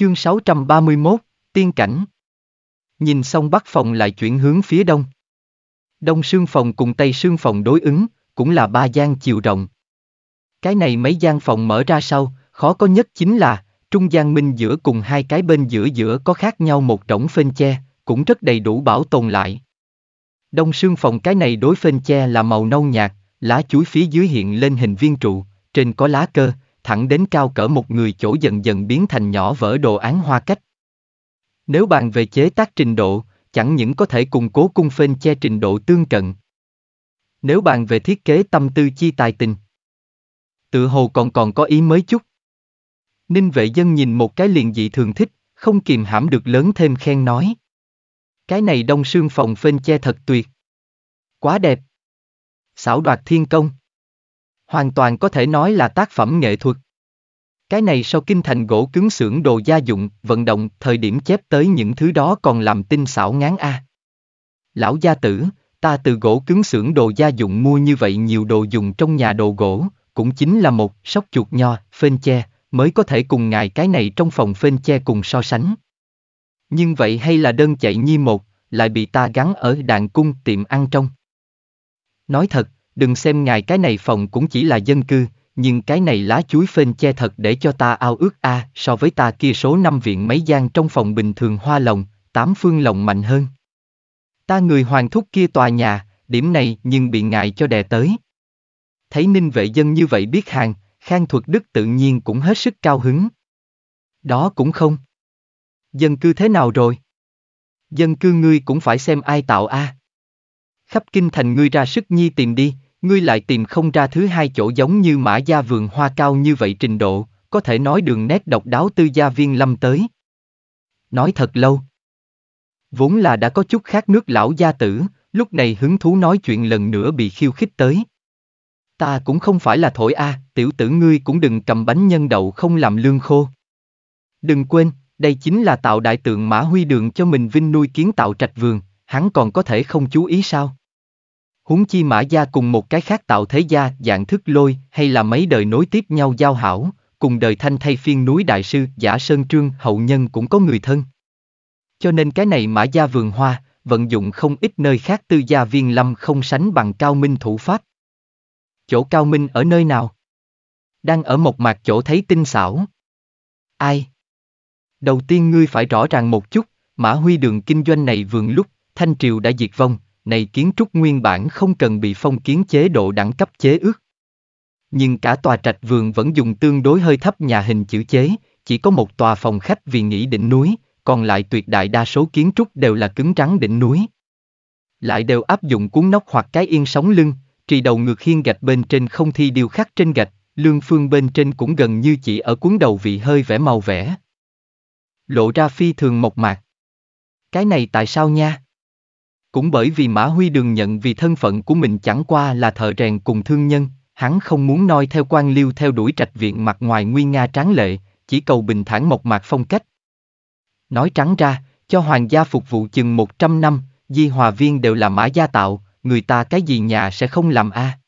Chương 631, Tiên Cảnh Nhìn xong Bắc Phòng lại chuyển hướng phía Đông. Đông Sương Phòng cùng Tây Sương Phòng đối ứng, cũng là ba gian chiều rộng. Cái này mấy gian phòng mở ra sau, khó có nhất chính là, trung gian minh giữa cùng hai cái bên giữa giữa có khác nhau một rỗng phên che, cũng rất đầy đủ bảo tồn lại. Đông Sương Phòng cái này đối phên che là màu nâu nhạt, lá chuối phía dưới hiện lên hình viên trụ, trên có lá cơ, thẳng đến cao cỡ một người chỗ dần dần biến thành nhỏ vỡ đồ án hoa cách. Nếu bàn về chế tác trình độ, chẳng những có thể củng cố cung phên che trình độ tương cận. Nếu bàn về thiết kế tâm tư chi tài tình, tự hồ còn còn có ý mới chút. Ninh vệ dân nhìn một cái liền dị thường thích, không kìm hãm được lớn thêm khen nói. Cái này đông sương phòng phên che thật tuyệt. Quá đẹp. Xảo đoạt thiên công. Hoàn toàn có thể nói là tác phẩm nghệ thuật. Cái này sau kinh thành gỗ cứng xưởng đồ gia dụng, vận động, thời điểm chép tới những thứ đó còn làm tinh xảo ngán a. À. Lão gia tử, ta từ gỗ cứng xưởng đồ gia dụng mua như vậy nhiều đồ dùng trong nhà đồ gỗ, cũng chính là một sóc chuột nho, phên che, mới có thể cùng ngài cái này trong phòng phên che cùng so sánh. Nhưng vậy hay là đơn chạy nhi một, lại bị ta gắn ở đàn cung tiệm ăn trong. Nói thật, đừng xem ngài cái này phòng cũng chỉ là dân cư, nhưng cái này lá chuối phên che thật để cho ta ao ước a à, so với ta kia số năm viện mấy gian trong phòng bình thường hoa lồng, tám phương lồng mạnh hơn. Ta người hoàng thúc kia tòa nhà, điểm này nhưng bị ngại cho đè tới. Thấy ninh vệ dân như vậy biết hàng, khang thuật đức tự nhiên cũng hết sức cao hứng. Đó cũng không. Dân cư thế nào rồi? Dân cư ngươi cũng phải xem ai tạo a. À. Khắp kinh thành ngươi ra sức nhi tìm đi, ngươi lại tìm không ra thứ hai chỗ giống như mã gia vườn hoa cao như vậy trình độ, có thể nói đường nét độc đáo tư gia viên lâm tới. Nói thật lâu. Vốn là đã có chút khác nước lão gia tử, lúc này hứng thú nói chuyện lần nữa bị khiêu khích tới. Ta cũng không phải là thổi a, à, tiểu tử ngươi cũng đừng cầm bánh nhân đậu không làm lương khô. Đừng quên, đây chính là tạo đại tượng mã huy đường cho mình vinh nuôi kiến tạo trạch vườn, hắn còn có thể không chú ý sao? huống chi mã gia cùng một cái khác tạo thế gia dạng thức lôi hay là mấy đời nối tiếp nhau giao hảo, cùng đời thanh thay phiên núi đại sư giả sơn trương hậu nhân cũng có người thân. Cho nên cái này mã gia vườn hoa, vận dụng không ít nơi khác tư gia viên lâm không sánh bằng cao minh thủ pháp. Chỗ cao minh ở nơi nào? Đang ở một mặt chỗ thấy tinh xảo. Ai? Đầu tiên ngươi phải rõ ràng một chút, mã huy đường kinh doanh này vườn lúc, thanh triều đã diệt vong, này kiến trúc nguyên bản không cần bị phong kiến chế độ đẳng cấp chế ước. Nhưng cả tòa trạch vườn vẫn dùng tương đối hơi thấp nhà hình chữ chế, chỉ có một tòa phòng khách vì nghỉ đỉnh núi, còn lại tuyệt đại đa số kiến trúc đều là cứng trắng đỉnh núi. Lại đều áp dụng cuốn nóc hoặc cái yên sóng lưng, trì đầu ngược hiên gạch bên trên không thi điêu khắc trên gạch, lương phương bên trên cũng gần như chỉ ở cuốn đầu vị hơi vẽ màu vẽ. Lộ ra phi thường mộc mạc. Cái này tại sao nha? Cũng bởi vì Mã Huy Đường nhận vì thân phận của mình chẳng qua là thợ rèn cùng thương nhân, hắn không muốn noi theo quan liêu theo đuổi trạch viện mặt ngoài nguy nga tráng lệ, chỉ cầu bình thản mộc mạc phong cách. Nói trắng ra, cho hoàng gia phục vụ chừng 100 năm, di hòa viên đều là mã gia tạo, người ta cái gì nhà sẽ không làm a. À.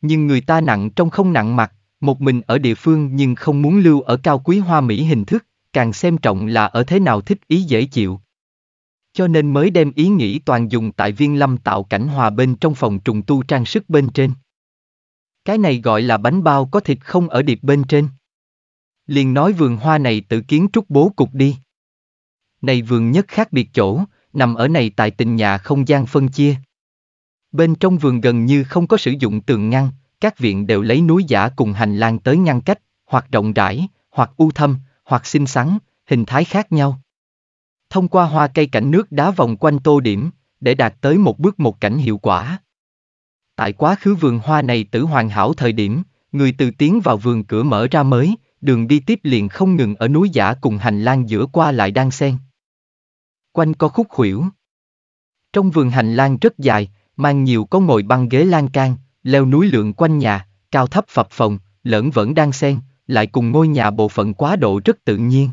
Nhưng người ta nặng trong không nặng mặt, một mình ở địa phương nhưng không muốn lưu ở cao quý hoa mỹ hình thức, càng xem trọng là ở thế nào thích ý dễ chịu, cho nên mới đem ý nghĩ toàn dùng tại viên lâm tạo cảnh hòa bên trong phòng trùng tu trang sức bên trên. Cái này gọi là bánh bao có thịt không ở điệp bên trên. Liền nói vườn hoa này tự kiến trúc bố cục đi. Này vườn nhất khác biệt chỗ, nằm ở này tại tình nhà không gian phân chia. Bên trong vườn gần như không có sử dụng tường ngăn, các viện đều lấy núi giả cùng hành lang tới ngăn cách, hoặc rộng rãi, hoặc u thâm, hoặc xinh xắn, hình thái khác nhau thông qua hoa cây cảnh nước đá vòng quanh tô điểm, để đạt tới một bước một cảnh hiệu quả. Tại quá khứ vườn hoa này tử hoàn hảo thời điểm, người từ tiến vào vườn cửa mở ra mới, đường đi tiếp liền không ngừng ở núi giả cùng hành lang giữa qua lại đang xen. Quanh có khúc khuỷu. Trong vườn hành lang rất dài, mang nhiều có ngồi băng ghế lan can, leo núi lượn quanh nhà, cao thấp phập phồng, lẫn vẫn đang xen, lại cùng ngôi nhà bộ phận quá độ rất tự nhiên.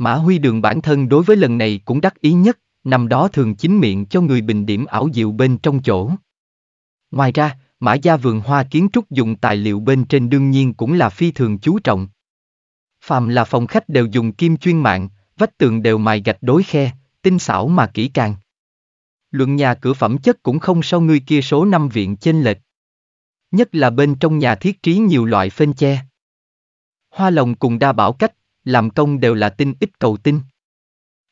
Mã Huy Đường bản thân đối với lần này cũng đắc ý nhất, năm đó thường chính miệng cho người bình điểm ảo diệu bên trong chỗ. Ngoài ra, Mã Gia Vườn Hoa kiến trúc dùng tài liệu bên trên đương nhiên cũng là phi thường chú trọng. Phàm là phòng khách đều dùng kim chuyên mạng, vách tường đều mài gạch đối khe, tinh xảo mà kỹ càng. Luận nhà cửa phẩm chất cũng không sau người kia số năm viện chênh lệch. Nhất là bên trong nhà thiết trí nhiều loại phên che. Hoa lồng cùng đa bảo cách làm công đều là tinh ít cầu tinh.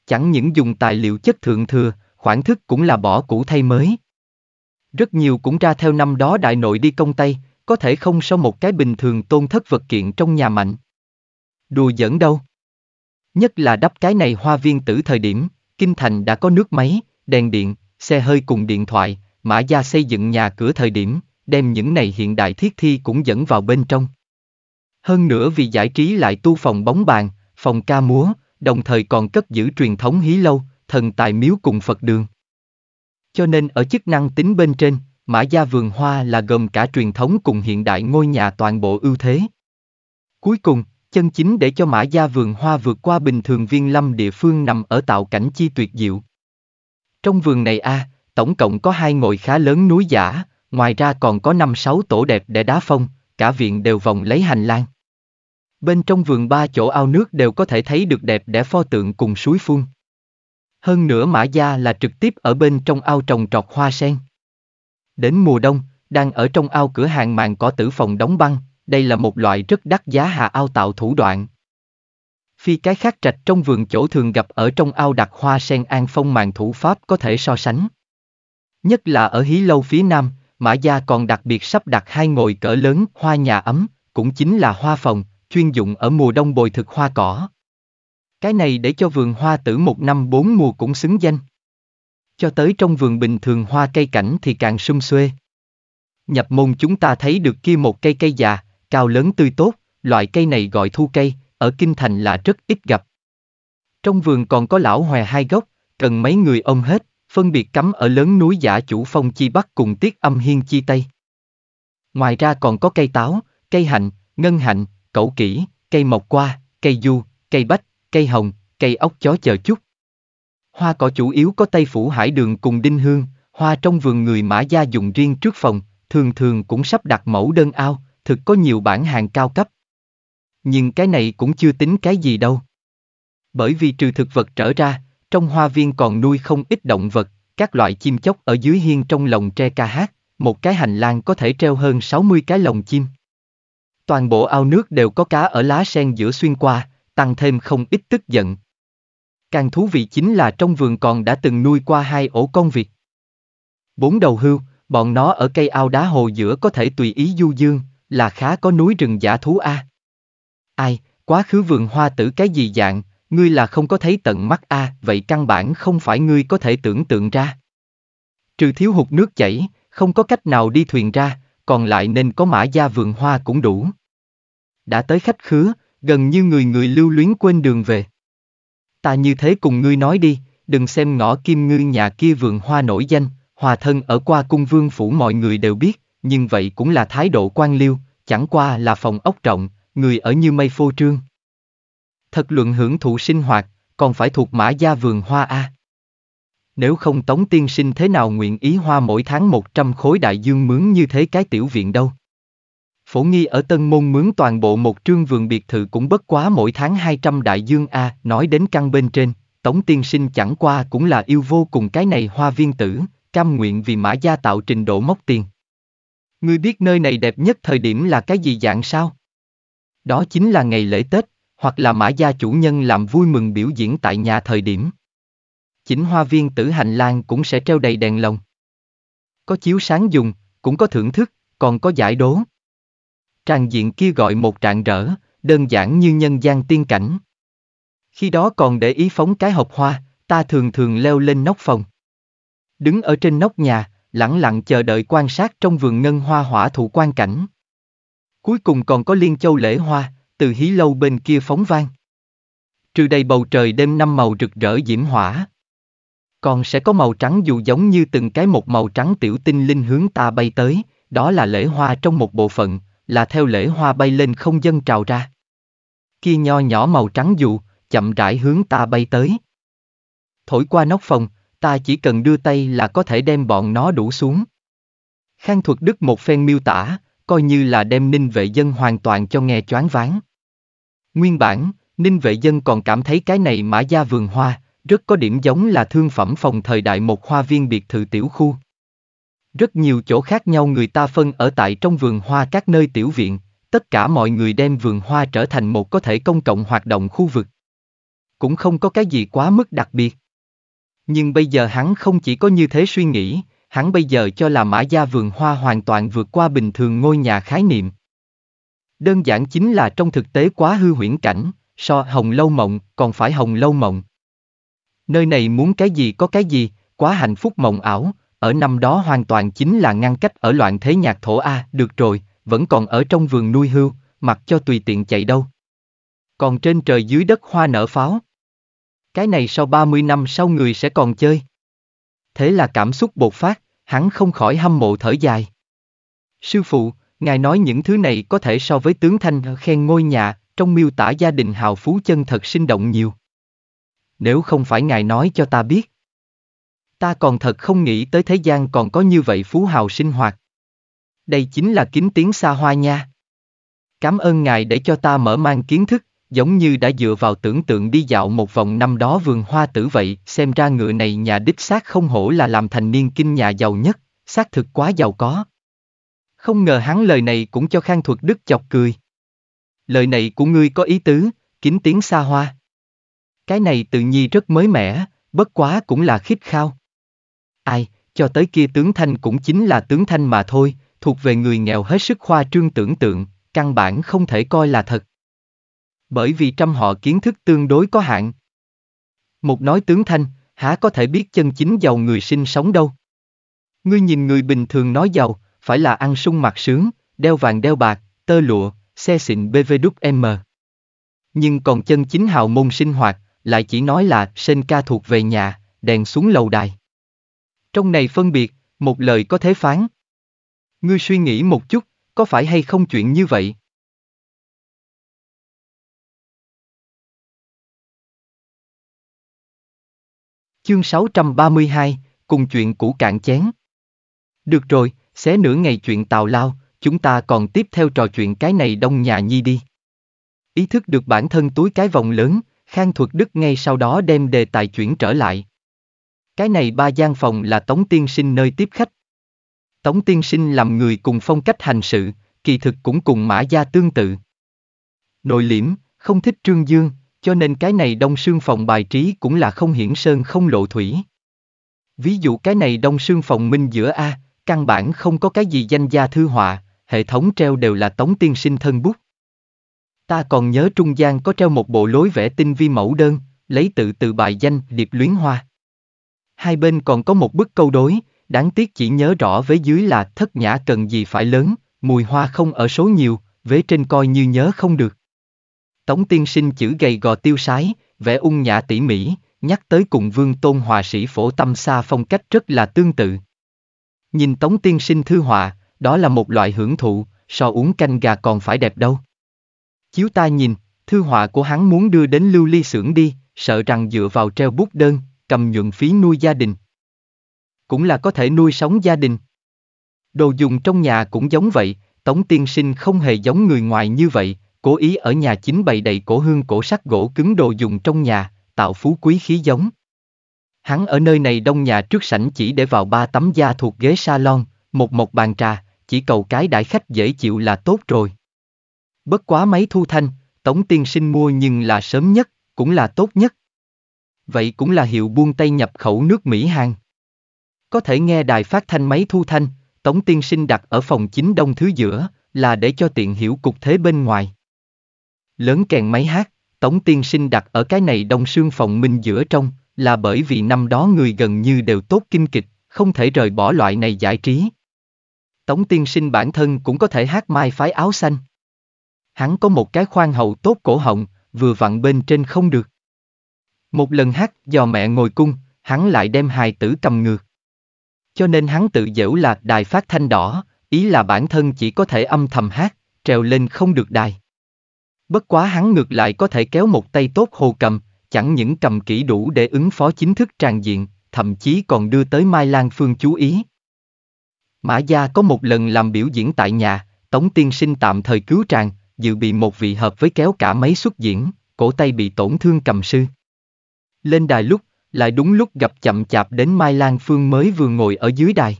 Chẳng những dùng tài liệu chất thượng thừa, khoản thức cũng là bỏ cũ thay mới. Rất nhiều cũng ra theo năm đó đại nội đi công Tây, có thể không so một cái bình thường tôn thất vật kiện trong nhà mạnh. Đùa giỡn đâu. Nhất là đắp cái này hoa viên tử thời điểm, Kinh Thành đã có nước máy, đèn điện, xe hơi cùng điện thoại, mã gia xây dựng nhà cửa thời điểm, đem những này hiện đại thiết thi cũng dẫn vào bên trong. Hơn nữa vì giải trí lại tu phòng bóng bàn, phòng ca múa, đồng thời còn cất giữ truyền thống hí lâu, thần tài miếu cùng Phật đường. Cho nên ở chức năng tính bên trên, Mã Gia Vườn Hoa là gồm cả truyền thống cùng hiện đại ngôi nhà toàn bộ ưu thế. Cuối cùng, chân chính để cho Mã Gia Vườn Hoa vượt qua bình thường viên lâm địa phương nằm ở tạo cảnh chi tuyệt diệu. Trong vườn này a, à, tổng cộng có hai ngồi khá lớn núi giả, ngoài ra còn có năm sáu tổ đẹp để đá phong, cả viện đều vòng lấy hành lang. Bên trong vườn ba chỗ ao nước đều có thể thấy được đẹp đẽ pho tượng cùng suối phun. Hơn nữa Mã Gia là trực tiếp ở bên trong ao trồng trọt hoa sen. Đến mùa đông, đang ở trong ao cửa hàng màn có tử phòng đóng băng, đây là một loại rất đắt giá hạ ao tạo thủ đoạn. Phi cái khác trạch trong vườn chỗ thường gặp ở trong ao đặt hoa sen an phong màn thủ pháp có thể so sánh. Nhất là ở hí lâu phía nam, Mã Gia còn đặc biệt sắp đặt hai ngồi cỡ lớn hoa nhà ấm, cũng chính là hoa phòng, chuyên dụng ở mùa đông bồi thực hoa cỏ. Cái này để cho vườn hoa tử một năm bốn mùa cũng xứng danh. Cho tới trong vườn bình thường hoa cây cảnh thì càng sum xuê. Nhập môn chúng ta thấy được kia một cây cây già, cao lớn tươi tốt, loại cây này gọi thu cây, ở Kinh Thành là rất ít gặp. Trong vườn còn có lão hòe hai gốc, cần mấy người ông hết, phân biệt cắm ở lớn núi giả chủ phong chi bắc cùng tiết âm hiên chi tây. Ngoài ra còn có cây táo, cây hạnh, ngân hạnh, cẩu kỹ, cây mộc qua, cây du, cây bách, cây hồng, cây ốc chó chờ chút. Hoa cỏ chủ yếu có tây phủ hải đường cùng đinh hương, hoa trong vườn người mã gia dùng riêng trước phòng, thường thường cũng sắp đặt mẫu đơn ao, thực có nhiều bản hàng cao cấp. Nhưng cái này cũng chưa tính cái gì đâu. Bởi vì trừ thực vật trở ra, trong hoa viên còn nuôi không ít động vật, các loại chim chóc ở dưới hiên trong lồng tre ca hát, một cái hành lang có thể treo hơn 60 cái lồng chim. Toàn bộ ao nước đều có cá ở lá sen giữa xuyên qua, tăng thêm không ít tức giận. Càng thú vị chính là trong vườn còn đã từng nuôi qua hai ổ con vịt. Bốn đầu hưu, bọn nó ở cây ao đá hồ giữa có thể tùy ý du dương, là khá có núi rừng giả thú a. À. Ai, quá khứ vườn hoa tử cái gì dạng, ngươi là không có thấy tận mắt a, à, vậy căn bản không phải ngươi có thể tưởng tượng ra. Trừ thiếu hụt nước chảy, không có cách nào đi thuyền ra, còn lại nên có mã gia vườn hoa cũng đủ. Đã tới khách khứa, gần như người người lưu luyến quên đường về. Ta như thế cùng ngươi nói đi, đừng xem ngõ kim ngư nhà kia vườn hoa nổi danh, hòa thân ở qua cung vương phủ mọi người đều biết, nhưng vậy cũng là thái độ quan liêu, chẳng qua là phòng ốc trọng, người ở như mây phô trương. Thật luận hưởng thụ sinh hoạt, còn phải thuộc mã gia vườn hoa A nếu không Tống Tiên Sinh thế nào nguyện ý hoa mỗi tháng 100 khối đại dương mướn như thế cái tiểu viện đâu. Phổ nghi ở Tân Môn mướn toàn bộ một trương vườn biệt thự cũng bất quá mỗi tháng 200 đại dương A, nói đến căn bên trên, Tống Tiên Sinh chẳng qua cũng là yêu vô cùng cái này hoa viên tử, cam nguyện vì mã gia tạo trình độ móc tiền. Ngươi biết nơi này đẹp nhất thời điểm là cái gì dạng sao? Đó chính là ngày lễ Tết, hoặc là mã gia chủ nhân làm vui mừng biểu diễn tại nhà thời điểm chính hoa viên tử hành lang cũng sẽ treo đầy đèn lồng. Có chiếu sáng dùng, cũng có thưởng thức, còn có giải đố. Tràng diện kia gọi một trạng rỡ, đơn giản như nhân gian tiên cảnh. Khi đó còn để ý phóng cái hộp hoa, ta thường thường leo lên nóc phòng. Đứng ở trên nóc nhà, lặng lặng chờ đợi quan sát trong vườn ngân hoa hỏa thụ quan cảnh. Cuối cùng còn có liên châu lễ hoa, từ hí lâu bên kia phóng vang. Trừ đầy bầu trời đêm năm màu rực rỡ diễm hỏa còn sẽ có màu trắng dù giống như từng cái một màu trắng tiểu tinh linh hướng ta bay tới, đó là lễ hoa trong một bộ phận, là theo lễ hoa bay lên không dân trào ra. Kia nho nhỏ màu trắng dù, chậm rãi hướng ta bay tới. Thổi qua nóc phòng, ta chỉ cần đưa tay là có thể đem bọn nó đủ xuống. Khang thuật đức một phen miêu tả, coi như là đem ninh vệ dân hoàn toàn cho nghe choáng váng. Nguyên bản, ninh vệ dân còn cảm thấy cái này mã gia vườn hoa, rất có điểm giống là thương phẩm phòng thời đại một hoa viên biệt thự tiểu khu. Rất nhiều chỗ khác nhau người ta phân ở tại trong vườn hoa các nơi tiểu viện, tất cả mọi người đem vườn hoa trở thành một có thể công cộng hoạt động khu vực. Cũng không có cái gì quá mức đặc biệt. Nhưng bây giờ hắn không chỉ có như thế suy nghĩ, hắn bây giờ cho là mã gia vườn hoa hoàn toàn vượt qua bình thường ngôi nhà khái niệm. Đơn giản chính là trong thực tế quá hư huyễn cảnh, so hồng lâu mộng còn phải hồng lâu mộng. Nơi này muốn cái gì có cái gì, quá hạnh phúc mộng ảo, ở năm đó hoàn toàn chính là ngăn cách ở loạn thế nhạc thổ A, được rồi, vẫn còn ở trong vườn nuôi hưu, mặc cho tùy tiện chạy đâu. Còn trên trời dưới đất hoa nở pháo. Cái này sau 30 năm sau người sẽ còn chơi. Thế là cảm xúc bột phát, hắn không khỏi hâm mộ thở dài. Sư phụ, ngài nói những thứ này có thể so với tướng thanh khen ngôi nhà, trong miêu tả gia đình hào phú chân thật sinh động nhiều nếu không phải ngài nói cho ta biết. Ta còn thật không nghĩ tới thế gian còn có như vậy phú hào sinh hoạt. Đây chính là kính tiếng xa hoa nha. Cảm ơn ngài để cho ta mở mang kiến thức, giống như đã dựa vào tưởng tượng đi dạo một vòng năm đó vườn hoa tử vậy, xem ra ngựa này nhà đích xác không hổ là làm thành niên kinh nhà giàu nhất, xác thực quá giàu có. Không ngờ hắn lời này cũng cho Khang Thuật Đức chọc cười. Lời này của ngươi có ý tứ, kính tiếng xa hoa. Cái này tự nhi rất mới mẻ, bất quá cũng là khít khao. Ai, cho tới kia tướng thanh cũng chính là tướng thanh mà thôi, thuộc về người nghèo hết sức khoa trương tưởng tượng, căn bản không thể coi là thật. Bởi vì trăm họ kiến thức tương đối có hạn. Một nói tướng thanh, há có thể biết chân chính giàu người sinh sống đâu. Ngươi nhìn người bình thường nói giàu, phải là ăn sung mặc sướng, đeo vàng đeo bạc, tơ lụa, xe xịn BVWM. Nhưng còn chân chính hào môn sinh hoạt, lại chỉ nói là sên ca thuộc về nhà, đèn xuống lầu đài. Trong này phân biệt, một lời có thế phán. Ngươi suy nghĩ một chút, có phải hay không chuyện như vậy? Chương 632, cùng chuyện cũ cạn chén. Được rồi, xé nửa ngày chuyện tào lao, chúng ta còn tiếp theo trò chuyện cái này đông nhà nhi đi. Ý thức được bản thân túi cái vòng lớn, Khang Thuật Đức ngay sau đó đem đề tài chuyển trở lại. Cái này ba gian phòng là Tống Tiên Sinh nơi tiếp khách. Tống Tiên Sinh làm người cùng phong cách hành sự, kỳ thực cũng cùng mã gia tương tự. Nội liễm, không thích trương dương, cho nên cái này đông sương phòng bài trí cũng là không hiển sơn không lộ thủy. Ví dụ cái này đông sương phòng minh giữa A, căn bản không có cái gì danh gia thư họa, hệ thống treo đều là tống tiên sinh thân bút. Ta còn nhớ trung gian có treo một bộ lối vẽ tinh vi mẫu đơn, lấy tự từ bài danh Điệp Luyến Hoa. Hai bên còn có một bức câu đối, đáng tiếc chỉ nhớ rõ vế dưới là thất nhã cần gì phải lớn, mùi hoa không ở số nhiều, vế trên coi như nhớ không được. Tống tiên sinh chữ gầy gò tiêu sái, vẽ ung nhã tỉ mỉ, nhắc tới cùng vương tôn hòa sĩ phổ tâm xa phong cách rất là tương tự. Nhìn tống tiên sinh thư họa, đó là một loại hưởng thụ, so uống canh gà còn phải đẹp đâu. Chiếu ta nhìn, thư họa của hắn muốn đưa đến lưu ly xưởng đi, sợ rằng dựa vào treo bút đơn, cầm nhuận phí nuôi gia đình. Cũng là có thể nuôi sống gia đình. Đồ dùng trong nhà cũng giống vậy, Tống Tiên Sinh không hề giống người ngoài như vậy, cố ý ở nhà chính bày đầy cổ hương cổ sắt gỗ cứng đồ dùng trong nhà, tạo phú quý khí giống. Hắn ở nơi này đông nhà trước sảnh chỉ để vào ba tấm da thuộc ghế salon, một một bàn trà, chỉ cầu cái đại khách dễ chịu là tốt rồi bất quá máy thu thanh, Tống Tiên Sinh mua nhưng là sớm nhất, cũng là tốt nhất. Vậy cũng là hiệu buông tay nhập khẩu nước Mỹ hàng. Có thể nghe đài phát thanh máy thu thanh, Tống Tiên Sinh đặt ở phòng chính đông thứ giữa, là để cho tiện hiểu cục thế bên ngoài. Lớn kèn máy hát, Tống Tiên Sinh đặt ở cái này đông xương phòng minh giữa trong, là bởi vì năm đó người gần như đều tốt kinh kịch, không thể rời bỏ loại này giải trí. Tống Tiên Sinh bản thân cũng có thể hát mai phái áo xanh. Hắn có một cái khoan hậu tốt cổ họng, vừa vặn bên trên không được. Một lần hát do mẹ ngồi cung, hắn lại đem hài tử cầm ngược. Cho nên hắn tự giễu là đài phát thanh đỏ, ý là bản thân chỉ có thể âm thầm hát, trèo lên không được đài. Bất quá hắn ngược lại có thể kéo một tay tốt hồ cầm, chẳng những cầm kỹ đủ để ứng phó chính thức tràn diện, thậm chí còn đưa tới Mai Lan Phương chú ý. Mã Gia có một lần làm biểu diễn tại nhà, Tống Tiên Sinh tạm thời cứu tràng, dự bị một vị hợp với kéo cả mấy xuất diễn, cổ tay bị tổn thương cầm sư. Lên đài lúc, lại đúng lúc gặp chậm chạp đến Mai Lan Phương mới vừa ngồi ở dưới đài.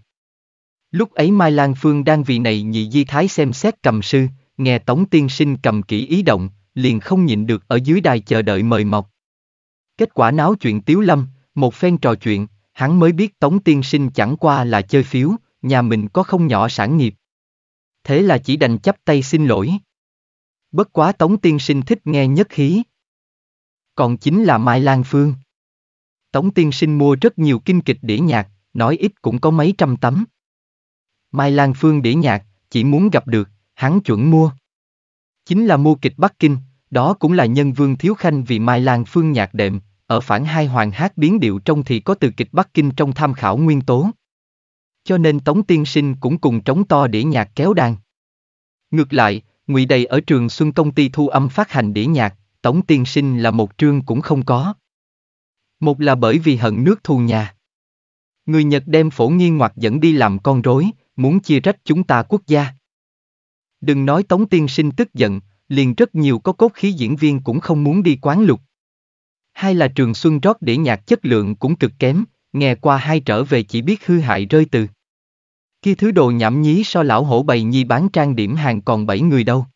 Lúc ấy Mai Lan Phương đang vì này nhị di thái xem xét cầm sư, nghe Tống Tiên Sinh cầm kỹ ý động, liền không nhịn được ở dưới đài chờ đợi mời mọc. Kết quả náo chuyện Tiếu Lâm, một phen trò chuyện, hắn mới biết Tống Tiên Sinh chẳng qua là chơi phiếu, nhà mình có không nhỏ sản nghiệp. Thế là chỉ đành chấp tay xin lỗi, Bất quá Tống Tiên Sinh thích nghe nhất hí. Còn chính là Mai Lan Phương. Tống Tiên Sinh mua rất nhiều kinh kịch đĩa nhạc, nói ít cũng có mấy trăm tấm. Mai Lan Phương đĩa nhạc, chỉ muốn gặp được, hắn chuẩn mua. Chính là mua kịch Bắc Kinh, đó cũng là nhân vương thiếu khanh vì Mai Lan Phương nhạc đệm, ở phản hai hoàng hát biến điệu trong thì có từ kịch Bắc Kinh trong tham khảo nguyên tố. Cho nên Tống Tiên Sinh cũng cùng trống to đĩa nhạc kéo đàn. Ngược lại, Ngụy Đầy ở trường Xuân công ty thu âm phát hành đĩa nhạc, Tống Tiên Sinh là một trương cũng không có. Một là bởi vì hận nước thù nhà. Người Nhật đem phổ nghiên ngoặt dẫn đi làm con rối, muốn chia rách chúng ta quốc gia. Đừng nói Tống Tiên Sinh tức giận, liền rất nhiều có cốt khí diễn viên cũng không muốn đi quán lục. Hai là trường Xuân rót đĩa nhạc chất lượng cũng cực kém, nghe qua hai trở về chỉ biết hư hại rơi từ kia thứ đồ nhảm nhí so lão hổ bày nhi bán trang điểm hàng còn bảy người đâu.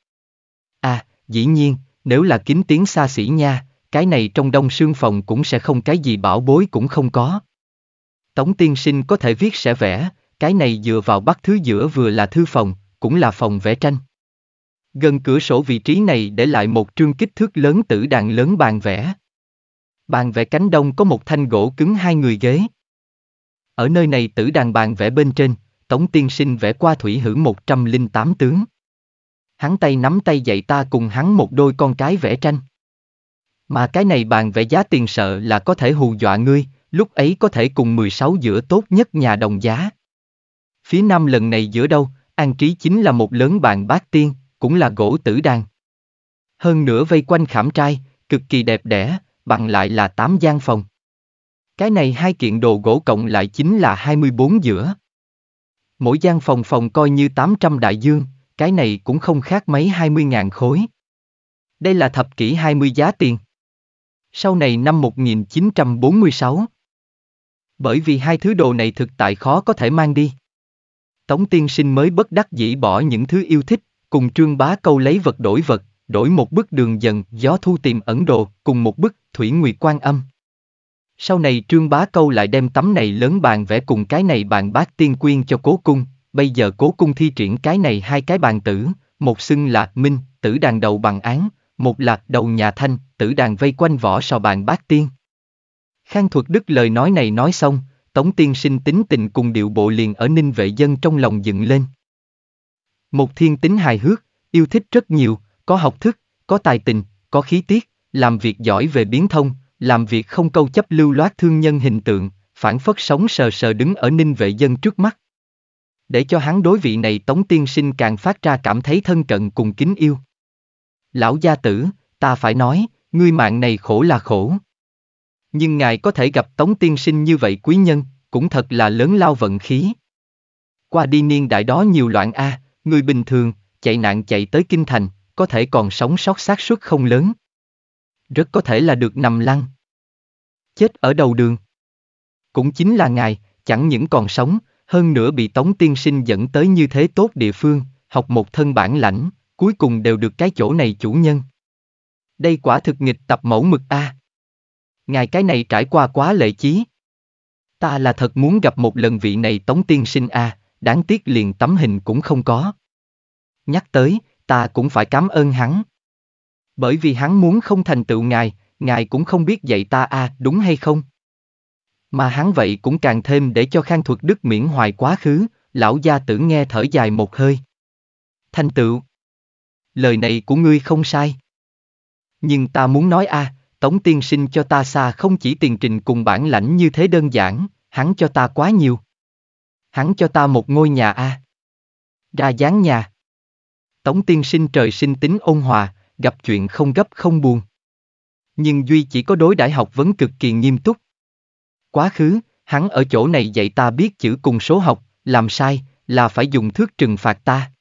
À, dĩ nhiên, nếu là kính tiếng xa xỉ nha, cái này trong đông sương phòng cũng sẽ không cái gì bảo bối cũng không có. Tống tiên sinh có thể viết sẽ vẽ, cái này dựa vào bắt thứ giữa vừa là thư phòng, cũng là phòng vẽ tranh. Gần cửa sổ vị trí này để lại một trương kích thước lớn tử đàn lớn bàn vẽ. Bàn vẽ cánh đông có một thanh gỗ cứng hai người ghế. Ở nơi này tử đàn bàn vẽ bên trên, Tống tiên sinh vẽ qua thủy hử 108 tướng. Hắn tay nắm tay dạy ta cùng hắn một đôi con cái vẽ tranh. Mà cái này bàn vẽ giá tiền sợ là có thể hù dọa ngươi, lúc ấy có thể cùng 16 giữa tốt nhất nhà đồng giá. Phía nam lần này giữa đâu, an trí chính là một lớn bàn bát tiên, cũng là gỗ tử đàn. Hơn nữa vây quanh khảm trai, cực kỳ đẹp đẽ, bằng lại là 8 gian phòng. Cái này hai kiện đồ gỗ cộng lại chính là 24 giữa mỗi gian phòng phòng coi như 800 đại dương, cái này cũng không khác mấy 20.000 khối. Đây là thập kỷ 20 giá tiền. Sau này năm 1946. Bởi vì hai thứ đồ này thực tại khó có thể mang đi. Tống tiên sinh mới bất đắc dĩ bỏ những thứ yêu thích, cùng trương bá câu lấy vật đổi vật, đổi một bức đường dần, gió thu tìm ẩn đồ, cùng một bức thủy nguyệt quan âm. Sau này Trương Bá Câu lại đem tấm này lớn bàn vẽ cùng cái này bàn bát tiên quyên cho cố cung, bây giờ cố cung thi triển cái này hai cái bàn tử, một xưng là Minh, tử đàn đầu bằng án, một là đầu nhà thanh, tử đàn vây quanh vỏ sò bàn bát tiên. Khang thuật đức lời nói này nói xong, Tống Tiên sinh tính tình cùng điệu bộ liền ở ninh vệ dân trong lòng dựng lên. Một thiên tính hài hước, yêu thích rất nhiều, có học thức, có tài tình, có khí tiết, làm việc giỏi về biến thông, làm việc không câu chấp lưu loát thương nhân hình tượng, phản phất sống sờ sờ đứng ở ninh vệ dân trước mắt. Để cho hắn đối vị này Tống Tiên Sinh càng phát ra cảm thấy thân cận cùng kính yêu. Lão gia tử, ta phải nói, ngươi mạng này khổ là khổ. Nhưng ngài có thể gặp Tống Tiên Sinh như vậy quý nhân, cũng thật là lớn lao vận khí. Qua đi niên đại đó nhiều loạn A, người bình thường, chạy nạn chạy tới Kinh Thành, có thể còn sống sót xác suất không lớn rất có thể là được nằm lăn. Chết ở đầu đường. Cũng chính là ngài, chẳng những còn sống, hơn nữa bị Tống Tiên Sinh dẫn tới như thế tốt địa phương, học một thân bản lãnh, cuối cùng đều được cái chỗ này chủ nhân. Đây quả thực nghịch tập mẫu mực A. Ngài cái này trải qua quá lệ chí. Ta là thật muốn gặp một lần vị này Tống Tiên Sinh A, đáng tiếc liền tấm hình cũng không có. Nhắc tới, ta cũng phải cảm ơn hắn. Bởi vì hắn muốn không thành tựu ngài, ngài cũng không biết dạy ta a à, đúng hay không? Mà hắn vậy cũng càng thêm để cho Khang Thuật Đức miễn hoài quá khứ, lão gia tử nghe thở dài một hơi. Thành tựu. Lời này của ngươi không sai. Nhưng ta muốn nói a, à, Tống Tiên Sinh cho ta xa không chỉ tiền trình cùng bản lãnh như thế đơn giản, hắn cho ta quá nhiều. Hắn cho ta một ngôi nhà a. À. Ra dáng nhà. Tống Tiên Sinh trời sinh tính ôn hòa, gặp chuyện không gấp không buồn. Nhưng Duy chỉ có đối đãi học vấn cực kỳ nghiêm túc. Quá khứ, hắn ở chỗ này dạy ta biết chữ cùng số học, làm sai, là phải dùng thước trừng phạt ta.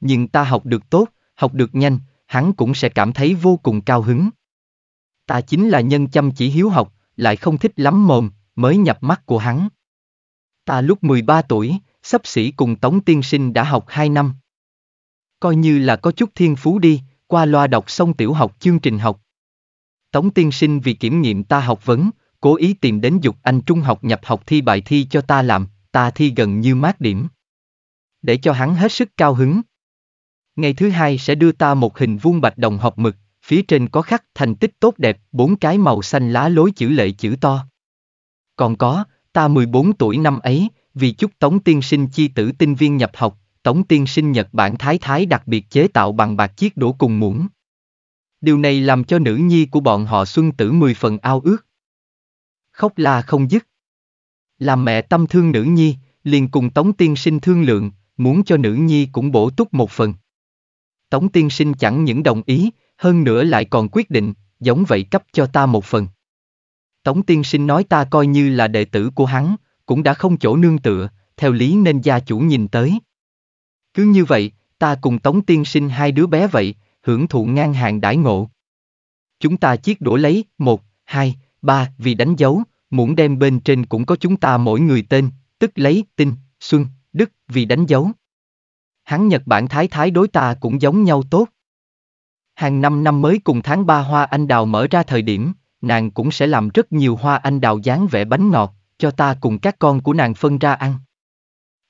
Nhưng ta học được tốt, học được nhanh, hắn cũng sẽ cảm thấy vô cùng cao hứng. Ta chính là nhân chăm chỉ hiếu học, lại không thích lắm mồm, mới nhập mắt của hắn. Ta lúc 13 tuổi, sắp xỉ cùng Tống Tiên Sinh đã học 2 năm. Coi như là có chút thiên phú đi, qua loa đọc xong tiểu học chương trình học. Tống tiên sinh vì kiểm nghiệm ta học vấn, cố ý tìm đến dục anh trung học nhập học thi bài thi cho ta làm, ta thi gần như mát điểm. Để cho hắn hết sức cao hứng. Ngày thứ hai sẽ đưa ta một hình vuông bạch đồng học mực, phía trên có khắc thành tích tốt đẹp, bốn cái màu xanh lá lối chữ lệ chữ to. Còn có, ta 14 tuổi năm ấy, vì chúc Tống Tiên Sinh chi tử tinh viên nhập học, Tống Tiên Sinh Nhật Bản Thái Thái đặc biệt chế tạo bằng bạc chiếc đũa cùng muỗng. Điều này làm cho nữ nhi của bọn họ Xuân Tử mười phần ao ước. Khóc la không dứt. Làm mẹ tâm thương nữ nhi, liền cùng Tống Tiên Sinh thương lượng, muốn cho nữ nhi cũng bổ túc một phần. Tống Tiên Sinh chẳng những đồng ý, hơn nữa lại còn quyết định, giống vậy cấp cho ta một phần. Tống Tiên Sinh nói ta coi như là đệ tử của hắn, cũng đã không chỗ nương tựa, theo lý nên gia chủ nhìn tới, cứ như vậy, ta cùng Tống Tiên sinh hai đứa bé vậy, hưởng thụ ngang hàng đãi ngộ. Chúng ta chiếc đổ lấy, một, hai, ba, vì đánh dấu, muỗng đem bên trên cũng có chúng ta mỗi người tên, tức lấy, tinh, xuân, đức, vì đánh dấu. Hắn Nhật Bản thái thái đối ta cũng giống nhau tốt. Hàng năm năm mới cùng tháng ba hoa anh đào mở ra thời điểm, nàng cũng sẽ làm rất nhiều hoa anh đào dáng vẽ bánh ngọt, cho ta cùng các con của nàng phân ra ăn.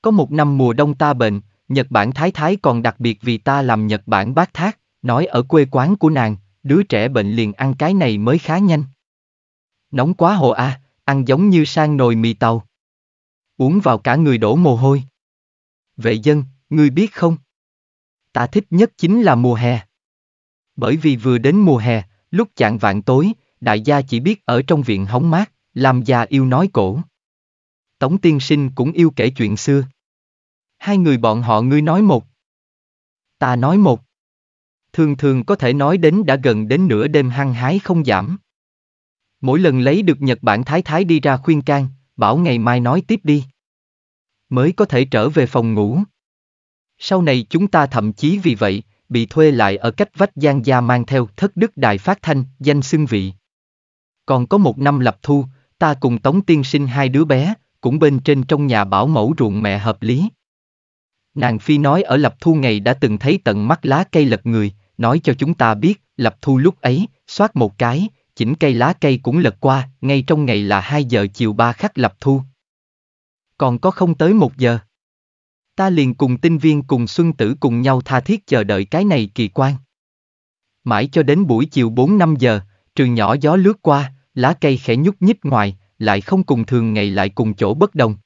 Có một năm mùa đông ta bệnh, Nhật Bản Thái Thái còn đặc biệt vì ta làm Nhật Bản bát thác, nói ở quê quán của nàng, đứa trẻ bệnh liền ăn cái này mới khá nhanh. Nóng quá hồ a, à, ăn giống như sang nồi mì tàu. Uống vào cả người đổ mồ hôi. Vệ dân, ngươi biết không? Ta thích nhất chính là mùa hè. Bởi vì vừa đến mùa hè, lúc chạng vạn tối, đại gia chỉ biết ở trong viện hóng mát, làm già yêu nói cổ. Tống tiên sinh cũng yêu kể chuyện xưa. Hai người bọn họ ngươi nói một. Ta nói một. Thường thường có thể nói đến đã gần đến nửa đêm hăng hái không giảm. Mỗi lần lấy được Nhật Bản Thái Thái đi ra khuyên can, bảo ngày mai nói tiếp đi. Mới có thể trở về phòng ngủ. Sau này chúng ta thậm chí vì vậy, bị thuê lại ở cách vách Giang Gia mang theo thất đức đài phát thanh, danh xưng vị. Còn có một năm lập thu, ta cùng Tống Tiên sinh hai đứa bé, cũng bên trên trong nhà bảo mẫu ruộng mẹ hợp lý. Nàng Phi nói ở Lập Thu ngày đã từng thấy tận mắt lá cây lật người, nói cho chúng ta biết, Lập Thu lúc ấy, xoát một cái, chỉnh cây lá cây cũng lật qua, ngay trong ngày là 2 giờ chiều ba khắc Lập Thu. Còn có không tới một giờ. Ta liền cùng tinh viên cùng Xuân Tử cùng nhau tha thiết chờ đợi cái này kỳ quan. Mãi cho đến buổi chiều 4 năm giờ, trường nhỏ gió lướt qua, lá cây khẽ nhúc nhích ngoài, lại không cùng thường ngày lại cùng chỗ bất đồng.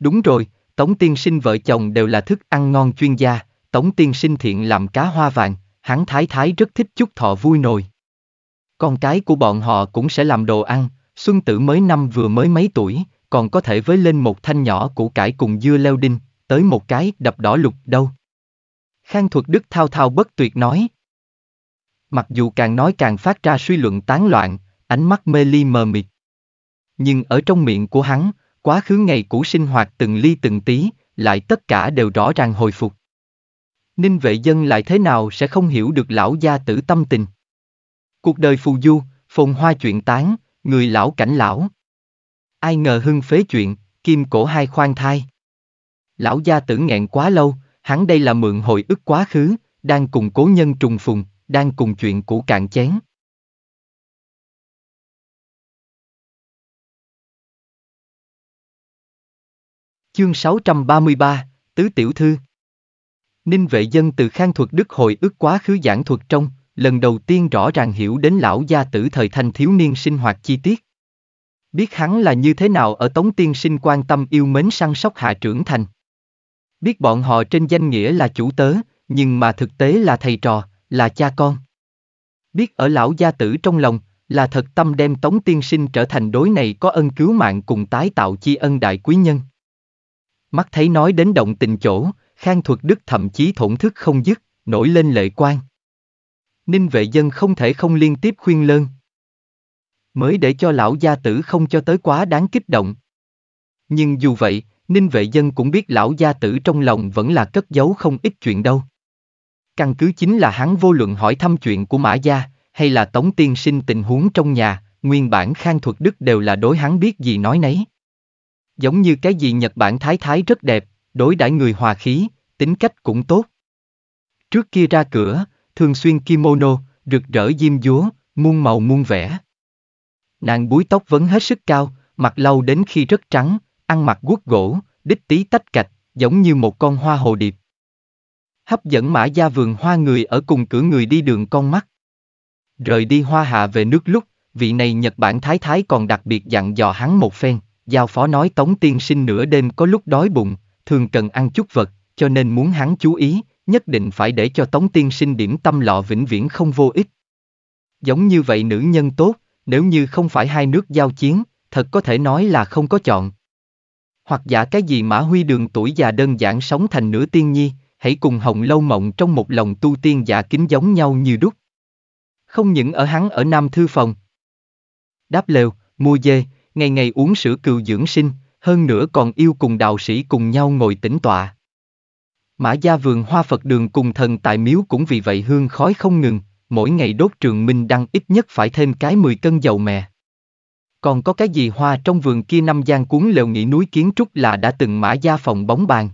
Đúng rồi, Tống tiên sinh vợ chồng đều là thức ăn ngon chuyên gia, Tống tiên sinh thiện làm cá hoa vàng, hắn thái thái rất thích chúc thọ vui nồi. Con cái của bọn họ cũng sẽ làm đồ ăn, Xuân Tử mới năm vừa mới mấy tuổi, còn có thể với lên một thanh nhỏ củ cải cùng dưa leo đinh, tới một cái đập đỏ lục đâu. Khang thuật đức thao thao bất tuyệt nói. Mặc dù càng nói càng phát ra suy luận tán loạn, ánh mắt mê ly mờ mịt. Nhưng ở trong miệng của hắn, quá khứ ngày cũ sinh hoạt từng ly từng tí, lại tất cả đều rõ ràng hồi phục. Ninh vệ dân lại thế nào sẽ không hiểu được lão gia tử tâm tình. Cuộc đời phù du, phồn hoa chuyện tán, người lão cảnh lão. Ai ngờ hưng phế chuyện, kim cổ hai khoan thai. Lão gia tử nghẹn quá lâu, hắn đây là mượn hồi ức quá khứ, đang cùng cố nhân trùng phùng, đang cùng chuyện cũ cạn chén. Chương 633, Tứ Tiểu Thư Ninh vệ dân từ khang thuật đức hồi ức quá khứ giảng thuật trong, lần đầu tiên rõ ràng hiểu đến lão gia tử thời thanh thiếu niên sinh hoạt chi tiết. Biết hắn là như thế nào ở Tống Tiên sinh quan tâm yêu mến săn sóc hạ trưởng thành. Biết bọn họ trên danh nghĩa là chủ tớ, nhưng mà thực tế là thầy trò, là cha con. Biết ở lão gia tử trong lòng, là thật tâm đem Tống Tiên sinh trở thành đối này có ân cứu mạng cùng tái tạo chi ân đại quý nhân. Mắt thấy nói đến động tình chỗ, Khang Thuật Đức thậm chí thổn thức không dứt, nổi lên lệ quan. Ninh vệ dân không thể không liên tiếp khuyên lơn. Mới để cho lão gia tử không cho tới quá đáng kích động. Nhưng dù vậy, Ninh vệ dân cũng biết lão gia tử trong lòng vẫn là cất giấu không ít chuyện đâu. Căn cứ chính là hắn vô luận hỏi thăm chuyện của Mã Gia, hay là Tống Tiên sinh tình huống trong nhà, nguyên bản Khang Thuật Đức đều là đối hắn biết gì nói nấy giống như cái gì Nhật Bản thái thái rất đẹp, đối đãi người hòa khí, tính cách cũng tốt. Trước kia ra cửa, thường xuyên kimono, rực rỡ diêm dúa, muôn màu muôn vẻ. Nàng búi tóc vấn hết sức cao, mặt lâu đến khi rất trắng, ăn mặc guốc gỗ, đích tí tách cạch, giống như một con hoa hồ điệp. Hấp dẫn mã gia vườn hoa người ở cùng cửa người đi đường con mắt. Rời đi hoa hạ về nước lúc, vị này Nhật Bản thái thái còn đặc biệt dặn dò hắn một phen. Giao phó nói Tống Tiên Sinh nửa đêm có lúc đói bụng, thường cần ăn chút vật, cho nên muốn hắn chú ý, nhất định phải để cho Tống Tiên Sinh điểm tâm lọ vĩnh viễn không vô ích. Giống như vậy nữ nhân tốt, nếu như không phải hai nước giao chiến, thật có thể nói là không có chọn. Hoặc giả cái gì Mã Huy Đường tuổi già đơn giản sống thành nửa tiên nhi, hãy cùng Hồng Lâu Mộng trong một lòng tu tiên giả kính giống nhau như đúc. Không những ở hắn ở Nam Thư Phòng. Đáp lều, mua dê, ngày ngày uống sữa cừu dưỡng sinh, hơn nữa còn yêu cùng đạo sĩ cùng nhau ngồi tĩnh tọa. Mã gia vườn hoa Phật đường cùng thần tại miếu cũng vì vậy hương khói không ngừng, mỗi ngày đốt trường minh đăng ít nhất phải thêm cái 10 cân dầu mè. Còn có cái gì hoa trong vườn kia năm gian cuốn lều nghỉ núi kiến trúc là đã từng mã gia phòng bóng bàn.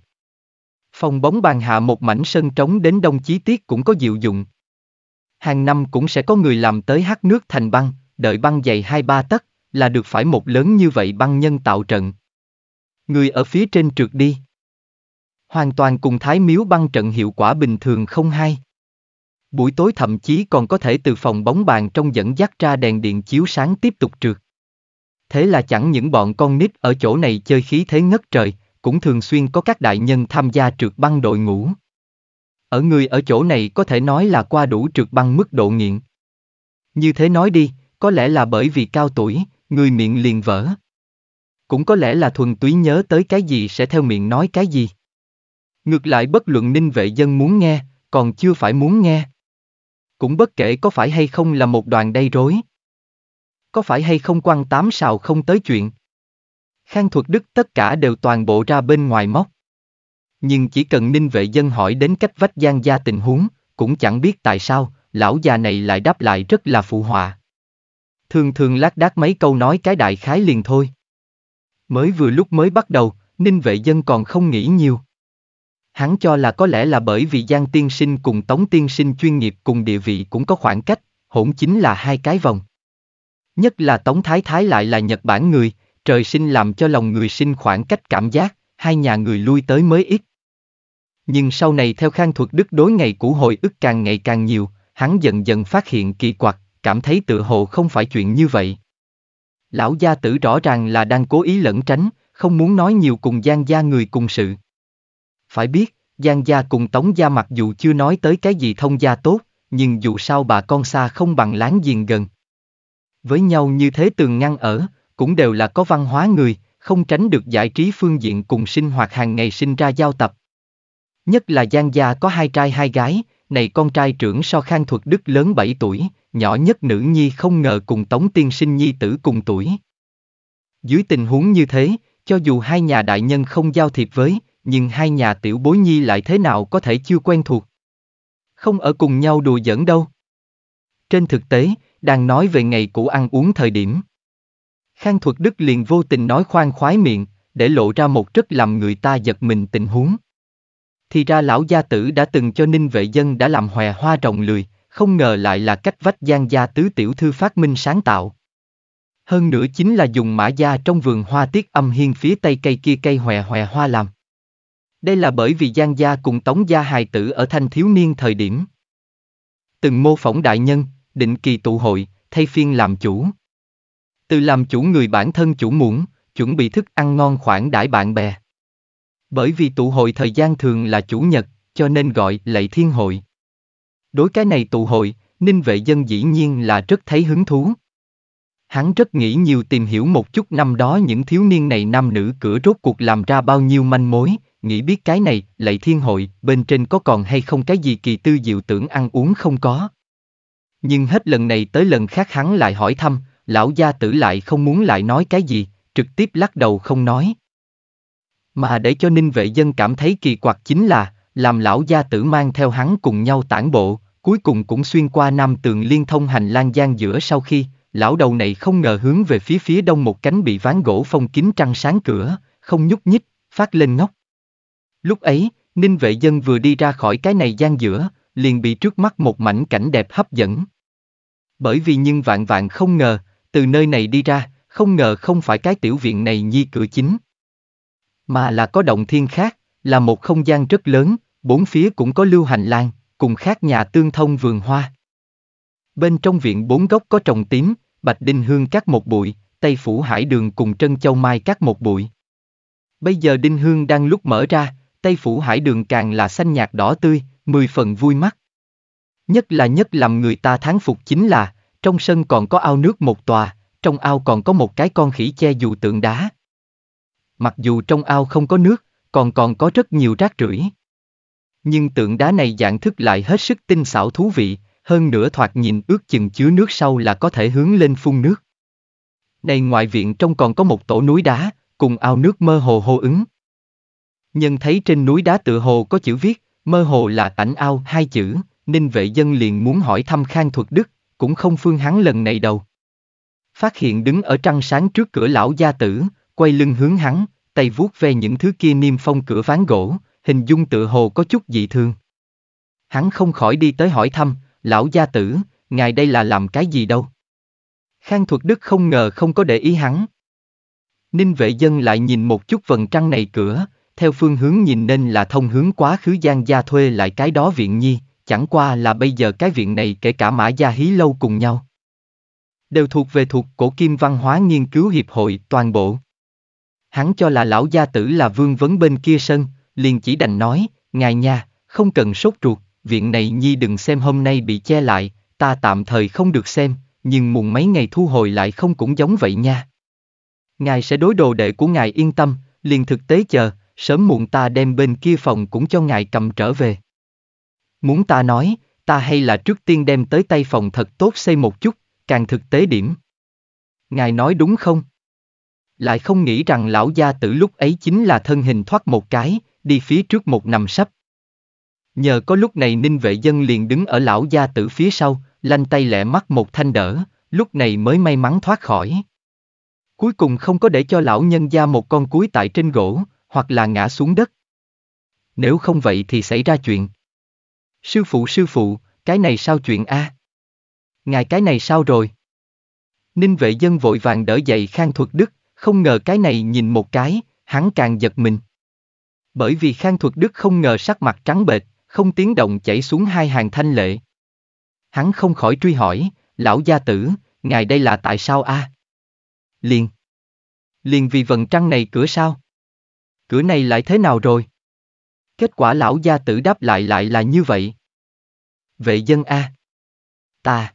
Phòng bóng bàn hạ một mảnh sân trống đến đông chí tiết cũng có diệu dụng. Hàng năm cũng sẽ có người làm tới hát nước thành băng, đợi băng dày hai ba tấc, là được phải một lớn như vậy băng nhân tạo trận. Người ở phía trên trượt đi. Hoàn toàn cùng thái miếu băng trận hiệu quả bình thường không hay. Buổi tối thậm chí còn có thể từ phòng bóng bàn trong dẫn dắt ra đèn điện chiếu sáng tiếp tục trượt. Thế là chẳng những bọn con nít ở chỗ này chơi khí thế ngất trời, cũng thường xuyên có các đại nhân tham gia trượt băng đội ngũ. Ở người ở chỗ này có thể nói là qua đủ trượt băng mức độ nghiện. Như thế nói đi, có lẽ là bởi vì cao tuổi, người miệng liền vỡ. Cũng có lẽ là thuần túy nhớ tới cái gì sẽ theo miệng nói cái gì. Ngược lại bất luận ninh vệ dân muốn nghe, còn chưa phải muốn nghe. Cũng bất kể có phải hay không là một đoàn đầy rối. Có phải hay không quan tám sào không tới chuyện. Khang thuật đức tất cả đều toàn bộ ra bên ngoài móc. Nhưng chỉ cần ninh vệ dân hỏi đến cách vách gian gia tình huống, cũng chẳng biết tại sao, lão già này lại đáp lại rất là phụ họa thường thường lác đác mấy câu nói cái đại khái liền thôi. Mới vừa lúc mới bắt đầu, Ninh Vệ Dân còn không nghĩ nhiều. Hắn cho là có lẽ là bởi vì Giang Tiên Sinh cùng Tống Tiên Sinh chuyên nghiệp cùng địa vị cũng có khoảng cách, hỗn chính là hai cái vòng. Nhất là Tống Thái Thái lại là Nhật Bản người, trời sinh làm cho lòng người sinh khoảng cách cảm giác, hai nhà người lui tới mới ít. Nhưng sau này theo khang thuật đức đối ngày cũ hồi ức càng ngày càng nhiều, hắn dần dần phát hiện kỳ quặc, cảm thấy tự hồ không phải chuyện như vậy. Lão gia tử rõ ràng là đang cố ý lẩn tránh, không muốn nói nhiều cùng Giang gia người cùng sự. Phải biết, Giang gia cùng Tống gia mặc dù chưa nói tới cái gì thông gia tốt, nhưng dù sao bà con xa không bằng láng giềng gần. Với nhau như thế tường ngăn ở, cũng đều là có văn hóa người, không tránh được giải trí phương diện cùng sinh hoạt hàng ngày sinh ra giao tập. Nhất là Giang gia có hai trai hai gái, này con trai trưởng so khang thuật đức lớn 7 tuổi, nhỏ nhất nữ nhi không ngờ cùng Tống Tiên Sinh Nhi tử cùng tuổi. Dưới tình huống như thế, cho dù hai nhà đại nhân không giao thiệp với, nhưng hai nhà tiểu bối nhi lại thế nào có thể chưa quen thuộc. Không ở cùng nhau đùa giỡn đâu. Trên thực tế, đang nói về ngày cũ ăn uống thời điểm. Khang Thuật Đức liền vô tình nói khoan khoái miệng, để lộ ra một rất làm người ta giật mình tình huống. Thì ra lão gia tử đã từng cho ninh vệ dân đã làm hòe hoa rồng lười, không ngờ lại là cách vách gian gia tứ tiểu thư phát minh sáng tạo. Hơn nữa chính là dùng mã gia trong vườn hoa tiết âm hiên phía tây cây kia cây hòe hòe hoa làm. Đây là bởi vì Giang Gia cùng Tống Gia hài tử ở thanh thiếu niên thời điểm. Từng mô phỏng đại nhân, định kỳ tụ hội, thay phiên làm chủ. Từ làm chủ người bản thân chủ muỗng, chuẩn bị thức ăn ngon khoản đãi bạn bè. Bởi vì tụ hội thời gian thường là chủ nhật, cho nên gọi lạy thiên hội. Đối cái này tụ hội, ninh vệ dân dĩ nhiên là rất thấy hứng thú. Hắn rất nghĩ nhiều tìm hiểu một chút năm đó những thiếu niên này nam nữ cửa rốt cuộc làm ra bao nhiêu manh mối, nghĩ biết cái này, lạy thiên hội, bên trên có còn hay không cái gì kỳ tư diệu tưởng ăn uống không có. Nhưng hết lần này tới lần khác hắn lại hỏi thăm, lão gia tử lại không muốn lại nói cái gì, trực tiếp lắc đầu không nói. Mà để cho ninh vệ dân cảm thấy kỳ quặc chính là, làm lão gia tử mang theo hắn cùng nhau tản bộ, cuối cùng cũng xuyên qua nam tường liên thông hành lang gian giữa sau khi, lão đầu này không ngờ hướng về phía phía đông một cánh bị ván gỗ phong kín trăng sáng cửa, không nhúc nhích, phát lên ngốc. Lúc ấy, ninh vệ dân vừa đi ra khỏi cái này gian giữa, liền bị trước mắt một mảnh cảnh đẹp hấp dẫn. Bởi vì nhưng vạn vạn không ngờ, từ nơi này đi ra, không ngờ không phải cái tiểu viện này nhi cửa chính. Mà là có động thiên khác, là một không gian rất lớn, bốn phía cũng có lưu hành lang, cùng khác nhà tương thông vườn hoa. Bên trong viện bốn gốc có trồng tím, bạch đinh hương các một bụi, tây phủ hải đường cùng trân châu mai các một bụi. Bây giờ đinh hương đang lúc mở ra, tây phủ hải đường càng là xanh nhạt đỏ tươi, mười phần vui mắt. Nhất là nhất làm người ta thán phục chính là, trong sân còn có ao nước một tòa, trong ao còn có một cái con khỉ che dù tượng đá. Mặc dù trong ao không có nước, còn còn có rất nhiều rác rưởi. Nhưng tượng đá này dạng thức lại hết sức tinh xảo thú vị, hơn nữa thoạt nhìn ước chừng chứa nước sâu là có thể hướng lên phun nước. Này ngoại viện trong còn có một tổ núi đá, cùng ao nước mơ hồ hô ứng. Nhân thấy trên núi đá tự hồ có chữ viết, mơ hồ là ảnh ao hai chữ, nên vệ dân liền muốn hỏi thăm khang thuật đức, cũng không phương hắn lần này đâu. Phát hiện đứng ở trăng sáng trước cửa lão gia tử, quay lưng hướng hắn, tay vuốt ve những thứ kia niêm phong cửa ván gỗ, hình dung tự hồ có chút dị thường. Hắn không khỏi đi tới hỏi thăm, lão gia tử, ngài đây là làm cái gì đâu? Khang Thuật Đức không ngờ không có để ý hắn. Ninh vệ dân lại nhìn một chút vần trăng này cửa, theo phương hướng nhìn nên là thông hướng quá khứ gian gia thuê lại cái đó viện nhi, chẳng qua là bây giờ cái viện này kể cả mã gia hí lâu cùng nhau. Đều thuộc về thuộc cổ kim văn hóa nghiên cứu hiệp hội toàn bộ. Hắn cho là lão gia tử là vương vấn bên kia sân, liền chỉ đành nói, ngài nha, không cần sốt ruột, viện này nhi đừng xem hôm nay bị che lại, ta tạm thời không được xem, nhưng mùng mấy ngày thu hồi lại không cũng giống vậy nha. Ngài sẽ đối đồ đệ của ngài yên tâm, liền thực tế chờ, sớm muộn ta đem bên kia phòng cũng cho ngài cầm trở về. Muốn ta nói, ta hay là trước tiên đem tới tay phòng thật tốt xây một chút, càng thực tế điểm. Ngài nói đúng không? Lại không nghĩ rằng lão gia tử lúc ấy chính là thân hình thoát một cái, đi phía trước một nằm sấp. Nhờ có lúc này ninh vệ dân liền đứng ở lão gia tử phía sau, lanh tay lẹ mắt một thanh đỡ, lúc này mới may mắn thoát khỏi. Cuối cùng không có để cho lão nhân gia một con cuối tại trên gỗ, hoặc là ngã xuống đất. Nếu không vậy thì xảy ra chuyện. Sư phụ sư phụ, cái này sao chuyện a? À? Ngài cái này sao rồi? Ninh vệ dân vội vàng đỡ dậy Khang Thuật Đức, không ngờ cái này nhìn một cái, hắn càng giật mình. Bởi vì Khang Thuật Đức không ngờ sắc mặt trắng bệch, không tiếng động chảy xuống hai hàng thanh lệ. Hắn không khỏi truy hỏi, lão gia tử, ngài đây là tại sao a? À? Liền. Liền vì vần trăng này cửa sao? Cửa này lại thế nào rồi? Kết quả lão gia tử đáp lại lại là như vậy. Vệ dân a. Ta.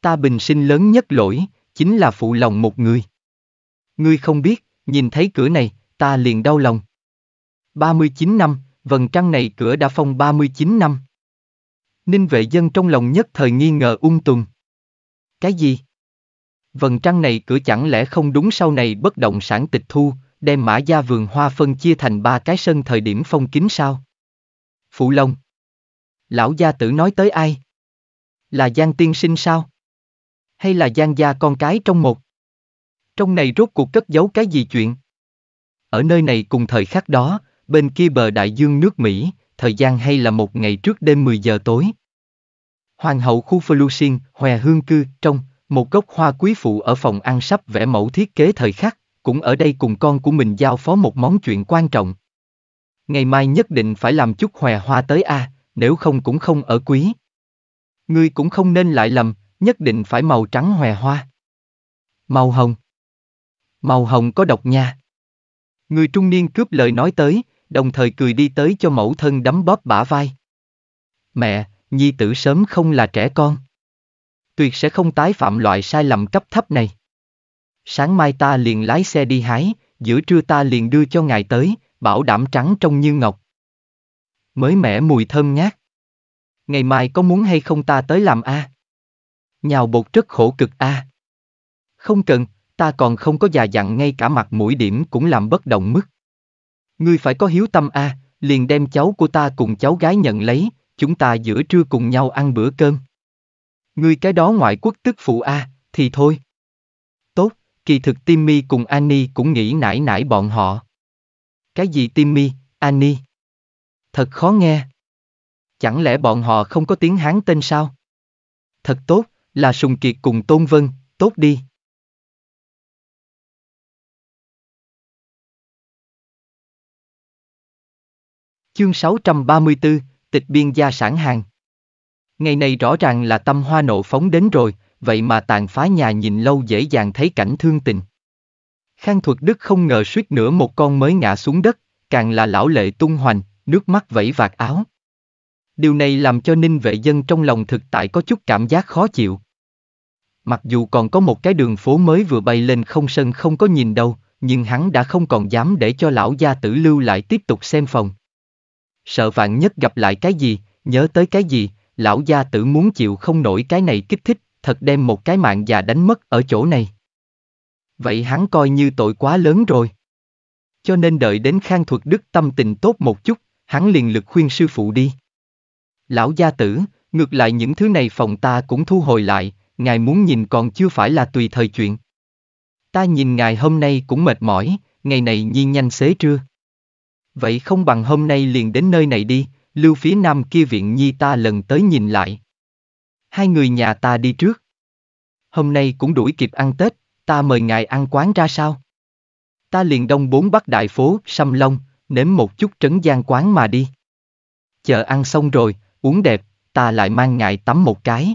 Ta bình sinh lớn nhất lỗi, chính là phụ lòng một người. Ngươi không biết, nhìn thấy cửa này, ta liền đau lòng. 39 năm, vần trăng này cửa đã phong 39 năm. Ninh vệ dân trong lòng nhất thời nghi ngờ ung tùm. Cái gì? Vần trăng này cửa chẳng lẽ không đúng sau này bất động sản tịch thu, đem mã gia vườn hoa phân chia thành ba cái sân thời điểm phong kín sao? Phụ Long Lão gia tử nói tới ai? Là Giang tiên sinh sao? Hay là Giang gia con cái trong một? Trong này rốt cuộc cất giấu cái gì chuyện? Ở nơi này cùng thời khắc đó, bên kia bờ đại dương nước Mỹ, thời gian hay là một ngày trước đêm 10 giờ tối. Hoàng hậu khu Felucin, Hòe Hương Cư, trong, một gốc hoa quý phụ ở phòng ăn sắp vẽ mẫu thiết kế thời khắc, cũng ở đây cùng con của mình giao phó một món chuyện quan trọng. Ngày mai nhất định phải làm chút hòe hoa tới a, nếu không cũng không ở quý. Ngươi cũng không nên lại lầm, nhất định phải màu trắng hòe hoa. Màu hồng. Màu hồng có độc nha. Người trung niên cướp lời nói tới, đồng thời cười đi tới cho mẫu thân đấm bóp bả vai. Mẹ, nhi tử sớm không là trẻ con. Tuyệt sẽ không tái phạm loại sai lầm cấp thấp này. Sáng mai ta liền lái xe đi hái, giữa trưa ta liền đưa cho ngài tới, bảo đảm trắng trong như ngọc. Mới mẻ mùi thơm ngát. Ngày mai có muốn hay không ta tới làm a? À? Nhào bột rất khổ cực a. À? Không cần, ta còn không có già dặn ngay cả mặt mũi điểm cũng làm bất động mức. Ngươi phải có hiếu tâm a, à, liền đem cháu của ta cùng cháu gái nhận lấy, chúng ta giữa trưa cùng nhau ăn bữa cơm. Ngươi cái đó ngoại quốc tức phụ a, à, thì thôi. Tốt, kỳ thực Timmy cùng Annie cũng nghĩ nải nải bọn họ. Cái gì Timmy, Annie? Thật khó nghe. Chẳng lẽ bọn họ không có tiếng Hán tên sao? Thật tốt, là Sùng Kiệt cùng Tôn Vân, tốt đi. Chương 634, tịch biên gia sản hàng. Ngày này rõ ràng là tâm hoa nộ phóng đến rồi, vậy mà tàn phá nhà nhìn lâu dễ dàng thấy cảnh thương tình. Khang thuật đức không ngờ suýt nữa một con mới ngã xuống đất, càng là lão lệ tung hoành, nước mắt vẫy vạt áo. Điều này làm cho ninh vệ dân trong lòng thực tại có chút cảm giác khó chịu. Mặc dù còn có một cái đường phố mới vừa bay lên không sân không có nhìn đâu, nhưng hắn đã không còn dám để cho lão gia tử lưu lại tiếp tục xem phòng sợ vạn nhất gặp lại cái gì, nhớ tới cái gì, lão gia tử muốn chịu không nổi cái này kích thích, thật đem một cái mạng già đánh mất ở chỗ này. Vậy hắn coi như tội quá lớn rồi. Cho nên đợi đến khang thuật đức tâm tình tốt một chút, hắn liền lực khuyên sư phụ đi. Lão gia tử, ngược lại những thứ này phòng ta cũng thu hồi lại, ngài muốn nhìn còn chưa phải là tùy thời chuyện. Ta nhìn ngài hôm nay cũng mệt mỏi, ngày này nhiên nhanh xế trưa. Vậy không bằng hôm nay liền đến nơi này đi, lưu phía nam kia viện nhi ta lần tới nhìn lại. Hai người nhà ta đi trước. Hôm nay cũng đuổi kịp ăn Tết, ta mời ngài ăn quán ra sao? Ta liền đông bốn bắc đại phố, xăm long nếm một chút trấn gian quán mà đi. Chờ ăn xong rồi, uống đẹp, ta lại mang ngài tắm một cái.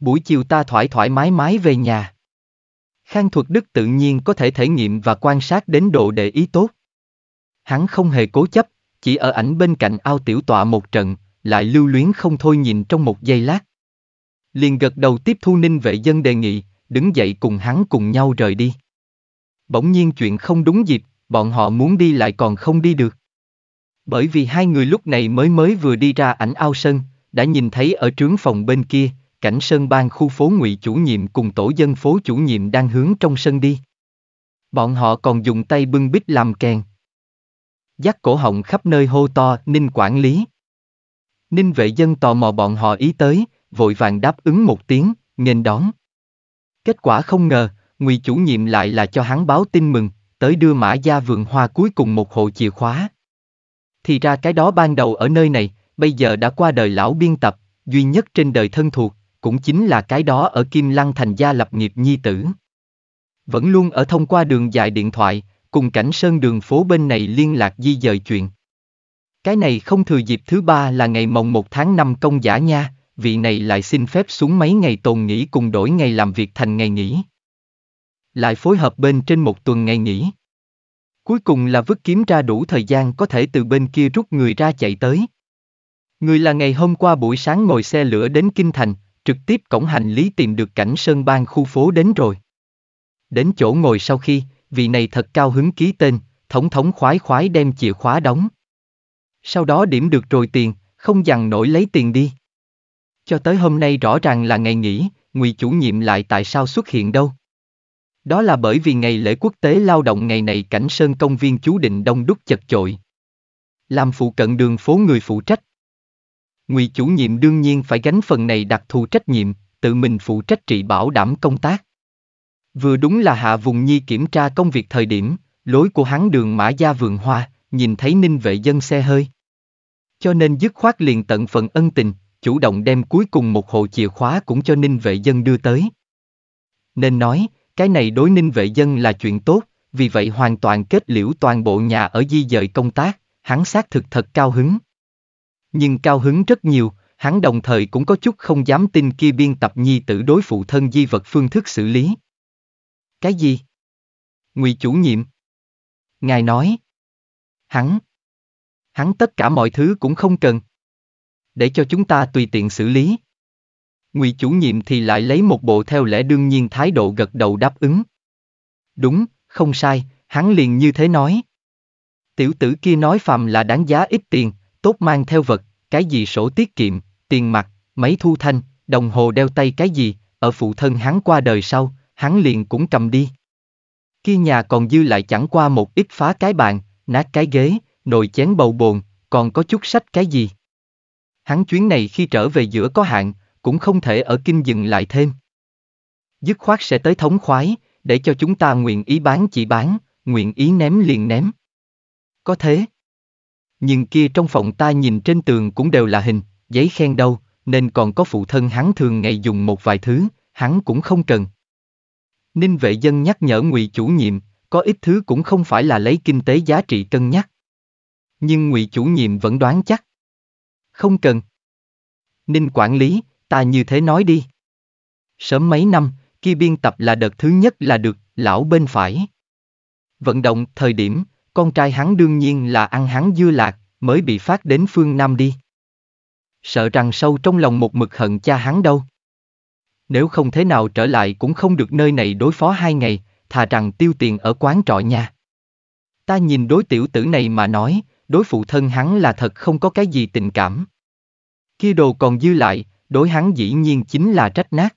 Buổi chiều ta thoải thoải mái mái về nhà. Khang thuật đức tự nhiên có thể thể nghiệm và quan sát đến độ để ý tốt. Hắn không hề cố chấp, chỉ ở ảnh bên cạnh ao tiểu tọa một trận, lại lưu luyến không thôi nhìn trong một giây lát. Liền gật đầu tiếp thu ninh vệ dân đề nghị, đứng dậy cùng hắn cùng nhau rời đi. Bỗng nhiên chuyện không đúng dịp, bọn họ muốn đi lại còn không đi được. Bởi vì hai người lúc này mới mới vừa đi ra ảnh ao sân, đã nhìn thấy ở trướng phòng bên kia, cảnh sơn ban khu phố ngụy chủ nhiệm cùng tổ dân phố chủ nhiệm đang hướng trong sân đi. Bọn họ còn dùng tay bưng bít làm kèn, Dắt cổ họng khắp nơi hô to, Ninh quản lý. Ninh vệ dân tò mò bọn họ ý tới, vội vàng đáp ứng một tiếng, nghênh đón. Kết quả không ngờ, ngụy chủ nhiệm lại là cho hắn báo tin mừng, tới đưa mã gia vườn hoa cuối cùng một hộ chìa khóa. Thì ra cái đó ban đầu ở nơi này, bây giờ đã qua đời lão biên tập, duy nhất trên đời thân thuộc, cũng chính là cái đó ở Kim Lăng thành gia lập nghiệp nhi tử. Vẫn luôn ở thông qua đường dài điện thoại, cùng cảnh sơn đường phố bên này liên lạc di dời chuyện. Cái này không thừa dịp thứ ba là ngày mồng 1 tháng 5 công giả nha, vị này lại xin phép xuống mấy ngày tồn nghỉ cùng đổi ngày làm việc thành ngày nghỉ. Lại phối hợp bên trên một tuần ngày nghỉ. Cuối cùng là vứt kiếm ra đủ thời gian có thể từ bên kia rút người ra chạy tới. Người là ngày hôm qua buổi sáng ngồi xe lửa đến Kinh Thành, trực tiếp cổng hành lý tìm được cảnh Sơn Bang khu phố đến rồi. Đến chỗ ngồi sau khi, vị này thật cao hứng ký tên, thống thống khoái khoái đem chìa khóa đóng. Sau đó điểm được rồi tiền, không dằn nổi lấy tiền đi. Cho tới hôm nay rõ ràng là ngày nghỉ, ngụy chủ nhiệm lại tại sao xuất hiện đâu. Đó là bởi vì ngày lễ quốc tế lao động ngày này cảnh sơn công viên chú định đông đúc chật chội. Làm phụ cận đường phố người phụ trách. Ngụy chủ nhiệm đương nhiên phải gánh phần này đặc thù trách nhiệm, tự mình phụ trách trị bảo đảm công tác. Vừa đúng là Hạ Vùng Nhi kiểm tra công việc thời điểm, lối của hắn đường Mã Gia Vườn Hoa, nhìn thấy ninh vệ dân xe hơi. Cho nên dứt khoát liền tận phần ân tình, chủ động đem cuối cùng một hộ chìa khóa cũng cho ninh vệ dân đưa tới. Nên nói, cái này đối ninh vệ dân là chuyện tốt, vì vậy hoàn toàn kết liễu toàn bộ nhà ở di dời công tác, hắn xác thực thật cao hứng. Nhưng cao hứng rất nhiều, hắn đồng thời cũng có chút không dám tin kia biên tập nhi tử đối phụ thân di vật phương thức xử lý. Cái gì? Ngụy chủ nhiệm. Ngài nói. Hắn. Hắn tất cả mọi thứ cũng không cần. Để cho chúng ta tùy tiện xử lý. Ngụy chủ nhiệm thì lại lấy một bộ theo lẽ đương nhiên thái độ gật đầu đáp ứng. Đúng, không sai, hắn liền như thế nói. Tiểu tử kia nói phàm là đáng giá ít tiền, tốt mang theo vật, cái gì sổ tiết kiệm, tiền mặt, máy thu thanh, đồng hồ đeo tay cái gì, ở phụ thân hắn qua đời sau, hắn liền cũng cầm đi. Kia nhà còn dư lại chẳng qua một ít phá cái bàn, nát cái ghế, nồi chén bầu bồn, còn có chút sách cái gì. Hắn chuyến này khi trở về giữa có hạn, cũng không thể ở kinh dừng lại thêm. Dứt khoát sẽ tới thống khoái, để cho chúng ta nguyện ý bán chỉ bán, nguyện ý ném liền ném. Có thế. Nhưng kia trong phòng ta nhìn trên tường cũng đều là hình, giấy khen đâu, nên còn có phụ thân hắn thường ngày dùng một vài thứ, hắn cũng không cần. Ninh vệ dân nhắc nhở ngụy chủ nhiệm, có ít thứ cũng không phải là lấy kinh tế giá trị cân nhắc. Nhưng ngụy chủ nhiệm vẫn đoán chắc. Không cần. Ninh quản lý, ta như thế nói đi. Sớm mấy năm, khi biên tập là đợt thứ nhất là được, lão bên phải. Vận động, thời điểm, con trai hắn đương nhiên là ăn hắn dưa lạc, mới bị phát đến phương Nam đi. Sợ rằng sâu trong lòng một mực hận cha hắn đâu nếu không thế nào trở lại cũng không được nơi này đối phó hai ngày, thà rằng tiêu tiền ở quán trọ nha. Ta nhìn đối tiểu tử này mà nói, đối phụ thân hắn là thật không có cái gì tình cảm. Kia đồ còn dư lại, đối hắn dĩ nhiên chính là trách nát.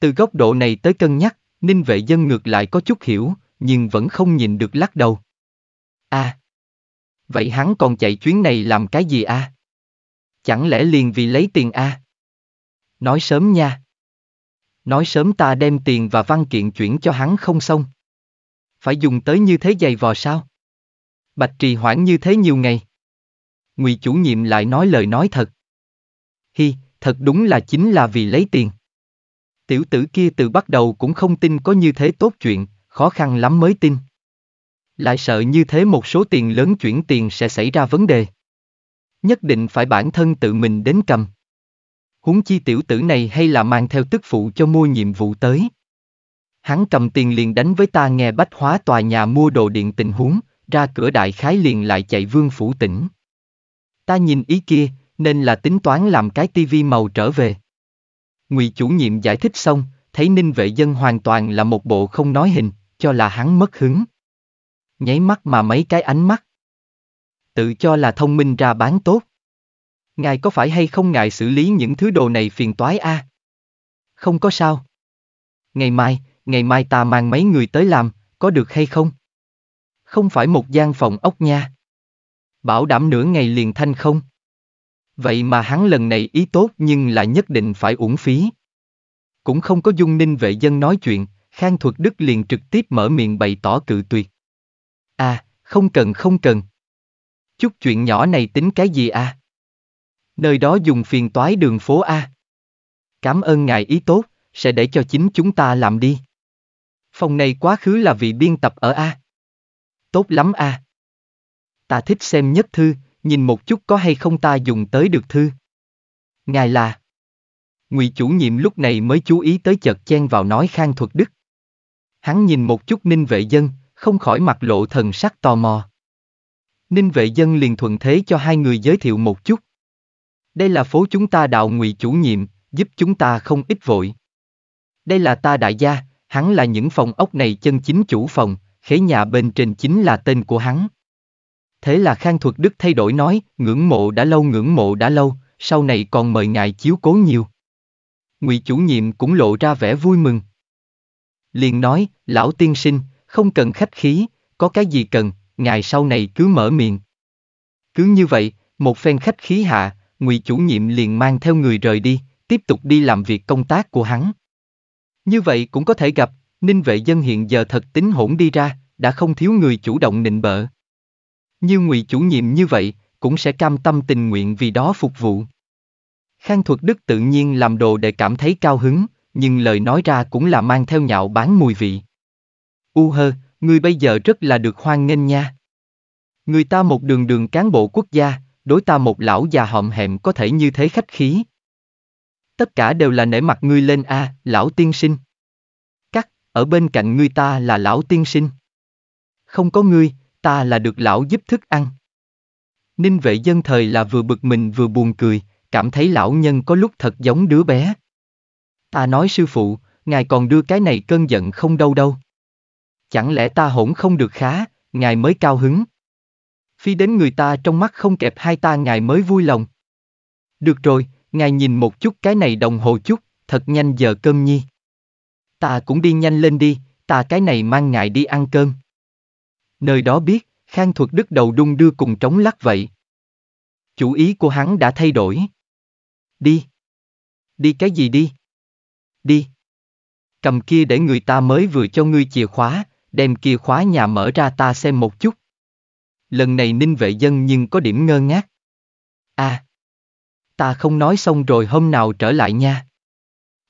Từ góc độ này tới cân nhắc, ninh vệ dân ngược lại có chút hiểu, nhưng vẫn không nhìn được lắc đầu. À! Vậy hắn còn chạy chuyến này làm cái gì a? À? Chẳng lẽ liền vì lấy tiền a? À? Nói sớm nha! Nói sớm ta đem tiền và văn kiện chuyển cho hắn không xong. Phải dùng tới như thế giày vò sao? Bạch trì hoãn như thế nhiều ngày. Ngụy chủ nhiệm lại nói lời nói thật. Hi, thật đúng là chính là vì lấy tiền. Tiểu tử kia từ bắt đầu cũng không tin có như thế tốt chuyện, khó khăn lắm mới tin. Lại sợ như thế một số tiền lớn chuyển tiền sẽ xảy ra vấn đề. Nhất định phải bản thân tự mình đến cầm huống chi tiểu tử này hay là mang theo tức phụ cho mua nhiệm vụ tới. Hắn cầm tiền liền đánh với ta nghe bách hóa tòa nhà mua đồ điện tình huống, ra cửa đại khái liền lại chạy vương phủ tỉnh. Ta nhìn ý kia, nên là tính toán làm cái tivi màu trở về. Ngụy chủ nhiệm giải thích xong, thấy ninh vệ dân hoàn toàn là một bộ không nói hình, cho là hắn mất hứng. Nháy mắt mà mấy cái ánh mắt. Tự cho là thông minh ra bán tốt. Ngài có phải hay không ngại xử lý những thứ đồ này phiền toái a? À? Không có sao. Ngày mai, ngày mai ta mang mấy người tới làm, có được hay không? Không phải một gian phòng ốc nha. Bảo đảm nửa ngày liền thanh không? Vậy mà hắn lần này ý tốt nhưng là nhất định phải uổng phí. Cũng không có dung ninh vệ dân nói chuyện, Khang Thuật Đức liền trực tiếp mở miệng bày tỏ cự tuyệt. À, không cần không cần. Chút chuyện nhỏ này tính cái gì à? nơi đó dùng phiền toái đường phố A. Cảm ơn ngài ý tốt, sẽ để cho chính chúng ta làm đi. Phòng này quá khứ là vị biên tập ở A. Tốt lắm A. Ta thích xem nhất thư, nhìn một chút có hay không ta dùng tới được thư. Ngài là... Ngụy chủ nhiệm lúc này mới chú ý tới chợt chen vào nói khang thuật đức. Hắn nhìn một chút ninh vệ dân, không khỏi mặt lộ thần sắc tò mò. Ninh vệ dân liền thuận thế cho hai người giới thiệu một chút. Đây là phố chúng ta đạo ngụy chủ nhiệm, giúp chúng ta không ít vội. Đây là ta đại gia, hắn là những phòng ốc này chân chính chủ phòng, khế nhà bên trên chính là tên của hắn. Thế là Khang Thuật Đức thay đổi nói, ngưỡng mộ đã lâu ngưỡng mộ đã lâu, sau này còn mời ngài chiếu cố nhiều. Ngụy chủ nhiệm cũng lộ ra vẻ vui mừng. Liền nói, lão tiên sinh, không cần khách khí, có cái gì cần, ngài sau này cứ mở miệng. Cứ như vậy, một phen khách khí hạ, ngụy chủ nhiệm liền mang theo người rời đi, tiếp tục đi làm việc công tác của hắn. Như vậy cũng có thể gặp, ninh vệ dân hiện giờ thật tính hỗn đi ra, đã không thiếu người chủ động nịnh bợ. Như ngụy chủ nhiệm như vậy, cũng sẽ cam tâm tình nguyện vì đó phục vụ. Khang thuật đức tự nhiên làm đồ để cảm thấy cao hứng, nhưng lời nói ra cũng là mang theo nhạo bán mùi vị. U hơ, người bây giờ rất là được hoan nghênh nha. Người ta một đường đường cán bộ quốc gia, đối ta một lão già hòm hẹm có thể như thế khách khí. Tất cả đều là nể mặt ngươi lên a, à, lão tiên sinh. Cắt, ở bên cạnh ngươi ta là lão tiên sinh. Không có ngươi, ta là được lão giúp thức ăn. Ninh vệ dân thời là vừa bực mình vừa buồn cười, cảm thấy lão nhân có lúc thật giống đứa bé. Ta nói sư phụ, ngài còn đưa cái này cơn giận không đâu đâu. Chẳng lẽ ta hỗn không được khá, ngài mới cao hứng phi đến người ta trong mắt không kẹp hai ta ngài mới vui lòng. Được rồi, ngài nhìn một chút cái này đồng hồ chút, thật nhanh giờ cơm nhi. Ta cũng đi nhanh lên đi, ta cái này mang ngài đi ăn cơm. Nơi đó biết, Khang Thuật Đức đầu đung đưa cùng trống lắc vậy. Chủ ý của hắn đã thay đổi. Đi. Đi cái gì đi? Đi. Cầm kia để người ta mới vừa cho ngươi chìa khóa, đem kia khóa nhà mở ra ta xem một chút lần này ninh vệ dân nhưng có điểm ngơ ngác. À, ta không nói xong rồi hôm nào trở lại nha.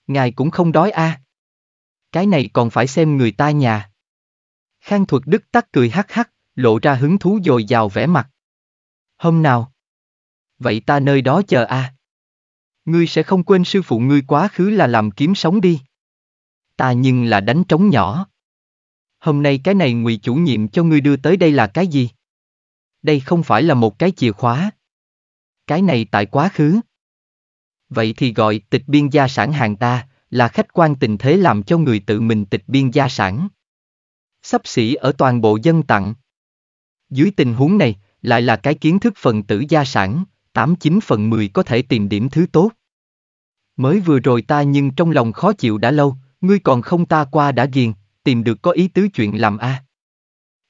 Ngài cũng không đói à. Cái này còn phải xem người ta nhà. Khang thuật đức tắc cười hắc hắc, lộ ra hứng thú dồi dào vẻ mặt. Hôm nào? Vậy ta nơi đó chờ a. À? Ngươi sẽ không quên sư phụ ngươi quá khứ là làm kiếm sống đi. Ta nhưng là đánh trống nhỏ. Hôm nay cái này ngụy chủ nhiệm cho ngươi đưa tới đây là cái gì? đây không phải là một cái chìa khóa. Cái này tại quá khứ. Vậy thì gọi tịch biên gia sản hàng ta, là khách quan tình thế làm cho người tự mình tịch biên gia sản. Sắp xỉ ở toàn bộ dân tặng. Dưới tình huống này, lại là cái kiến thức phần tử gia sản, 89 phần 10 có thể tìm điểm thứ tốt. Mới vừa rồi ta nhưng trong lòng khó chịu đã lâu, ngươi còn không ta qua đã ghiền, tìm được có ý tứ chuyện làm a. À.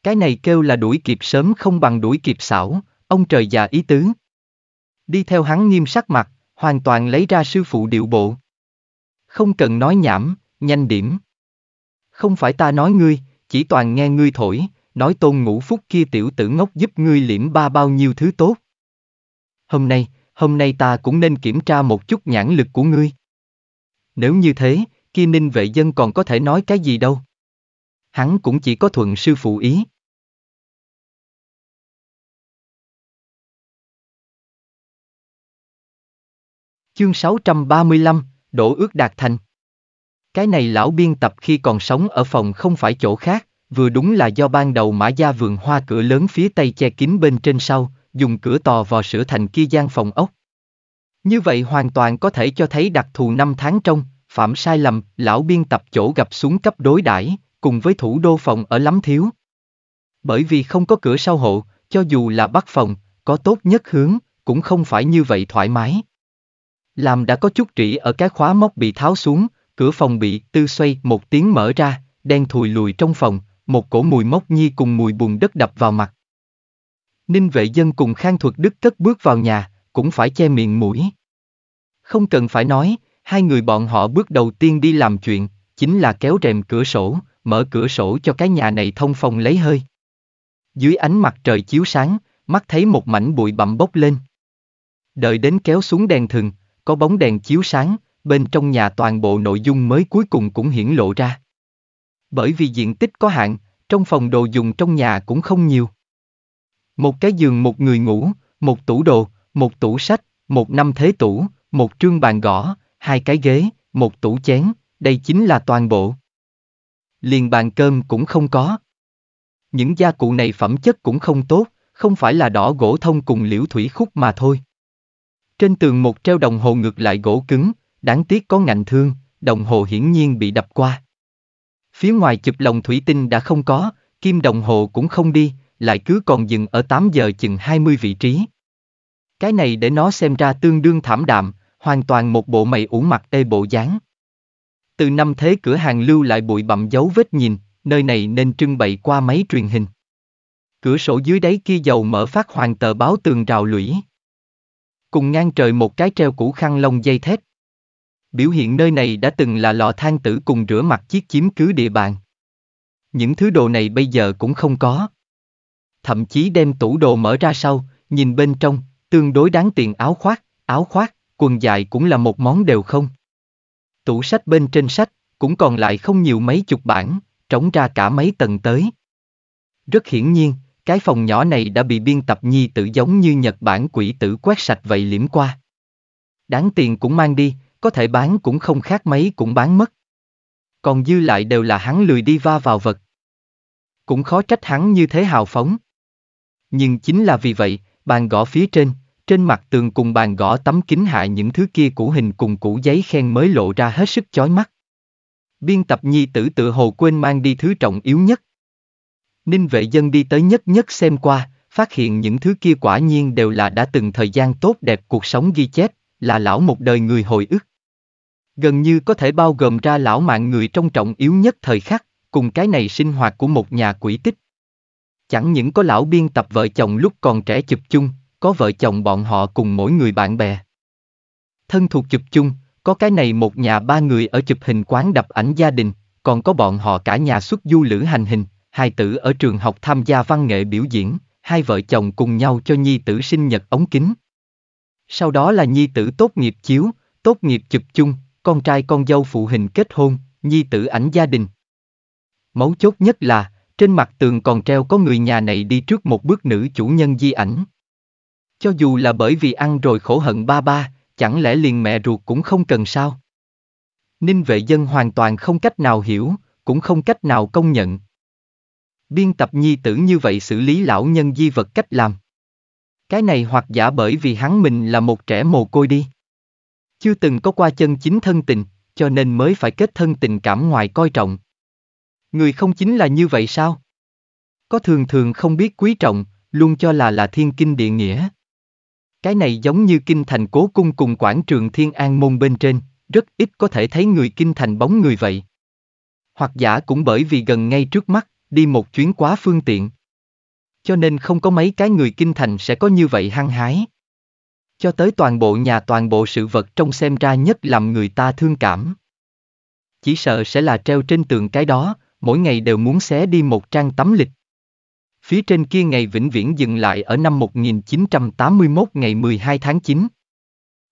Cái này kêu là đuổi kịp sớm không bằng đuổi kịp xảo, ông trời già ý tứ. Đi theo hắn nghiêm sắc mặt, hoàn toàn lấy ra sư phụ điệu bộ. Không cần nói nhảm, nhanh điểm. Không phải ta nói ngươi, chỉ toàn nghe ngươi thổi, nói tôn ngũ phúc kia tiểu tử ngốc giúp ngươi liễm ba bao nhiêu thứ tốt. Hôm nay, hôm nay ta cũng nên kiểm tra một chút nhãn lực của ngươi. Nếu như thế, kia ninh vệ dân còn có thể nói cái gì đâu. Hắn cũng chỉ có thuận sư phụ ý. Chương 635, Đổ ước đạt thành. Cái này lão biên tập khi còn sống ở phòng không phải chỗ khác, vừa đúng là do ban đầu mã gia vườn hoa cửa lớn phía tây che kín bên trên sau, dùng cửa tò vò sửa thành kia gian phòng ốc. Như vậy hoàn toàn có thể cho thấy đặc thù năm tháng trong, phạm sai lầm, lão biên tập chỗ gặp xuống cấp đối đãi cùng với thủ đô phòng ở lắm thiếu. Bởi vì không có cửa sau hộ, cho dù là bắt phòng, có tốt nhất hướng, cũng không phải như vậy thoải mái. Làm đã có chút trĩ ở cái khóa móc bị tháo xuống, cửa phòng bị tư xoay một tiếng mở ra, đen thùi lùi trong phòng, một cổ mùi mốc nhi cùng mùi bùn đất đập vào mặt. Ninh vệ dân cùng Khang Thuật Đức cất bước vào nhà, cũng phải che miệng mũi. Không cần phải nói, hai người bọn họ bước đầu tiên đi làm chuyện, chính là kéo rèm cửa sổ, mở cửa sổ cho cái nhà này thông phòng lấy hơi. Dưới ánh mặt trời chiếu sáng, mắt thấy một mảnh bụi bặm bốc lên. Đợi đến kéo xuống đèn thừng, có bóng đèn chiếu sáng, bên trong nhà toàn bộ nội dung mới cuối cùng cũng hiển lộ ra. Bởi vì diện tích có hạn, trong phòng đồ dùng trong nhà cũng không nhiều. Một cái giường một người ngủ, một tủ đồ, một tủ sách, một năm thế tủ, một trương bàn gõ, hai cái ghế, một tủ chén, đây chính là toàn bộ. Liền bàn cơm cũng không có. Những gia cụ này phẩm chất cũng không tốt, không phải là đỏ gỗ thông cùng liễu thủy khúc mà thôi. Trên tường một treo đồng hồ ngược lại gỗ cứng, đáng tiếc có ngạnh thương, đồng hồ hiển nhiên bị đập qua. Phía ngoài chụp lồng thủy tinh đã không có, kim đồng hồ cũng không đi, lại cứ còn dừng ở 8 giờ chừng 20 vị trí. Cái này để nó xem ra tương đương thảm đạm, hoàn toàn một bộ mày ủ mặt tê bộ dáng. Từ năm thế cửa hàng lưu lại bụi bặm dấu vết nhìn, nơi này nên trưng bày qua máy truyền hình. Cửa sổ dưới đáy kia dầu mở phát hoàng tờ báo tường rào lũy cùng ngang trời một cái treo củ khăn lông dây thép. Biểu hiện nơi này đã từng là lò than tử cùng rửa mặt chiếc chiếm cứ địa bàn. Những thứ đồ này bây giờ cũng không có. Thậm chí đem tủ đồ mở ra sau, nhìn bên trong, tương đối đáng tiền áo khoác, áo khoác, quần dài cũng là một món đều không. Tủ sách bên trên sách, cũng còn lại không nhiều mấy chục bản, trống ra cả mấy tầng tới. Rất hiển nhiên, cái phòng nhỏ này đã bị biên tập nhi tử giống như Nhật Bản quỷ tử quét sạch vậy liễm qua. Đáng tiền cũng mang đi, có thể bán cũng không khác mấy cũng bán mất. Còn dư lại đều là hắn lười đi va vào vật. Cũng khó trách hắn như thế hào phóng. Nhưng chính là vì vậy, bàn gõ phía trên, trên mặt tường cùng bàn gõ tấm kính hạ những thứ kia cũ hình cùng cũ giấy khen mới lộ ra hết sức chói mắt. Biên tập nhi tử tự hồ quên mang đi thứ trọng yếu nhất, Ninh vệ dân đi tới nhất nhất xem qua, phát hiện những thứ kia quả nhiên đều là đã từng thời gian tốt đẹp cuộc sống ghi chép, là lão một đời người hồi ức. Gần như có thể bao gồm ra lão mạng người trong trọng yếu nhất thời khắc, cùng cái này sinh hoạt của một nhà quỷ tích. Chẳng những có lão biên tập vợ chồng lúc còn trẻ chụp chung, có vợ chồng bọn họ cùng mỗi người bạn bè. Thân thuộc chụp chung, có cái này một nhà ba người ở chụp hình quán đập ảnh gia đình, còn có bọn họ cả nhà xuất du lữ hành hình, Hai tử ở trường học tham gia văn nghệ biểu diễn, hai vợ chồng cùng nhau cho nhi tử sinh nhật ống kính. Sau đó là nhi tử tốt nghiệp chiếu, tốt nghiệp chụp chung, con trai con dâu phụ hình kết hôn, nhi tử ảnh gia đình. Mấu chốt nhất là, trên mặt tường còn treo có người nhà này đi trước một bước nữ chủ nhân di ảnh. Cho dù là bởi vì ăn rồi khổ hận ba ba, chẳng lẽ liền mẹ ruột cũng không cần sao? Ninh vệ dân hoàn toàn không cách nào hiểu, cũng không cách nào công nhận, Biên tập nhi tử như vậy xử lý lão nhân di vật cách làm. Cái này hoặc giả bởi vì hắn mình là một trẻ mồ côi đi. Chưa từng có qua chân chính thân tình, cho nên mới phải kết thân tình cảm ngoài coi trọng. Người không chính là như vậy sao? Có thường thường không biết quý trọng, luôn cho là là thiên kinh địa nghĩa. Cái này giống như kinh thành cố cung cùng quảng trường thiên an môn bên trên, rất ít có thể thấy người kinh thành bóng người vậy. Hoặc giả cũng bởi vì gần ngay trước mắt, đi một chuyến quá phương tiện. Cho nên không có mấy cái người kinh thành sẽ có như vậy hăng hái. Cho tới toàn bộ nhà toàn bộ sự vật trong xem ra nhất làm người ta thương cảm. Chỉ sợ sẽ là treo trên tường cái đó, mỗi ngày đều muốn xé đi một trang tấm lịch. Phía trên kia ngày vĩnh viễn dừng lại ở năm 1981 ngày 12 tháng 9.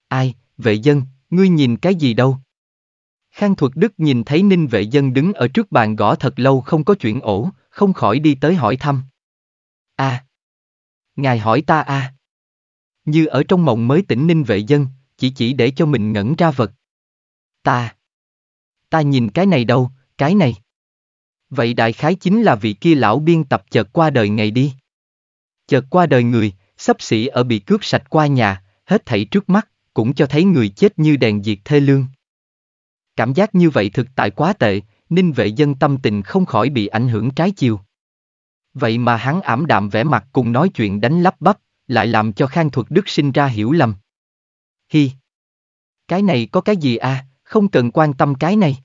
Ai, vệ dân, ngươi nhìn cái gì đâu? Khang Thuật Đức nhìn thấy ninh vệ dân đứng ở trước bàn gõ thật lâu không có chuyện ổ, không khỏi đi tới hỏi thăm. a à, Ngài hỏi ta a à. Như ở trong mộng mới tỉnh ninh vệ dân, chỉ chỉ để cho mình ngẩn ra vật. Ta. Ta nhìn cái này đâu, cái này. Vậy đại khái chính là vị kia lão biên tập chợt qua đời ngày đi. Chợt qua đời người, sắp xỉ ở bị cướp sạch qua nhà, hết thảy trước mắt, cũng cho thấy người chết như đèn diệt thê lương. Cảm giác như vậy thực tại quá tệ, ninh vệ dân tâm tình không khỏi bị ảnh hưởng trái chiều. Vậy mà hắn ảm đạm vẻ mặt cùng nói chuyện đánh lắp bắp, lại làm cho Khang Thuật Đức sinh ra hiểu lầm. Hi! Cái này có cái gì à, không cần quan tâm cái này.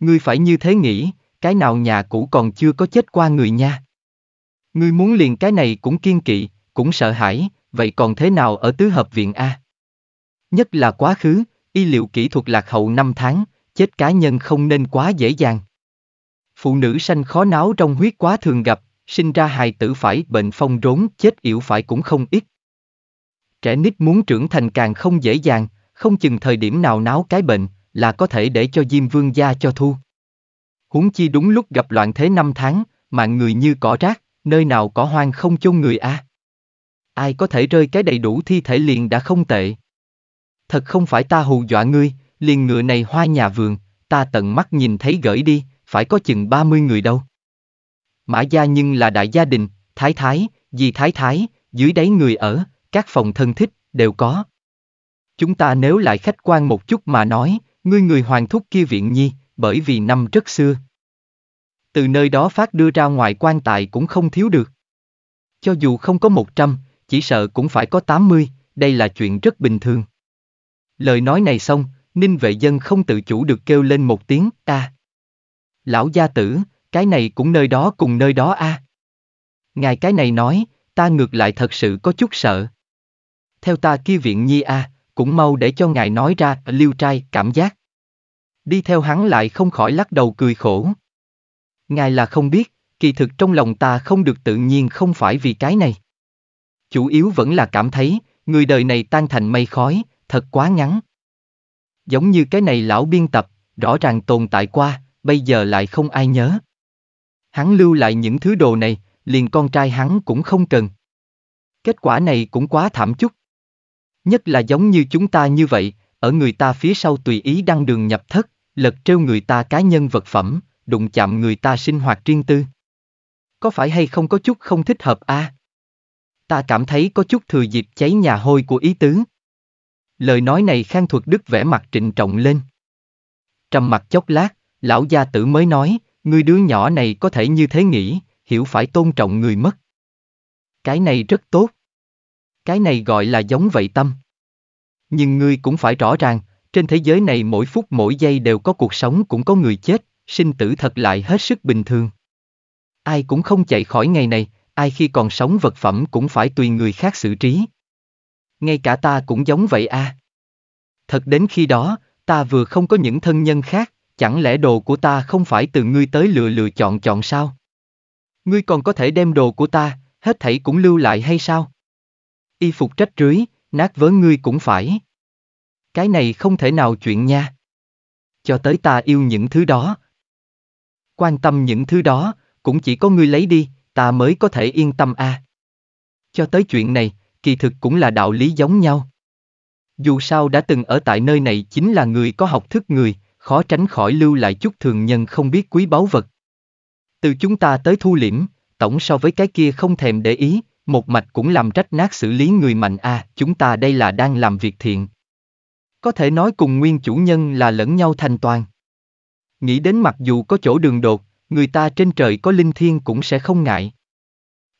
Ngươi phải như thế nghĩ, cái nào nhà cũ còn chưa có chết qua người nha. Ngươi muốn liền cái này cũng kiên kỵ, cũng sợ hãi, vậy còn thế nào ở tứ hợp viện a? Nhất là quá khứ, y liệu kỹ thuật lạc hậu 5 tháng, chết cá nhân không nên quá dễ dàng. Phụ nữ sanh khó náo trong huyết quá thường gặp, sinh ra hài tử phải bệnh phong rốn chết yểu phải cũng không ít. Trẻ nít muốn trưởng thành càng không dễ dàng, không chừng thời điểm nào náo cái bệnh, là có thể để cho Diêm Vương gia cho thu. Huống chi đúng lúc gặp loạn thế năm tháng, mạng người như cỏ rác, nơi nào có hoang không chôn người a. À. Ai có thể rơi cái đầy đủ thi thể liền đã không tệ thật không phải ta hù dọa ngươi, liền ngựa này hoa nhà vườn, ta tận mắt nhìn thấy gửi đi, phải có chừng 30 người đâu. Mã gia nhưng là đại gia đình, thái thái, dì thái thái, dưới đáy người ở, các phòng thân thích, đều có. Chúng ta nếu lại khách quan một chút mà nói, ngươi người hoàng thúc kia viện nhi, bởi vì năm rất xưa. Từ nơi đó phát đưa ra ngoài quan tài cũng không thiếu được. Cho dù không có 100, chỉ sợ cũng phải có 80, đây là chuyện rất bình thường. Lời nói này xong, ninh vệ dân không tự chủ được kêu lên một tiếng, ta. Lão gia tử, cái này cũng nơi đó cùng nơi đó a. À. Ngài cái này nói, ta ngược lại thật sự có chút sợ. Theo ta kia viện nhi a, à, cũng mau để cho ngài nói ra, liêu trai, cảm giác. Đi theo hắn lại không khỏi lắc đầu cười khổ. Ngài là không biết, kỳ thực trong lòng ta không được tự nhiên không phải vì cái này. Chủ yếu vẫn là cảm thấy, người đời này tan thành mây khói, thật quá ngắn. Giống như cái này lão biên tập, rõ ràng tồn tại qua, bây giờ lại không ai nhớ. Hắn lưu lại những thứ đồ này, liền con trai hắn cũng không cần. Kết quả này cũng quá thảm chút. Nhất là giống như chúng ta như vậy, ở người ta phía sau tùy ý đăng đường nhập thất, lật trêu người ta cá nhân vật phẩm, đụng chạm người ta sinh hoạt riêng tư. Có phải hay không có chút không thích hợp a? À? Ta cảm thấy có chút thừa dịp cháy nhà hôi của ý tướng. Lời nói này Khang Thuật Đức vẽ mặt trịnh trọng lên. Trầm mặt chốc lát, lão gia tử mới nói, người đứa nhỏ này có thể như thế nghĩ, hiểu phải tôn trọng người mất. Cái này rất tốt. Cái này gọi là giống vậy tâm. Nhưng ngươi cũng phải rõ ràng, trên thế giới này mỗi phút mỗi giây đều có cuộc sống cũng có người chết, sinh tử thật lại hết sức bình thường. Ai cũng không chạy khỏi ngày này, ai khi còn sống vật phẩm cũng phải tùy người khác xử trí ngay cả ta cũng giống vậy à. Thật đến khi đó, ta vừa không có những thân nhân khác, chẳng lẽ đồ của ta không phải từ ngươi tới lựa lựa chọn chọn sao? Ngươi còn có thể đem đồ của ta, hết thảy cũng lưu lại hay sao? Y phục trách rưới, nát vớ ngươi cũng phải. Cái này không thể nào chuyện nha. Cho tới ta yêu những thứ đó. Quan tâm những thứ đó, cũng chỉ có ngươi lấy đi, ta mới có thể yên tâm a. À. Cho tới chuyện này, kỳ thực cũng là đạo lý giống nhau. Dù sao đã từng ở tại nơi này chính là người có học thức người, khó tránh khỏi lưu lại chút thường nhân không biết quý báu vật. Từ chúng ta tới thu liễm, tổng so với cái kia không thèm để ý, một mạch cũng làm trách nát xử lý người mạnh a à, chúng ta đây là đang làm việc thiện. Có thể nói cùng nguyên chủ nhân là lẫn nhau thành toàn. Nghĩ đến mặc dù có chỗ đường đột, người ta trên trời có linh thiên cũng sẽ không ngại.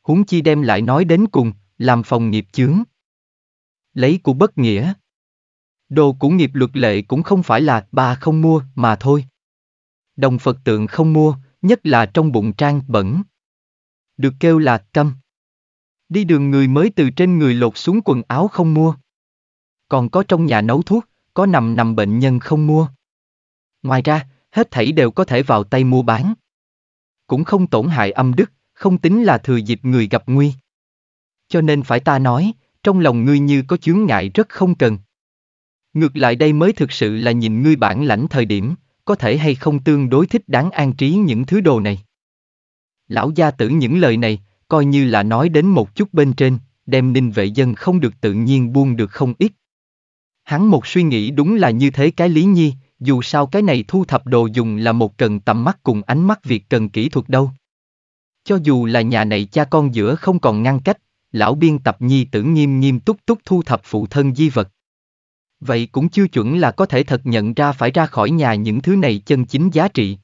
Huống chi đem lại nói đến cùng, làm phòng nghiệp chướng. Lấy của bất nghĩa. Đồ của nghiệp luật lệ cũng không phải là bà không mua mà thôi. Đồng Phật tượng không mua, nhất là trong bụng trang bẩn. Được kêu là câm. Đi đường người mới từ trên người lột xuống quần áo không mua. Còn có trong nhà nấu thuốc, có nằm nằm bệnh nhân không mua. Ngoài ra, hết thảy đều có thể vào tay mua bán. Cũng không tổn hại âm đức, không tính là thừa dịp người gặp nguy cho nên phải ta nói, trong lòng ngươi như có chướng ngại rất không cần. Ngược lại đây mới thực sự là nhìn ngươi bản lãnh thời điểm, có thể hay không tương đối thích đáng an trí những thứ đồ này. Lão gia tử những lời này, coi như là nói đến một chút bên trên, đem ninh vệ dân không được tự nhiên buông được không ít. Hắn một suy nghĩ đúng là như thế cái lý nhi, dù sao cái này thu thập đồ dùng là một cần tầm mắt cùng ánh mắt việc cần kỹ thuật đâu. Cho dù là nhà này cha con giữa không còn ngăn cách, lão biên tập nhi tử nghiêm nghiêm túc túc thu thập phụ thân di vật. Vậy cũng chưa chuẩn là có thể thật nhận ra phải ra khỏi nhà những thứ này chân chính giá trị.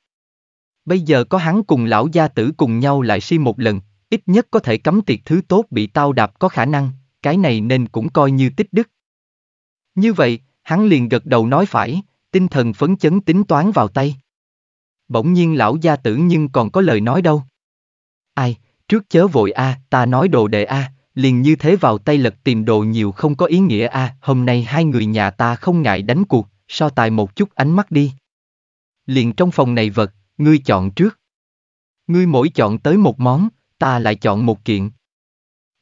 Bây giờ có hắn cùng lão gia tử cùng nhau lại si một lần, ít nhất có thể cấm tiệc thứ tốt bị tao đạp có khả năng, cái này nên cũng coi như tích đức. Như vậy, hắn liền gật đầu nói phải, tinh thần phấn chấn tính toán vào tay. Bỗng nhiên lão gia tử nhưng còn có lời nói đâu. Ai, trước chớ vội a à, ta nói đồ đệ a à, liền như thế vào tay lật tìm đồ nhiều không có ý nghĩa a à, hôm nay hai người nhà ta không ngại đánh cuộc, so tài một chút ánh mắt đi. Liền trong phòng này vật, ngươi chọn trước. Ngươi mỗi chọn tới một món, ta lại chọn một kiện.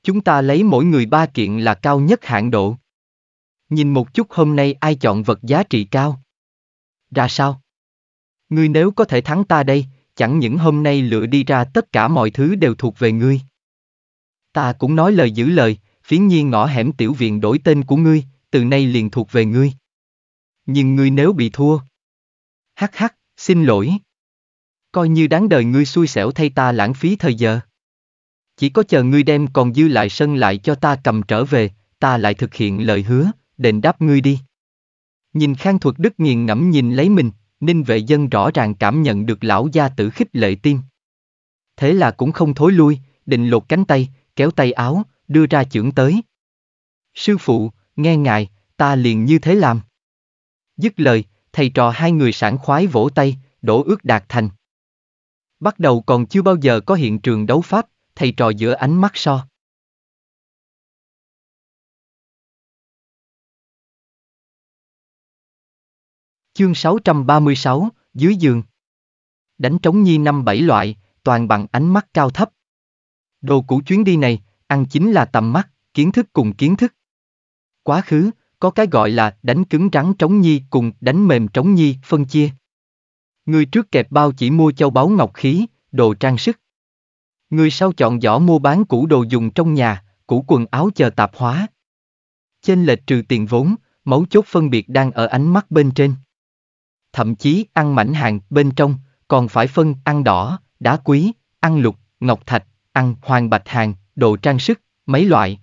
Chúng ta lấy mỗi người ba kiện là cao nhất hạn độ. Nhìn một chút hôm nay ai chọn vật giá trị cao. Ra sao? Ngươi nếu có thể thắng ta đây, chẳng những hôm nay lựa đi ra tất cả mọi thứ đều thuộc về ngươi. Ta cũng nói lời giữ lời, phiến nhiên ngõ hẻm tiểu viện đổi tên của ngươi, từ nay liền thuộc về ngươi. Nhưng ngươi nếu bị thua. Hắc hắc, xin lỗi. Coi như đáng đời ngươi xui xẻo thay ta lãng phí thời giờ. Chỉ có chờ ngươi đem còn dư lại sân lại cho ta cầm trở về, ta lại thực hiện lời hứa, đền đáp ngươi đi. Nhìn Khang Thuật Đức nghiền ngẫm nhìn lấy mình, Ninh Vệ Dân rõ ràng cảm nhận được lão gia tử khích lệ tim. Thế là cũng không thối lui, định lột cánh tay, kéo tay áo, đưa ra chưởng tới. Sư phụ, nghe ngài, ta liền như thế làm. Dứt lời, thầy trò hai người sảng khoái vỗ tay, đổ ước đạt thành. Bắt đầu còn chưa bao giờ có hiện trường đấu pháp, thầy trò giữa ánh mắt so. Chương 636, dưới giường. Đánh trống nhi năm bảy loại, toàn bằng ánh mắt cao thấp. Đồ cũ chuyến đi này, ăn chính là tầm mắt, kiến thức cùng kiến thức. Quá khứ, có cái gọi là đánh cứng rắn trống nhi cùng đánh mềm trống nhi phân chia. Người trước kẹp bao chỉ mua châu báu ngọc khí, đồ trang sức. Người sau chọn giỏ mua bán cũ đồ dùng trong nhà, cũ quần áo chờ tạp hóa. Trên lệch trừ tiền vốn, mấu chốt phân biệt đang ở ánh mắt bên trên. Thậm chí ăn mảnh hàng bên trong, còn phải phân ăn đỏ, đá quý, ăn lục, ngọc thạch, ăn hoàng bạch hàng, đồ trang sức, mấy loại.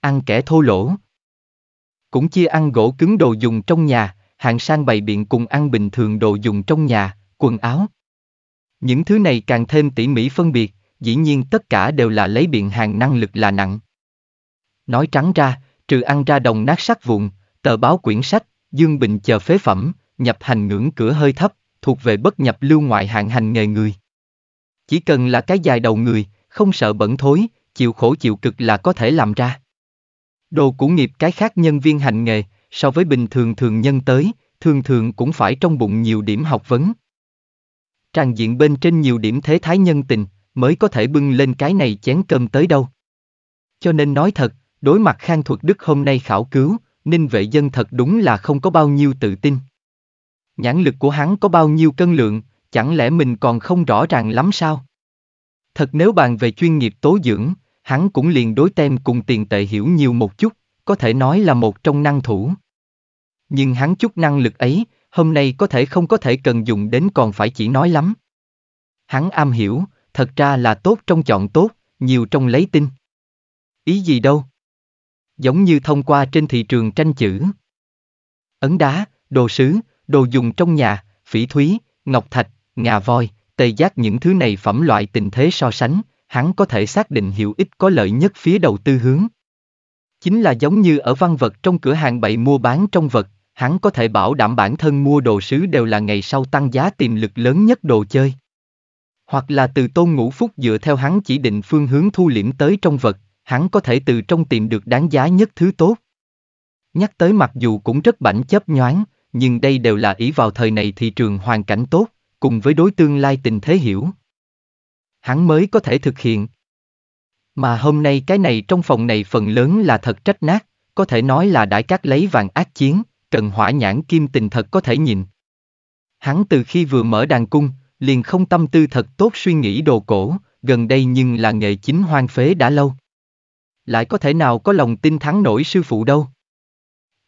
Ăn kẻ thô lỗ. Cũng chia ăn gỗ cứng đồ dùng trong nhà, hạng sang bày biện cùng ăn bình thường đồ dùng trong nhà, quần áo. Những thứ này càng thêm tỉ mỉ phân biệt, dĩ nhiên tất cả đều là lấy biện hàng năng lực là nặng. Nói trắng ra, trừ ăn ra đồng nát sắt vụn, tờ báo quyển sách, dương bình chờ phế phẩm, nhập hành ngưỡng cửa hơi thấp, thuộc về bất nhập lưu ngoại hạng hành nghề người. Chỉ cần là cái dài đầu người, không sợ bẩn thối, chịu khổ chịu cực là có thể làm ra. Đồ cũ nghiệp cái khác nhân viên hành nghề, so với bình thường thường nhân tới, thường thường cũng phải trong bụng nhiều điểm học vấn. Tràn diện bên trên nhiều điểm thế thái nhân tình, mới có thể bưng lên cái này chén cơm tới đâu. Cho nên nói thật, đối mặt Khang Thuật Đức hôm nay khảo cứu, Ninh Vệ Dân thật đúng là không có bao nhiêu tự tin. Nhãn lực của hắn có bao nhiêu cân lượng, chẳng lẽ mình còn không rõ ràng lắm sao? Thật nếu bàn về chuyên nghiệp tố dưỡng, hắn cũng liền đối tem cùng tiền tệ hiểu nhiều một chút, có thể nói là một trong năng thủ. Nhưng hắn chút năng lực ấy, hôm nay có thể không có thể cần dùng đến còn phải chỉ nói lắm. Hắn am hiểu, thật ra là tốt trong chọn tốt, nhiều trong lấy tin. Ý gì đâu? Giống như thông qua trên thị trường tranh chữ. Ấn đá, đồ sứ, đồ dùng trong nhà, phỉ thúy, ngọc thạch, ngà voi, tê giác những thứ này phẩm loại tình thế so sánh, hắn có thể xác định hiệu ích có lợi nhất phía đầu tư hướng. Chính là giống như ở văn vật trong cửa hàng bậy mua bán trong vật, hắn có thể bảo đảm bản thân mua đồ sứ đều là ngày sau tăng giá tiềm lực lớn nhất đồ chơi. Hoặc là từ tôn ngũ phúc dựa theo hắn chỉ định phương hướng thu liễm tới trong vật, hắn có thể từ trong tìm được đáng giá nhất thứ tốt. Nhắc tới mặc dù cũng rất bảnh chấp nhoáng, nhưng đây đều là ý vào thời này thị trường hoàn cảnh tốt cùng với đối tương lai tình thế hiểu. Hắn mới có thể thực hiện. Mà hôm nay cái này trong phòng này phần lớn là thật trách nát, có thể nói là đại cát lấy vàng ác chiến, trần hỏa nhãn kim tình thật có thể nhìn. Hắn từ khi vừa mở đàn cung, liền không tâm tư thật tốt suy nghĩ đồ cổ, gần đây nhưng là nghệ chính hoang phế đã lâu. Lại có thể nào có lòng tin thắng nổi sư phụ đâu.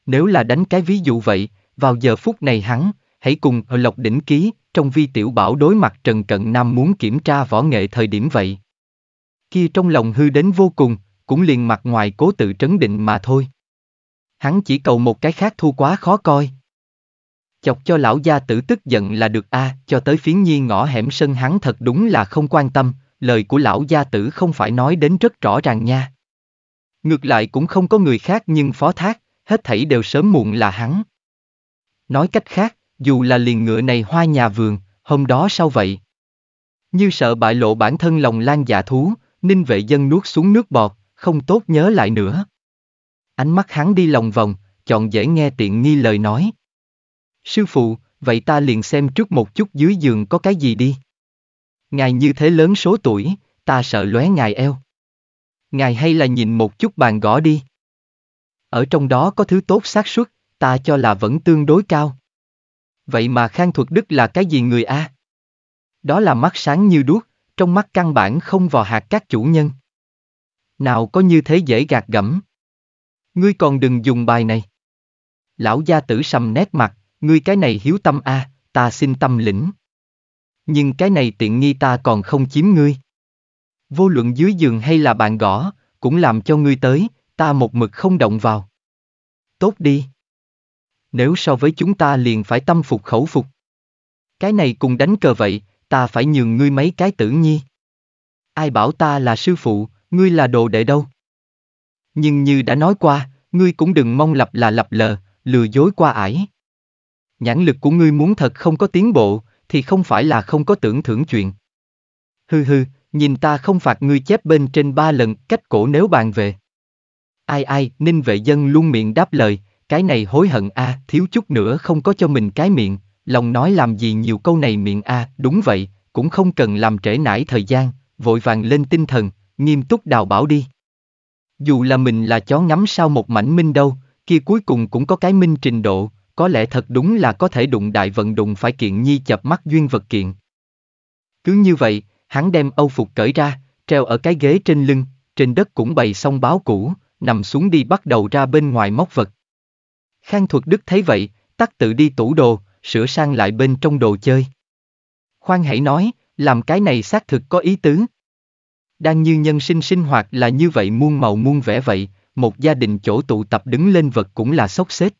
Nếu là đánh cái ví dụ vậy, vào giờ phút này hắn, hãy cùng Lộc Đỉnh Ký, trong vi tiểu bảo đối mặt Trần Cận Nam muốn kiểm tra võ nghệ thời điểm vậy. Kia trong lòng hư đến vô cùng, cũng liền mặt ngoài cố tự trấn định mà thôi. Hắn chỉ cầu một cái khác thu quá khó coi. Chọc cho lão gia tử tức giận là được a, à, cho tới phiến nhi ngõ hẻm sân hắn thật đúng là không quan tâm, lời của lão gia tử không phải nói đến rất rõ ràng nha. Ngược lại cũng không có người khác nhưng phó thác, hết thảy đều sớm muộn là hắn. Nói cách khác, dù là liền ngựa này hoa nhà vườn, hôm đó sao vậy? Như sợ bại lộ bản thân lòng lan dạ thú, ninh vệ dân nuốt xuống nước bọt, không tốt nhớ lại nữa. Ánh mắt hắn đi lòng vòng, chọn dễ nghe tiện nghi lời nói. Sư phụ, vậy ta liền xem trước một chút dưới giường có cái gì đi. Ngài như thế lớn số tuổi, ta sợ lóe ngài eo. Ngài hay là nhìn một chút bàn gõ đi. Ở trong đó có thứ tốt xác suất, ta cho là vẫn tương đối cao. Vậy mà Khang Thuật Đức là cái gì người A? Đó là mắt sáng như đuốc, trong mắt căn bản không vào hạt các chủ nhân. Nào có như thế dễ gạt gẫm. Ngươi còn đừng dùng bài này. Lão gia tử sầm nét mặt, ngươi cái này hiếu tâm A, ta xin tâm lĩnh. Nhưng cái này tiện nghi ta còn không chiếm ngươi. Vô luận dưới giường hay là bạn gõ, cũng làm cho ngươi tới, ta một mực không động vào. Tốt đi nếu so với chúng ta liền phải tâm phục khẩu phục. Cái này cùng đánh cờ vậy, ta phải nhường ngươi mấy cái tử nhi. Ai bảo ta là sư phụ, ngươi là đồ đệ đâu. Nhưng như đã nói qua, ngươi cũng đừng mong lặp là lặp lờ, lừa dối qua ải. Nhãn lực của ngươi muốn thật không có tiến bộ, thì không phải là không có tưởng thưởng chuyện. Hư hư, nhìn ta không phạt ngươi chép bên trên ba lần cách cổ nếu bàn về. Ai ai, ninh vệ dân luôn miệng đáp lời, cái này hối hận a, à, thiếu chút nữa không có cho mình cái miệng, lòng nói làm gì nhiều câu này miệng a, à, đúng vậy, cũng không cần làm trễ nải thời gian, vội vàng lên tinh thần, nghiêm túc đào bảo đi. Dù là mình là chó ngắm sao một mảnh minh đâu, kia cuối cùng cũng có cái minh trình độ, có lẽ thật đúng là có thể đụng đại vận đụng phải kiện nhi chập mắt duyên vật kiện. Cứ như vậy, hắn đem âu phục cởi ra, treo ở cái ghế trên lưng, trên đất cũng bày xong báo cũ, nằm xuống đi bắt đầu ra bên ngoài móc vật. Khang Thuật Đức thấy vậy, tắt tự đi tủ đồ, sửa sang lại bên trong đồ chơi. Khoan hãy nói, làm cái này xác thực có ý tứ. Đang như nhân sinh sinh hoạt là như vậy muôn màu muôn vẻ vậy, một gia đình chỗ tụ tập đứng lên vật cũng là sốc xếp.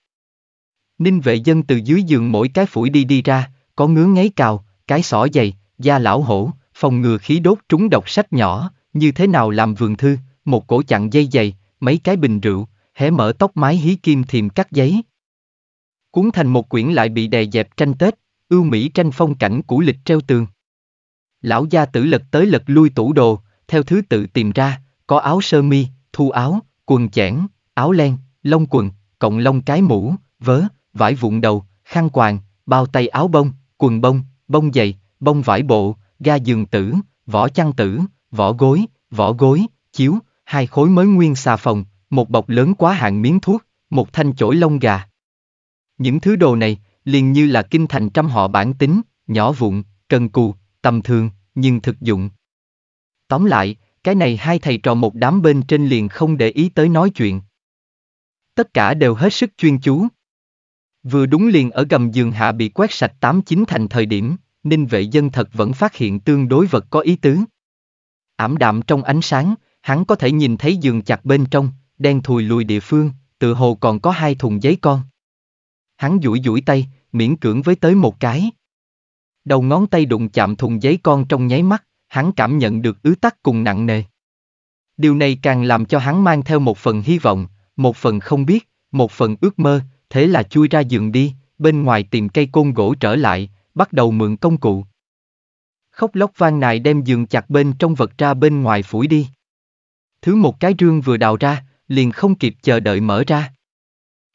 Ninh vệ dân từ dưới giường mỗi cái phủi đi đi ra, có ngứa ngáy cào, cái xỏ dày, da lão hổ, phòng ngừa khí đốt trúng độc sách nhỏ, như thế nào làm vườn thư, một cổ chặn dây dày, mấy cái bình rượu, hé mở tóc mái hí kim thiềm cắt giấy. Cuốn thành một quyển lại bị đè dẹp tranh tết, ưu mỹ tranh phong cảnh của lịch treo tường. Lão gia tử lật tới lật lui tủ đồ, theo thứ tự tìm ra, có áo sơ mi, thu áo, quần chẽn, áo len, lông quần, cộng lông cái mũ, vớ, vải vụn đầu, khăn quàng, bao tay áo bông, quần bông, bông giày, bông vải bộ, ga giường tử, vỏ chăn tử, vỏ gối, vỏ gối, chiếu, hai khối mới nguyên xà phòng, một bọc lớn quá hạn miếng thuốc, một thanh chổi lông gà. Những thứ đồ này, liền như là kinh thành trăm họ bản tính, nhỏ vụn, cần cù, tầm thường, nhưng thực dụng. Tóm lại, cái này hai thầy trò một đám bên trên liền không để ý tới nói chuyện. Tất cả đều hết sức chuyên chú. Vừa đúng liền ở gầm giường hạ bị quét sạch tám chín thành thời điểm, ninh vệ dân thật vẫn phát hiện tương đối vật có ý tứ. Ảm đạm trong ánh sáng, hắn có thể nhìn thấy giường chặt bên trong đen thùi lùi địa phương, tự hồ còn có hai thùng giấy con. Hắn duỗi duỗi tay, miễn cưỡng với tới một cái. Đầu ngón tay đụng chạm thùng giấy con trong nháy mắt, hắn cảm nhận được ứ tắc cùng nặng nề. Điều này càng làm cho hắn mang theo một phần hy vọng, một phần không biết, một phần ước mơ, thế là chui ra giường đi, bên ngoài tìm cây côn gỗ trở lại, bắt đầu mượn công cụ. Khóc lóc vang nài đem giường chặt bên trong vật ra bên ngoài phủi đi. Thứ một cái rương vừa đào ra, liền không kịp chờ đợi mở ra.